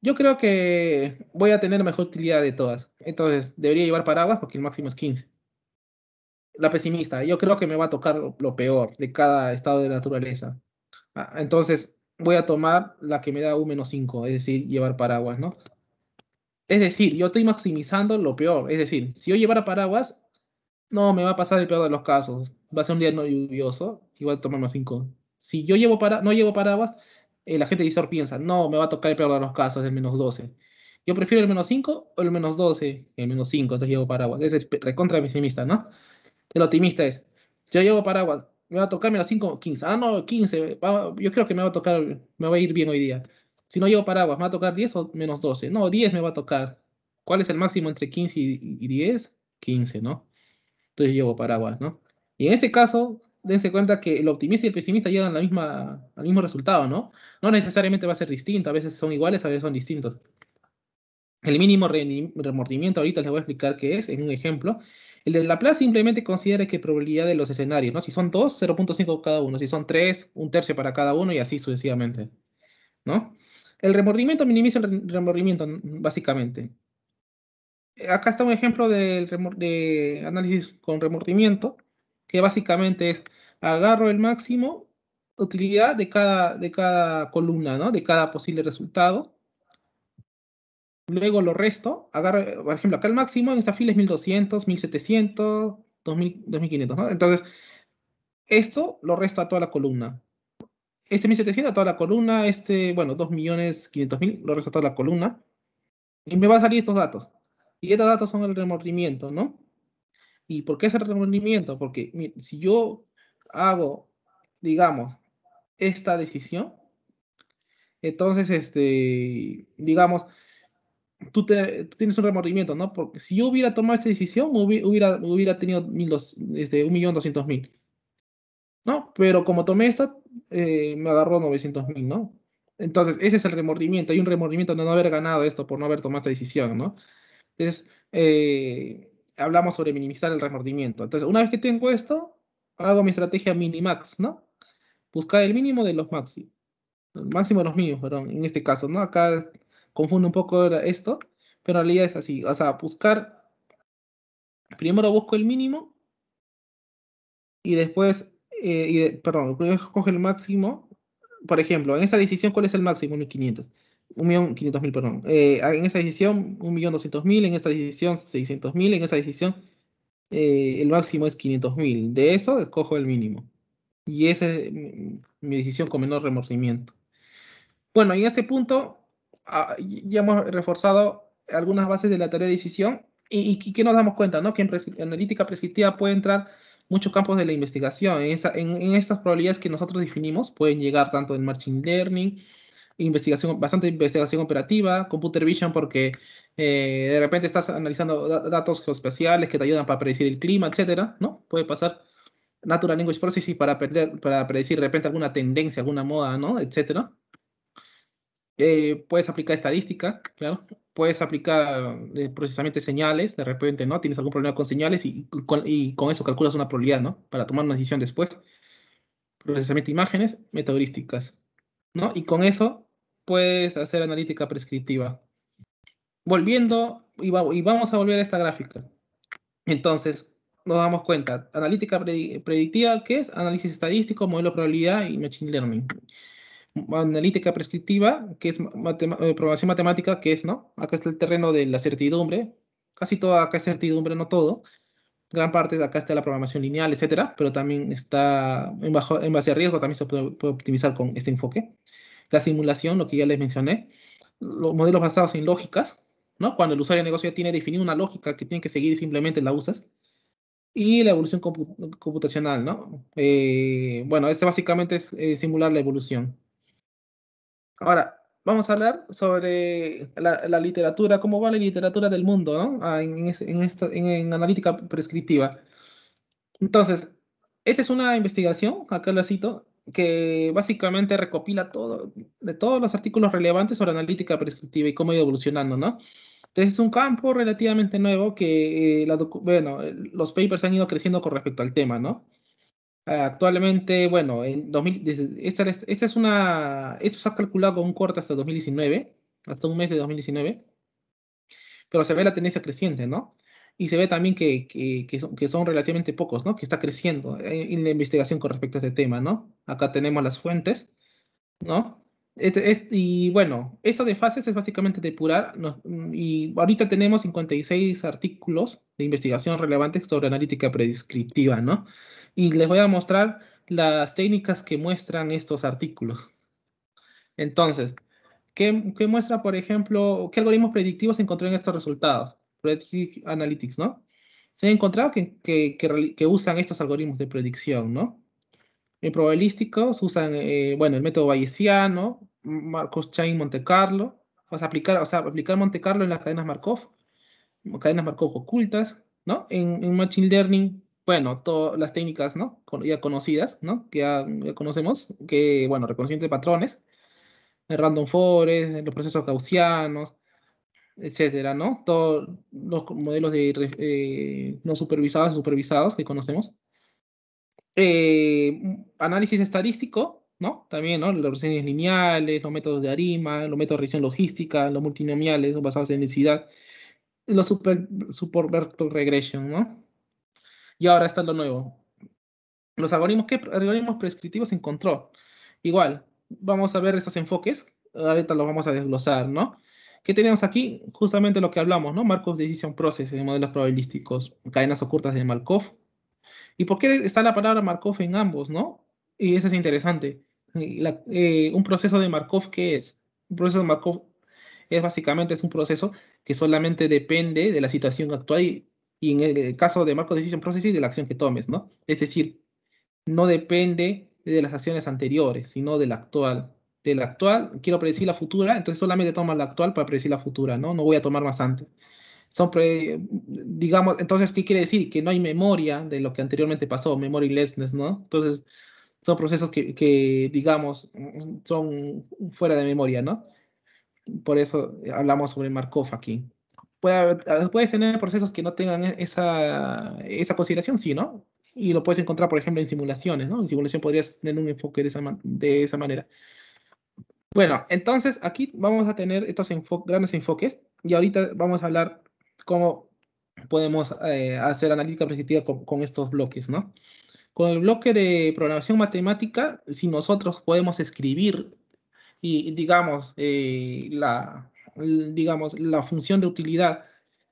[SPEAKER 2] Yo creo que voy a tener mejor utilidad de todas. Entonces, debería llevar paraguas porque el máximo es 15 la pesimista. Yo creo que me va a tocar lo peor de cada estado de naturaleza. Ah, entonces voy a tomar la que me da un menos 5, es decir, llevar paraguas, ¿no? Es decir, yo estoy maximizando lo peor. Es decir, si yo llevara paraguas, no me va a pasar el peor de los casos. Va a ser un día no lluvioso igual tomar más 5. Si yo llevo para, no llevo paraguas, eh, gente de visor piensa, no, me va a tocar el peor de los casos, el menos 12. Yo prefiero el menos 5 o el menos 12, el menos 5, entonces llevo paraguas. es recontra pesimista, ¿no? el optimista es, yo llevo paraguas, me va a tocar tocarme las 15. ah no, 15, yo creo que me va a tocar, me va a ir bien hoy día. Si no llevo paraguas, ¿me va a tocar 10 o menos 12? No, 10 me va a tocar. ¿Cuál es el máximo entre 15 y 10? 15, ¿no? Entonces llevo paraguas, ¿no? Y en este caso, dense cuenta que el optimista y el pesimista llegan la al mismo resultado, ¿no? No necesariamente va a ser distinto, a veces son iguales, a veces son distintos. El mínimo remordimiento, ahorita les voy a explicar qué es en un ejemplo. El de Laplace simplemente considera que probabilidad de los escenarios, ¿no? Si son dos, 0.5 cada uno. Si son tres, un tercio para cada uno y así sucesivamente, ¿no? El remordimiento minimiza el remordimiento, básicamente. Acá está un ejemplo de, de análisis con remordimiento, que básicamente es agarro el máximo utilidad de cada, de cada columna, ¿no? De cada posible resultado Luego lo resto, agarra, por ejemplo, acá el máximo en esta fila es 1200, 1700, 2500, ¿no? Entonces, esto lo resto a toda la columna. Este 1700 a toda la columna, este, bueno, 2.500.000 lo resto a toda la columna. Y me va a salir estos datos. Y estos datos son el remordimiento, ¿no? ¿Y por qué es el remordimiento? Porque si yo hago, digamos, esta decisión, entonces, este, digamos, tú, te, tienes un remordimiento, ¿no? Porque si yo hubiera tomado esta decisión, hubiera, hubiera tenido 1.200.000, este, millón doscientos mil. ¿No? Pero como tomé esta, eh, me agarró 900.000, mil, ¿no? Entonces, ese es el remordimiento. Hay un remordimiento de no haber ganado esto por no haber tomado esta decisión, ¿no? Entonces, eh, hablamos sobre minimizar el remordimiento. Entonces, una vez que tengo esto, hago mi estrategia minimax, ¿no? Buscar el mínimo de los maxi. El máximo de los mínimos, perdón, en este caso, ¿no? Acá confunde un poco esto, pero en realidad es así. O sea, buscar, primero busco el mínimo y después, eh, perdón, primero el máximo. Por ejemplo, en esta decisión, ¿cuál es el máximo? 1.500. 1.500.000, perdón. Eh, en esta decisión, 1.200.000, en esta decisión, 600.000, en esta decisión, eh, el máximo es 500.000. De eso, escojo el mínimo. Y esa es mi decisión con menor remordimiento. Bueno, y en este punto, Ah, ya hemos reforzado algunas bases de la tarea de decisión y, que nos damos cuenta, ¿no? Que en analítica prescriptiva puede entrar muchos campos de la investigación. En, estas probabilidades que nosotros definimos pueden llegar tanto en machine learning, investigación, bastante investigación operativa, computer vision porque eh, de repente estás analizando datos geoespaciales que te ayudan para predecir el clima, etcétera, ¿no? Puede pasar natural language processing para, para predecir de repente alguna tendencia, alguna moda, ¿no? Etcétera. Eh, puedes aplicar estadística, claro. Puedes aplicar eh, procesamiento de señales, de repente, ¿no? Tienes algún problema con señales y, con, eso calculas una probabilidad, Para tomar una decisión después. Procesamiento de imágenes, metaheurísticas, ¿no? Y con eso puedes hacer analítica prescriptiva. Volviendo, y, vamos a volver a esta gráfica. Entonces, nos damos cuenta, analítica predictiva, que es? Análisis estadístico, modelo de probabilidad y machine learning analítica prescriptiva, que es eh, programación matemática, que es, ¿no? Acá está el terreno de la certidumbre, casi toda acá es certidumbre, no todo. Gran parte de acá está la programación lineal, etcétera, pero también está en, bajo, en base a riesgo, también se puede, optimizar con este enfoque. La simulación, lo que ya les mencioné. Los modelos basados en lógicas, ¿no? Cuando el usuario de negocio ya tiene definida una lógica que tiene que seguir y simplemente la usas y la evolución computacional, ¿no? Eh, bueno, este básicamente es eh, simular la evolución. Ahora, vamos a hablar sobre la, literatura, cómo va la literatura del mundo, ¿no? Ah, en, en, analítica prescriptiva. Entonces, esta es una investigación, acá la cito, que básicamente recopila todo, de todos los artículos relevantes sobre analítica prescriptiva y cómo ha ido evolucionando, ¿no? Entonces es un campo relativamente nuevo que, eh, bueno, los papers han ido creciendo con respecto al tema, ¿no? Ah, actualmente, bueno, en 2000, esta, esta, es una, esto se ha calculado un corte hasta 2019, hasta un mes de 2019, pero se ve la tendencia creciente, ¿no? Y se ve también que, que, son, que son, relativamente pocos, ¿no? Que está creciendo en, eh, la investigación con respecto a este tema, ¿no? Acá tenemos las fuentes, ¿no? Este, y bueno, esto de fases es básicamente depurar, y ahorita tenemos 56 artículos de investigación relevantes sobre analítica prescriptiva, ¿no? y les voy a mostrar las técnicas que muestran estos artículos. Entonces, ¿qué, qué muestra, por ejemplo, qué algoritmos predictivos se encontró en estos resultados? Predictive Analytics, ¿no? Se ha encontrado que, que, que, usan estos algoritmos de predicción, ¿no? En probabilísticos usan, eh, bueno, el método bayesiano, Marcos Chain Monte Carlo, o sea, aplicar, o sea, aplicar Monte Carlo en las cadenas Markov, cadenas Markov ocultas, ¿no? En, en Machine Learning bueno, todas las técnicas, ¿no? ya conocidas, ¿no? Que ya, conocemos, que, bueno, reconocimiento de patrones, eh, random forest, eh, los procesos gaussianos, etcétera, ¿no? Todos los modelos de eh, no supervisados, supervisados que conocemos. análisis estadístico, ¿no? También, ¿no? Las lineales, los métodos de Arima, los métodos de revisión logística, los multinomiales basados en densidad, los super, vector regression, ¿no? Y ahora está lo nuevo. Los algoritmos, ¿qué algoritmos prescriptivos encontró? Igual, vamos a ver estos enfoques. Ahorita los vamos a desglosar, ¿no? ¿Qué tenemos aquí? Justamente lo que hablamos, ¿no? Markov Decision Process en modelos probabilísticos, cadenas ocultas de Markov. ¿Y por qué está la palabra Markov en ambos, no? Y eso es interesante. Eh, un proceso de Markov, ¿qué es? Un proceso de Markov es básicamente es un proceso que solamente depende de la situación actual y y en el caso de marco decision processing de la acción que tomes, ¿no? Es decir, no depende de las acciones anteriores, sino de la actual. De la actual, quiero predecir la futura, entonces solamente tomo la actual para predecir la futura, ¿no? No voy a tomar más antes. Son, digamos, entonces, ¿qué quiere decir? Que no hay memoria de lo que anteriormente pasó, memorylessness, ¿no? Entonces, son procesos que, que, digamos, son fuera de memoria, ¿no? Por eso hablamos sobre Markov aquí puedes tener procesos que no tengan e-, esa, consideración, sí, ¿no? Y lo puedes encontrar, por ejemplo, en simulaciones, ¿no? En simulación podrías tener un enfoque de esa, de esa manera. Bueno, entonces aquí vamos a tener estos grandes enfoques y ahorita vamos a hablar cómo podemos eh, hacer analítica predictiva con, estos bloques, ¿no? Con el bloque de programación matemática, si nosotros podemos escribir y, digamos, eh, la, digamos, la función de utilidad,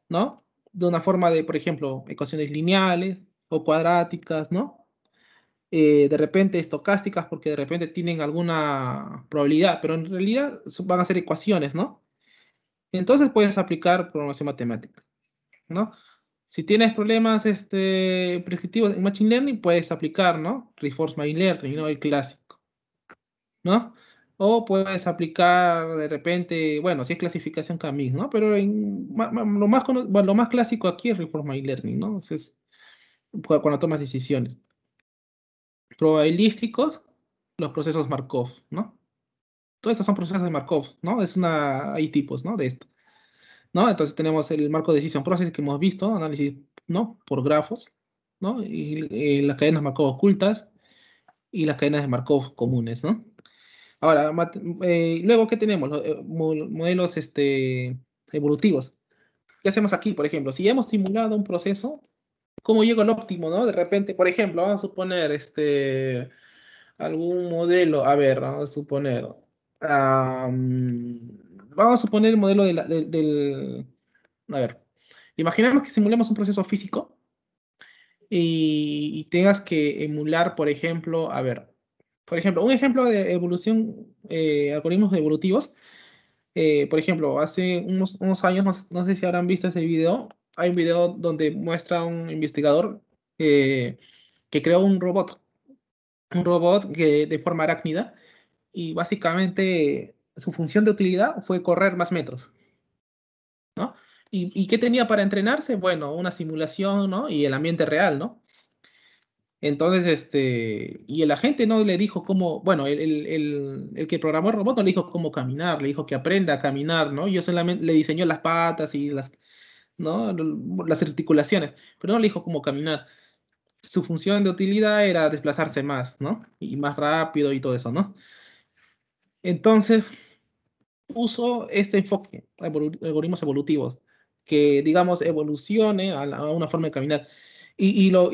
[SPEAKER 2] ¿no? De una forma de, por ejemplo, ecuaciones lineales o cuadráticas, ¿no? Eh, de repente estocásticas porque de repente tienen alguna probabilidad, pero en realidad van a ser ecuaciones, ¿no? Entonces puedes aplicar programación matemática, ¿no? Si tienes problemas este, prescriptivos en Machine Learning, puedes aplicar, ¿no? Reinforcement Machine Learning, ¿no? El clásico, ¿no? O puedes aplicar de repente, bueno, si es clasificación CAMIS, ¿no? Pero lo, más, lo más clásico aquí es Reform My Learning, ¿no? Entonces, cuando tomas decisiones. Probabilísticos, los procesos Markov, ¿no? Todos estos son procesos de Markov, ¿no? Es una, hay tipos, ¿no? De esto. ¿No? Entonces tenemos el marco de decision process que hemos visto, análisis, ¿no? Por grafos, ¿no? Y, y eh, las cadenas Markov ocultas y las cadenas de Markov comunes, ¿no? Ahora, eh, luego, ¿qué tenemos? Eh, modelos este, evolutivos. ¿Qué hacemos aquí, por ejemplo? Si hemos simulado un proceso, ¿cómo llego al óptimo, no? De repente, por ejemplo, vamos a suponer este, algún modelo, a ver, vamos a suponer, vamos a suponer el modelo del, a ver, imaginemos que simulemos un proceso físico y tengas que emular, por ejemplo, a ver, por ejemplo, un ejemplo de evolución, eh, algoritmos evolutivos. Eh, por ejemplo, hace unos, años, no, sé si habrán visto ese video, hay un video donde muestra un investigador eh, que creó un robot, un robot de forma arácnida, y básicamente su función de utilidad fue correr más metros. ¿no? ¿Y, ¿Y qué tenía para entrenarse? Bueno, una simulación ¿no? y el ambiente real, ¿no? Entonces, este, y el agente no le dijo cómo, bueno, el, el, el, que programó el robot no le dijo cómo caminar, le dijo que aprenda a caminar, ¿no? Yo solamente le diseñó las patas y las, ¿no? Las articulaciones, pero no le dijo cómo caminar. Su función de utilidad era desplazarse más, ¿no? Y más rápido y todo eso, ¿no? Entonces, puso este enfoque, algoritmos evolutivos, que, digamos, evolucione a una forma de caminar. Y, lo,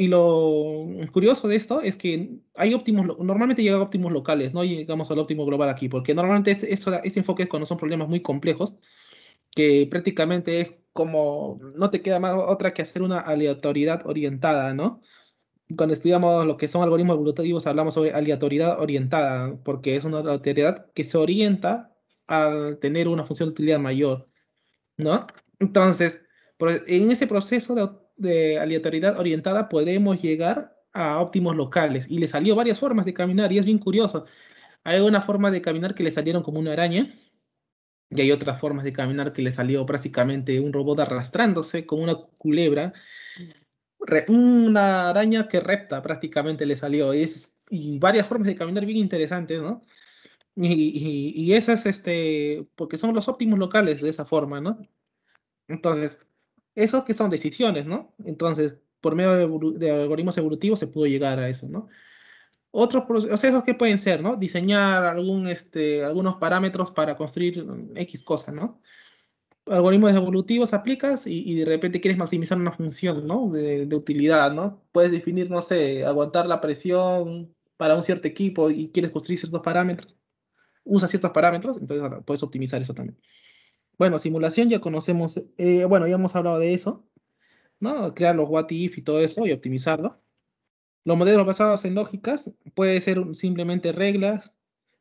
[SPEAKER 2] curioso de esto es que hay óptimos, normalmente a óptimos locales, no llegamos al óptimo global aquí, porque normalmente este, este, enfoque es cuando son problemas muy complejos, que prácticamente es como, no te queda más otra que hacer una aleatoriedad orientada, ¿no? Cuando estudiamos lo que son algoritmos evolutivos hablamos sobre aleatoriedad orientada, porque es una aleatoriedad que se orienta a tener una función de utilidad mayor, ¿no? Entonces, en ese proceso de de aleatoriedad orientada podemos llegar a óptimos locales. Y le salió varias formas de caminar y es bien curioso. Hay una forma de caminar que le salieron como una araña y hay otras formas de caminar que le salió prácticamente un robot arrastrándose con una culebra. una araña que repta prácticamente le salió. Y, es, y varias formas de caminar bien interesantes, ¿no? Y, y, y, esas, este, porque son los óptimos locales de esa forma, ¿no? Entonces, esos que son decisiones, ¿no? Entonces, por medio de, algoritmos evolutivos se pudo llegar a eso, ¿no? Otros procesos que pueden ser, ¿no? Diseñar algún, este, algunos parámetros para construir mm, X cosas, ¿no? algoritmos evolutivos aplicas y, de repente quieres maximizar una función, ¿no? De, de, utilidad, ¿no? Puedes definir, no sé, aguantar la presión para un cierto equipo y quieres construir ciertos parámetros, usa ciertos parámetros, entonces puedes optimizar eso también. Bueno, simulación ya conocemos, eh, bueno, ya hemos hablado de eso, ¿no? Crear los what if y todo eso y optimizarlo. Los modelos basados en lógicas puede ser simplemente reglas,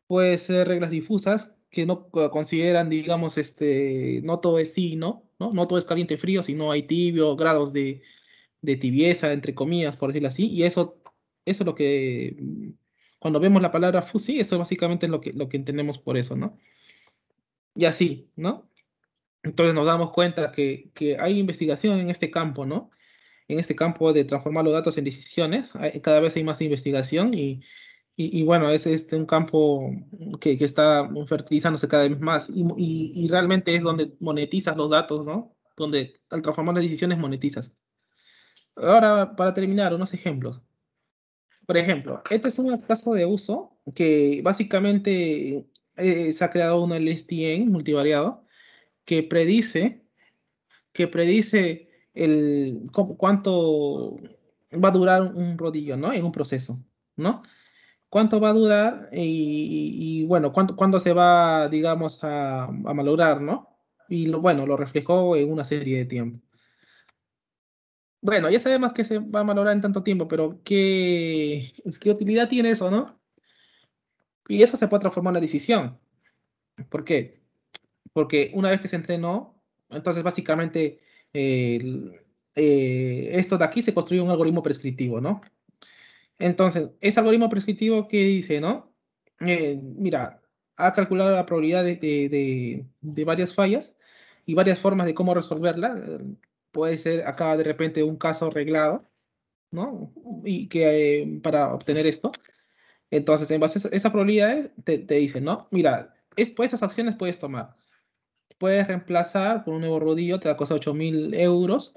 [SPEAKER 2] puede ser reglas difusas que no consideran, digamos, este, no todo es sí no, no, todo es caliente y frío, sino hay tibio, grados de, de tibieza, entre comillas, por decirlo así, y eso, eso es lo que, cuando vemos la palabra fuzzy, eso básicamente es lo que, lo que entendemos por eso, ¿no? Y así, ¿no? Entonces nos damos cuenta que, hay investigación en este campo, ¿no? En este campo de transformar los datos en decisiones, cada vez hay más investigación y, bueno, es este, un campo que, está fertilizándose cada vez más y, realmente es donde monetizas los datos, ¿no? Donde al transformar las decisiones monetizas. Ahora, para terminar, unos ejemplos. Por ejemplo, este es un caso de uso que básicamente eh, se ha creado una LSTM multivariado que predice, que predice el, cuánto va a durar un rodillo, ¿no? En un proceso, ¿no? Cuánto va a durar y, bueno, cuánto, cuándo se va, digamos, a, a malograr, ¿no? Y lo, bueno, lo reflejó en una serie de tiempo. Bueno, ya sabemos que se va a malograr en tanto tiempo, pero ¿qué, qué utilidad tiene eso, no? Y eso se puede transformar en la decisión. ¿Por qué? porque una vez que se entrenó, entonces básicamente eh, eh, esto de aquí se construye un algoritmo prescriptivo, ¿no? Entonces, ese algoritmo prescriptivo que dice, ¿no? Eh, mira, ha calculado la probabilidad de, varias fallas y varias formas de cómo resolverla. Puede ser acá de repente un caso arreglado, ¿no? Y que para obtener esto. Entonces, en base a esas probabilidades, te, te dicen, ¿no? Mira, es, pues, esas acciones puedes tomar puedes reemplazar con un nuevo rodillo, te va a costar 8.000 euros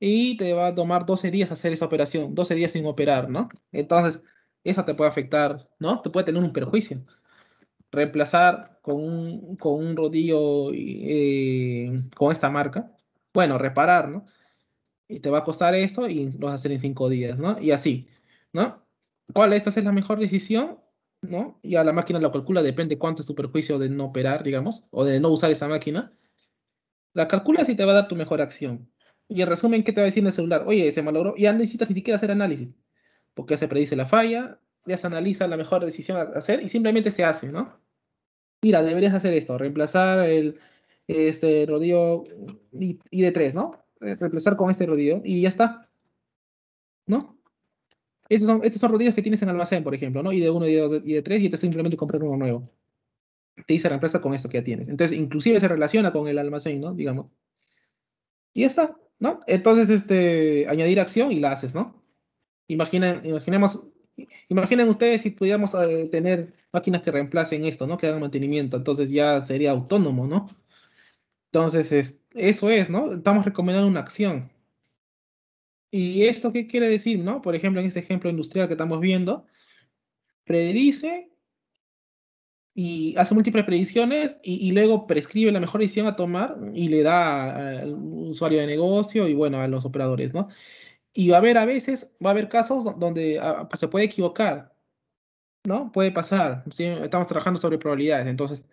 [SPEAKER 2] y te va a tomar 12 días hacer esa operación, 12 días sin operar, ¿no? Entonces, eso te puede afectar, ¿no? Te puede tener un perjuicio. Reemplazar con un, con rodillo eh, con esta marca, bueno, reparar, ¿no? Y te va a costar eso y lo vas a hacer en 5 días, ¿no? Y así, ¿no? ¿Cuál es la mejor decisión? ¿no? Y a la máquina la calcula, depende cuánto es tu perjuicio de no operar, digamos, o de no usar esa máquina. La calcula y te va a dar tu mejor acción. Y en resumen, ¿qué te va a decir el celular? Oye, se malogró. Ya necesitas ni siquiera hacer análisis, porque ya se predice la falla, ya se analiza la mejor decisión a hacer y simplemente se hace, ¿no? Mira, deberías hacer esto, reemplazar el este rodillo ID3, ¿no? Reemplazar con este rodillo y ya está, ¿no? Estos son, estos son rodillos que tienes en almacén, por ejemplo, ¿no? Y de uno y de, y tres, y te simplemente comprar uno nuevo. Te dice empresa con esto que ya tienes. Entonces, inclusive se relaciona con el almacén, ¿no? Digamos. Y ya está, ¿no? Entonces, este, añadir acción y la haces, ¿no? imaginemos, imaginen ustedes si pudiéramos eh, tener máquinas que reemplacen esto, ¿no? Que hagan mantenimiento. Entonces ya sería autónomo, ¿no? Entonces, eso es, ¿no? Estamos recomendando una acción. ¿Y esto qué quiere decir? ¿no? Por ejemplo, en este ejemplo industrial que estamos viendo, predice y hace múltiples predicciones y, luego prescribe la mejor decisión a tomar y le da al usuario de negocio y bueno, a los operadores, ¿no? Y va a haber a veces, va a haber casos donde ah, pues, se puede equivocar, ¿no? Puede pasar, estamos trabajando sobre probabilidades, entonces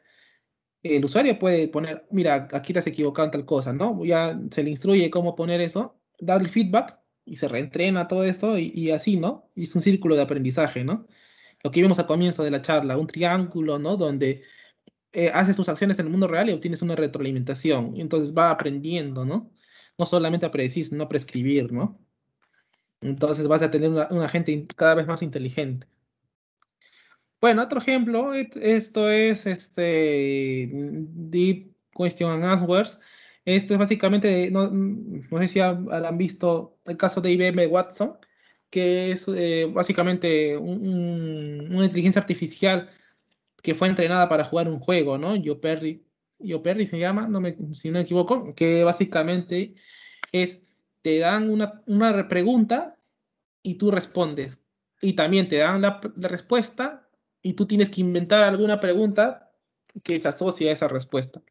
[SPEAKER 2] el usuario puede poner, mira, aquí te has equivocado en tal cosa, ¿no? Ya se le instruye cómo poner eso, dar el feedback y se reentrena todo esto y, así, ¿no? Y es un círculo de aprendizaje, ¿no? Lo que vimos al comienzo de la charla, un triángulo, ¿no? Donde eh, haces tus acciones en el mundo real y obtienes una retroalimentación. Y Entonces va aprendiendo, ¿no? No solamente a predecir, sino a prescribir, ¿no? Entonces vas a tener una, gente cada vez más inteligente. Bueno, otro ejemplo, esto es este Deep Question and Answers, esto es básicamente, no, sé si han visto el caso de IBM Watson, que es eh, básicamente una inteligencia artificial que fue entrenada para jugar un juego, ¿no? Yo Perry, Yo se llama, no me, si no me equivoco, que básicamente es, te dan una, pregunta y tú respondes. Y también te dan la, respuesta y tú tienes que inventar alguna pregunta que se asocia a esa respuesta.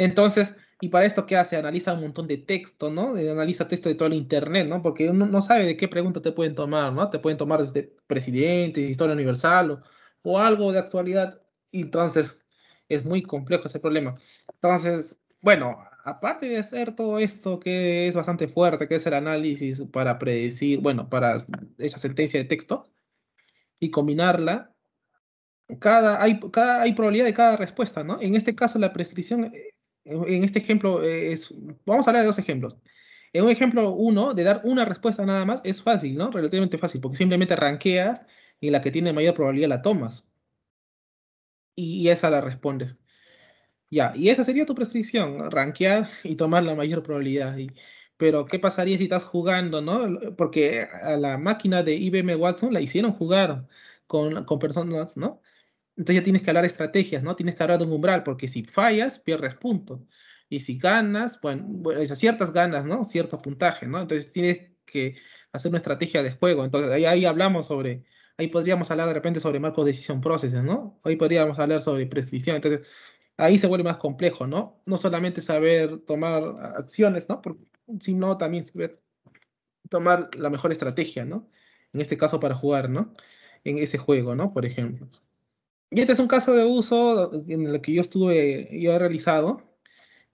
[SPEAKER 2] Entonces, y para esto, ¿qué hace? Analiza un montón de texto, ¿no? Eh, analiza texto de todo el Internet, ¿no? Porque uno no sabe de qué pregunta te pueden tomar, ¿no? Te pueden tomar desde presidente, historia universal o, algo de actualidad. Entonces, es muy complejo ese problema. Entonces, bueno, aparte de hacer todo esto que es bastante fuerte, que es el análisis para predecir, bueno, para esa sentencia de texto y combinarla, cada, hay, cada, hay probabilidad de cada respuesta, ¿no? En este caso, la prescripción eh, en este ejemplo, eh, es, vamos a hablar de dos ejemplos. En un ejemplo uno, de dar una respuesta nada más, es fácil, ¿no? Relativamente fácil, porque simplemente ranqueas y la que tiene mayor probabilidad la tomas. Y esa la respondes. Ya, y esa sería tu prescripción, ranquear y tomar la mayor probabilidad. Y, pero, ¿qué pasaría si estás jugando, no? Porque a la máquina de IBM Watson la hicieron jugar con personas, ¿no? Entonces ya tienes que hablar de estrategias, ¿no? Tienes que hablar de un umbral, porque si fallas, pierdes puntos. Y si ganas, bueno, bueno ciertas ganas, ¿no? Cierto puntaje, ¿no? Entonces tienes que hacer una estrategia de juego. Entonces ahí, hablamos sobre, ahí podríamos hablar de repente sobre marcos de decisión processes, ¿no? Ahí podríamos hablar sobre prescripción. Entonces ahí se vuelve más complejo, ¿no? No solamente saber tomar acciones, ¿no? sino también saber tomar la mejor estrategia, ¿no? En este caso para jugar, ¿no? En ese juego, ¿no? Por ejemplo. Y este es un caso de uso en el que yo estuve, yo he realizado,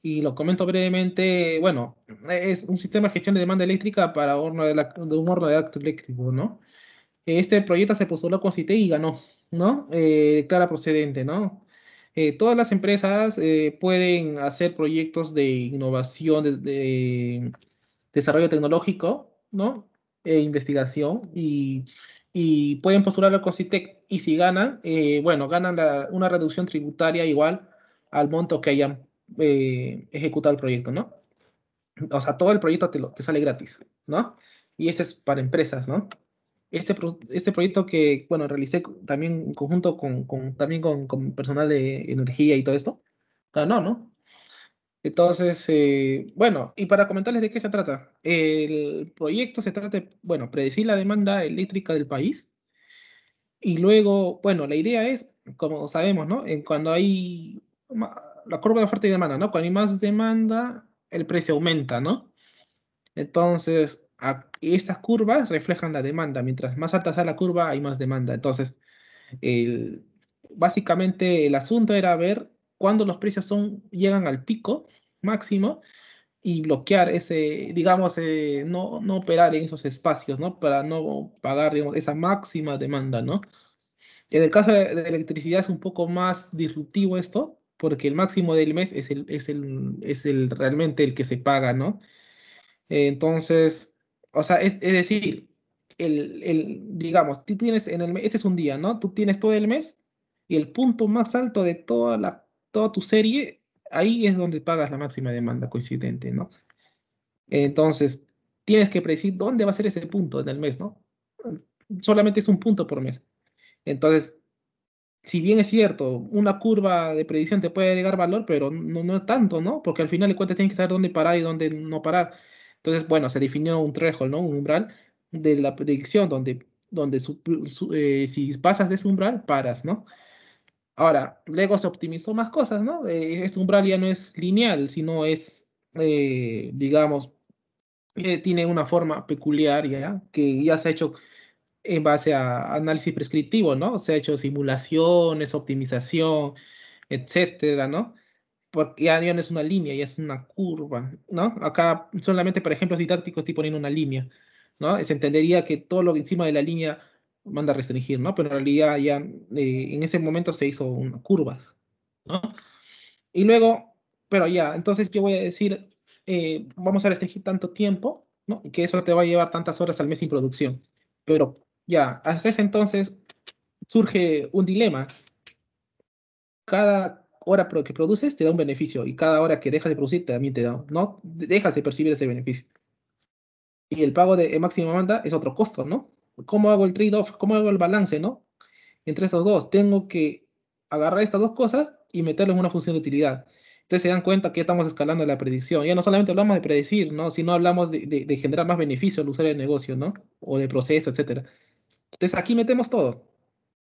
[SPEAKER 2] y lo comento brevemente. Bueno, es un sistema de gestión de demanda eléctrica para horno de, un horno de acto eléctrico, ¿no? Este proyecto se postuló con CITE y ganó, ¿no? Eh, cara procedente, ¿no? Eh, todas las empresas eh, pueden hacer proyectos de innovación, de, de desarrollo tecnológico, ¿no? E investigación y y pueden postular con COSITEC y si ganan, eh, bueno, ganan una reducción tributaria igual al monto que hayan eh, ejecutado el proyecto, ¿no? O sea, todo el proyecto te, te sale gratis, ¿no? Y ese es para empresas, ¿no? Este, este proyecto que, bueno, realicé también en conjunto con, también con, personal de energía y todo esto, no, ¿no? Entonces, eh, bueno, y para comentarles de qué se trata. El proyecto se trata de, bueno, predecir la demanda eléctrica del país. Y luego, bueno, la idea es, como sabemos, ¿no? En cuando hay la curva de oferta y demanda, ¿no? Cuando hay más demanda, el precio aumenta, ¿no? Entonces, estas curvas reflejan la demanda. Mientras más alta sea la curva, hay más demanda. Entonces, el, básicamente el asunto era ver cuando los precios son, llegan al pico máximo y bloquear ese, digamos, eh, no, no operar en esos espacios, ¿no? Para no pagar, digamos, esa máxima demanda, ¿no? En el caso de, electricidad es un poco más disruptivo esto, porque el máximo del mes es el, es el, es el realmente el que se paga, ¿no? entonces, o sea, es, decir, el, el, digamos, tú tienes en el este es un día, ¿no? Tú tienes todo el mes y el punto más alto de toda la toda tu serie, ahí es donde pagas la máxima demanda coincidente, ¿no? Entonces, tienes que predecir dónde va a ser ese punto en el mes, ¿no? Solamente es un punto por mes. Entonces, si bien es cierto, una curva de predicción te puede llegar valor, pero no, no es tanto, ¿no? Porque al final de cuentas tienes que saber dónde parar y dónde no parar. Entonces, bueno, se definió un threshold, ¿no? Un umbral de la predicción, donde, donde eh, si pasas de ese umbral, paras, ¿no? Ahora, luego se optimizó más cosas, ¿no? Eh, este umbral ya no es lineal, sino es, eh, digamos, eh, tiene una forma peculiar ya, que ya se ha hecho en base a análisis prescriptivo, ¿no? Se ha hecho simulaciones, optimización, etcétera, ¿no? Porque ya, no es una línea, ya es una curva, ¿no? Acá solamente por ejemplo, didáctico estoy poniendo una línea, ¿no? Se entendería que todo lo que encima de la línea manda restringir, ¿no? Pero en realidad ya eh, en ese momento se hizo una curvas, ¿no? Y luego, pero ya, entonces yo voy a decir, eh, vamos a restringir tanto tiempo, ¿no? Y que eso te va a llevar tantas horas al mes sin producción. Pero ya, hasta ese entonces surge un dilema. Cada hora que produces te da un beneficio y cada hora que dejas de producir también te da, ¿no? Dejas de percibir ese beneficio. Y el pago de eh, máxima demanda es otro costo, ¿no? ¿Cómo hago el trade-off? ¿Cómo hago el balance, no? Entre esos dos, tengo que agarrar estas dos cosas y meterlo en una función de utilidad. Entonces se dan cuenta que estamos escalando la predicción. Ya no solamente hablamos de predecir, ¿no? Sino hablamos de, generar más beneficio al usar el negocio, O de proceso, etcétera. Entonces aquí metemos todo.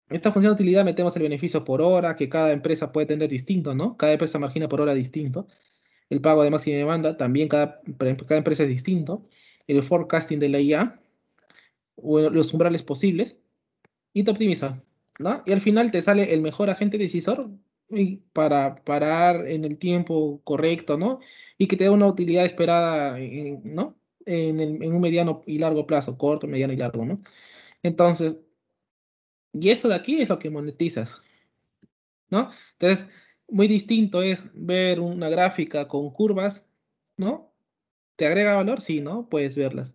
[SPEAKER 2] En esta función de utilidad metemos el beneficio por hora, que cada empresa puede tener distinto, ¿no? Cada empresa margina por hora distinto. El pago de y demanda, también cada, cada empresa es distinto. El forecasting de la IA, los umbrales posibles y te optimiza. ¿no? Y al final te sale el mejor agente decisor para parar en el tiempo correcto, ¿no? Y que te dé una utilidad esperada, ¿no? En, en, un mediano y largo plazo, corto, mediano y largo, ¿no? Entonces, y esto de aquí es lo que monetizas, ¿no? Entonces, muy distinto es ver una gráfica con curvas, ¿no? ¿Te agrega valor? Sí, ¿no? Puedes verlas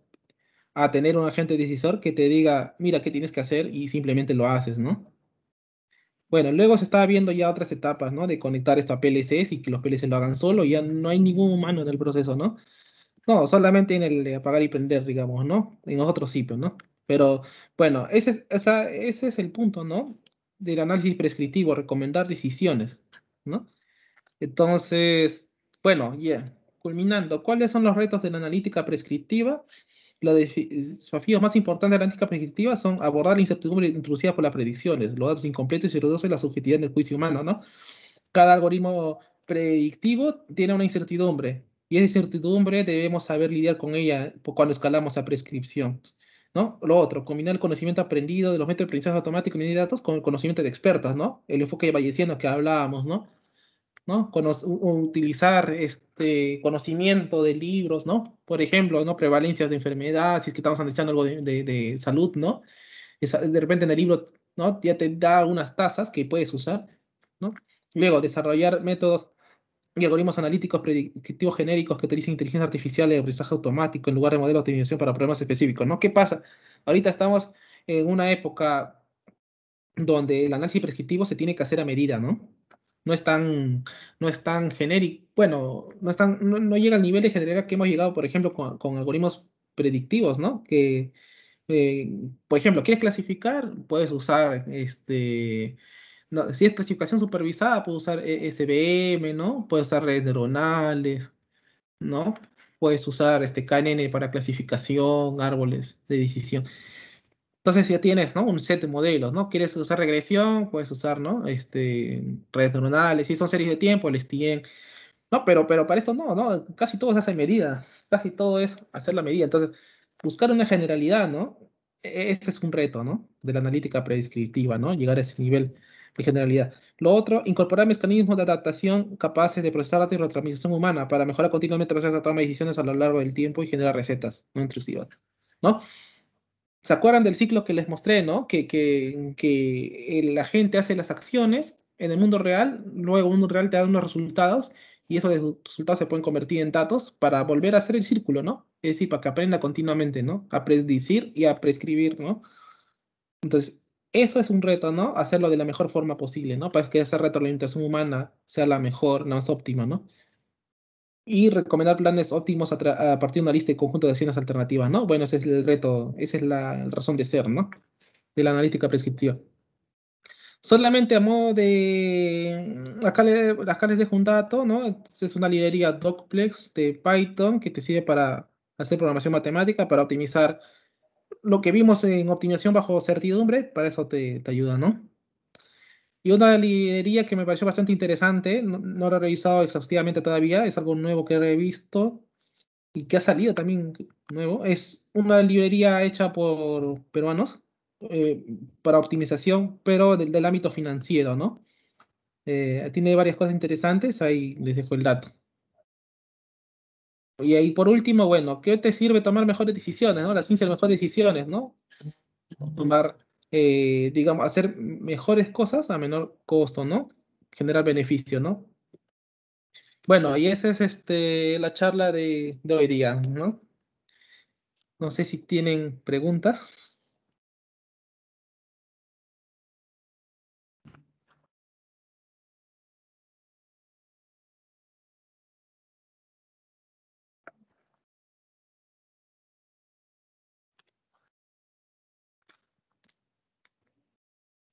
[SPEAKER 2] a tener un agente decisor que te diga, mira qué tienes que hacer y simplemente lo haces, ¿no? Bueno, luego se está viendo ya otras etapas, ¿no? De conectar esta a y que los PLCs lo hagan solo, ya no hay ningún humano en el proceso, ¿no? No, solamente en el apagar y prender, digamos, ¿no? En otros sitios, ¿no? Pero bueno, ese es, ese es el punto, ¿no? Del análisis prescriptivo, recomendar decisiones, ¿no? Entonces, bueno, ya, culminando, ¿cuáles son los retos de la analítica prescriptiva? los desafíos más importantes de la ética predictiva son abordar la incertidumbre introducida por las predicciones, los datos incompletos y de la subjetividad del juicio humano, ¿no? Cada algoritmo predictivo tiene una incertidumbre y esa incertidumbre debemos saber lidiar con ella cuando escalamos a prescripción, ¿no? Lo otro, combinar el conocimiento aprendido de los métodos de aprendizaje automático y de datos con el conocimiento de expertos, ¿no? El enfoque bayesiano que hablábamos, ¿no? ¿no? utilizar este conocimiento de libros, ¿no? Por ejemplo, ¿no? Prevalencias de enfermedades, si que estamos analizando algo de, salud, ¿no? de repente en el libro, ¿no? Ya te da unas tasas que puedes usar, ¿no? Luego, desarrollar métodos y algoritmos analíticos predictivos genéricos que utilicen inteligencia artificial y aprendizaje automático en lugar de modelos de optimización para problemas específicos, ¿no? ¿Qué pasa? Ahorita estamos en una época donde el análisis predictivo se tiene que hacer a medida, ¿no? no es tan, no genérico, bueno, no, están no, llega al nivel de general que hemos llegado, por ejemplo, con, algoritmos predictivos, ¿no? Que, eh, por ejemplo, quieres clasificar, puedes usar, este, si es clasificación supervisada, puedes usar e, SBM, ¿no? Puedes usar redes neuronales, ¿no? Puedes usar este KNN para clasificación, árboles de decisión. Entonces ya tienes, ¿no? Un set de modelos, ¿no? Quieres usar regresión, puedes usar, ¿no? Este, redes neuronales, si son series de tiempo, les tienen, ¿no? Pero, pero para esto no, ¿no? Casi todo es hace medida, casi todo es hacer la medida. Entonces, buscar una generalidad, ¿no? E-, ese es un reto, ¿no? De la analítica predescriptiva, ¿no? Llegar a ese nivel de generalidad. Lo otro, incorporar mecanismos de adaptación capaces de procesar la y humana para mejorar continuamente las decisiones a lo largo del tiempo y generar recetas no intrusivas, ¿no? ¿Se acuerdan del ciclo que les mostré, no? Que, la gente hace las acciones en el mundo real, luego el mundo real te da unos resultados y esos resultados se pueden convertir en datos para volver a hacer el círculo, ¿no? Es decir, para que aprenda continuamente, ¿no? A predecir y a prescribir, ¿no? Entonces, eso es un reto, ¿no? Hacerlo de la mejor forma posible, ¿no? Para que esa retroalimentación humana sea la mejor, la más óptima, ¿no? y recomendar planes óptimos a, partir de una lista de conjunto de acciones alternativas, ¿no? Bueno, ese es el reto, esa es la razón de ser, ¿no? De la analítica prescriptiva. Solamente a modo de... Acá, les dejo un dato, ¿no? Es una librería Docplex de Python que te sirve para hacer programación matemática, para optimizar lo que vimos en optimización bajo certidumbre, para eso te ayuda, ¿no? Y una librería que me pareció bastante interesante, no, no, lo he revisado exhaustivamente todavía, es algo nuevo que he visto y que ha salido también nuevo. Es una librería hecha por peruanos eh, para optimización, pero del, ámbito financiero, ¿no? Eh, tiene varias cosas interesantes, ahí les dejo el dato. Y ahí por último, bueno, ¿qué te sirve tomar mejores decisiones, no? La ciencia de mejores decisiones, ¿no? Tomar eh, digamos, hacer mejores cosas a menor costo, ¿no? Generar beneficio, ¿no? Bueno, y esa es este, la charla de, de hoy día, ¿no? No sé si tienen preguntas.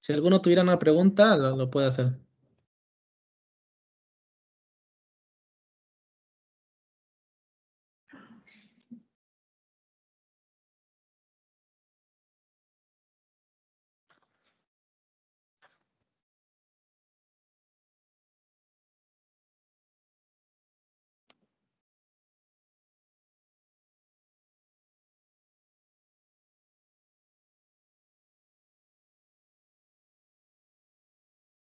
[SPEAKER 2] Si alguno tuviera una pregunta, lo, puede hacer.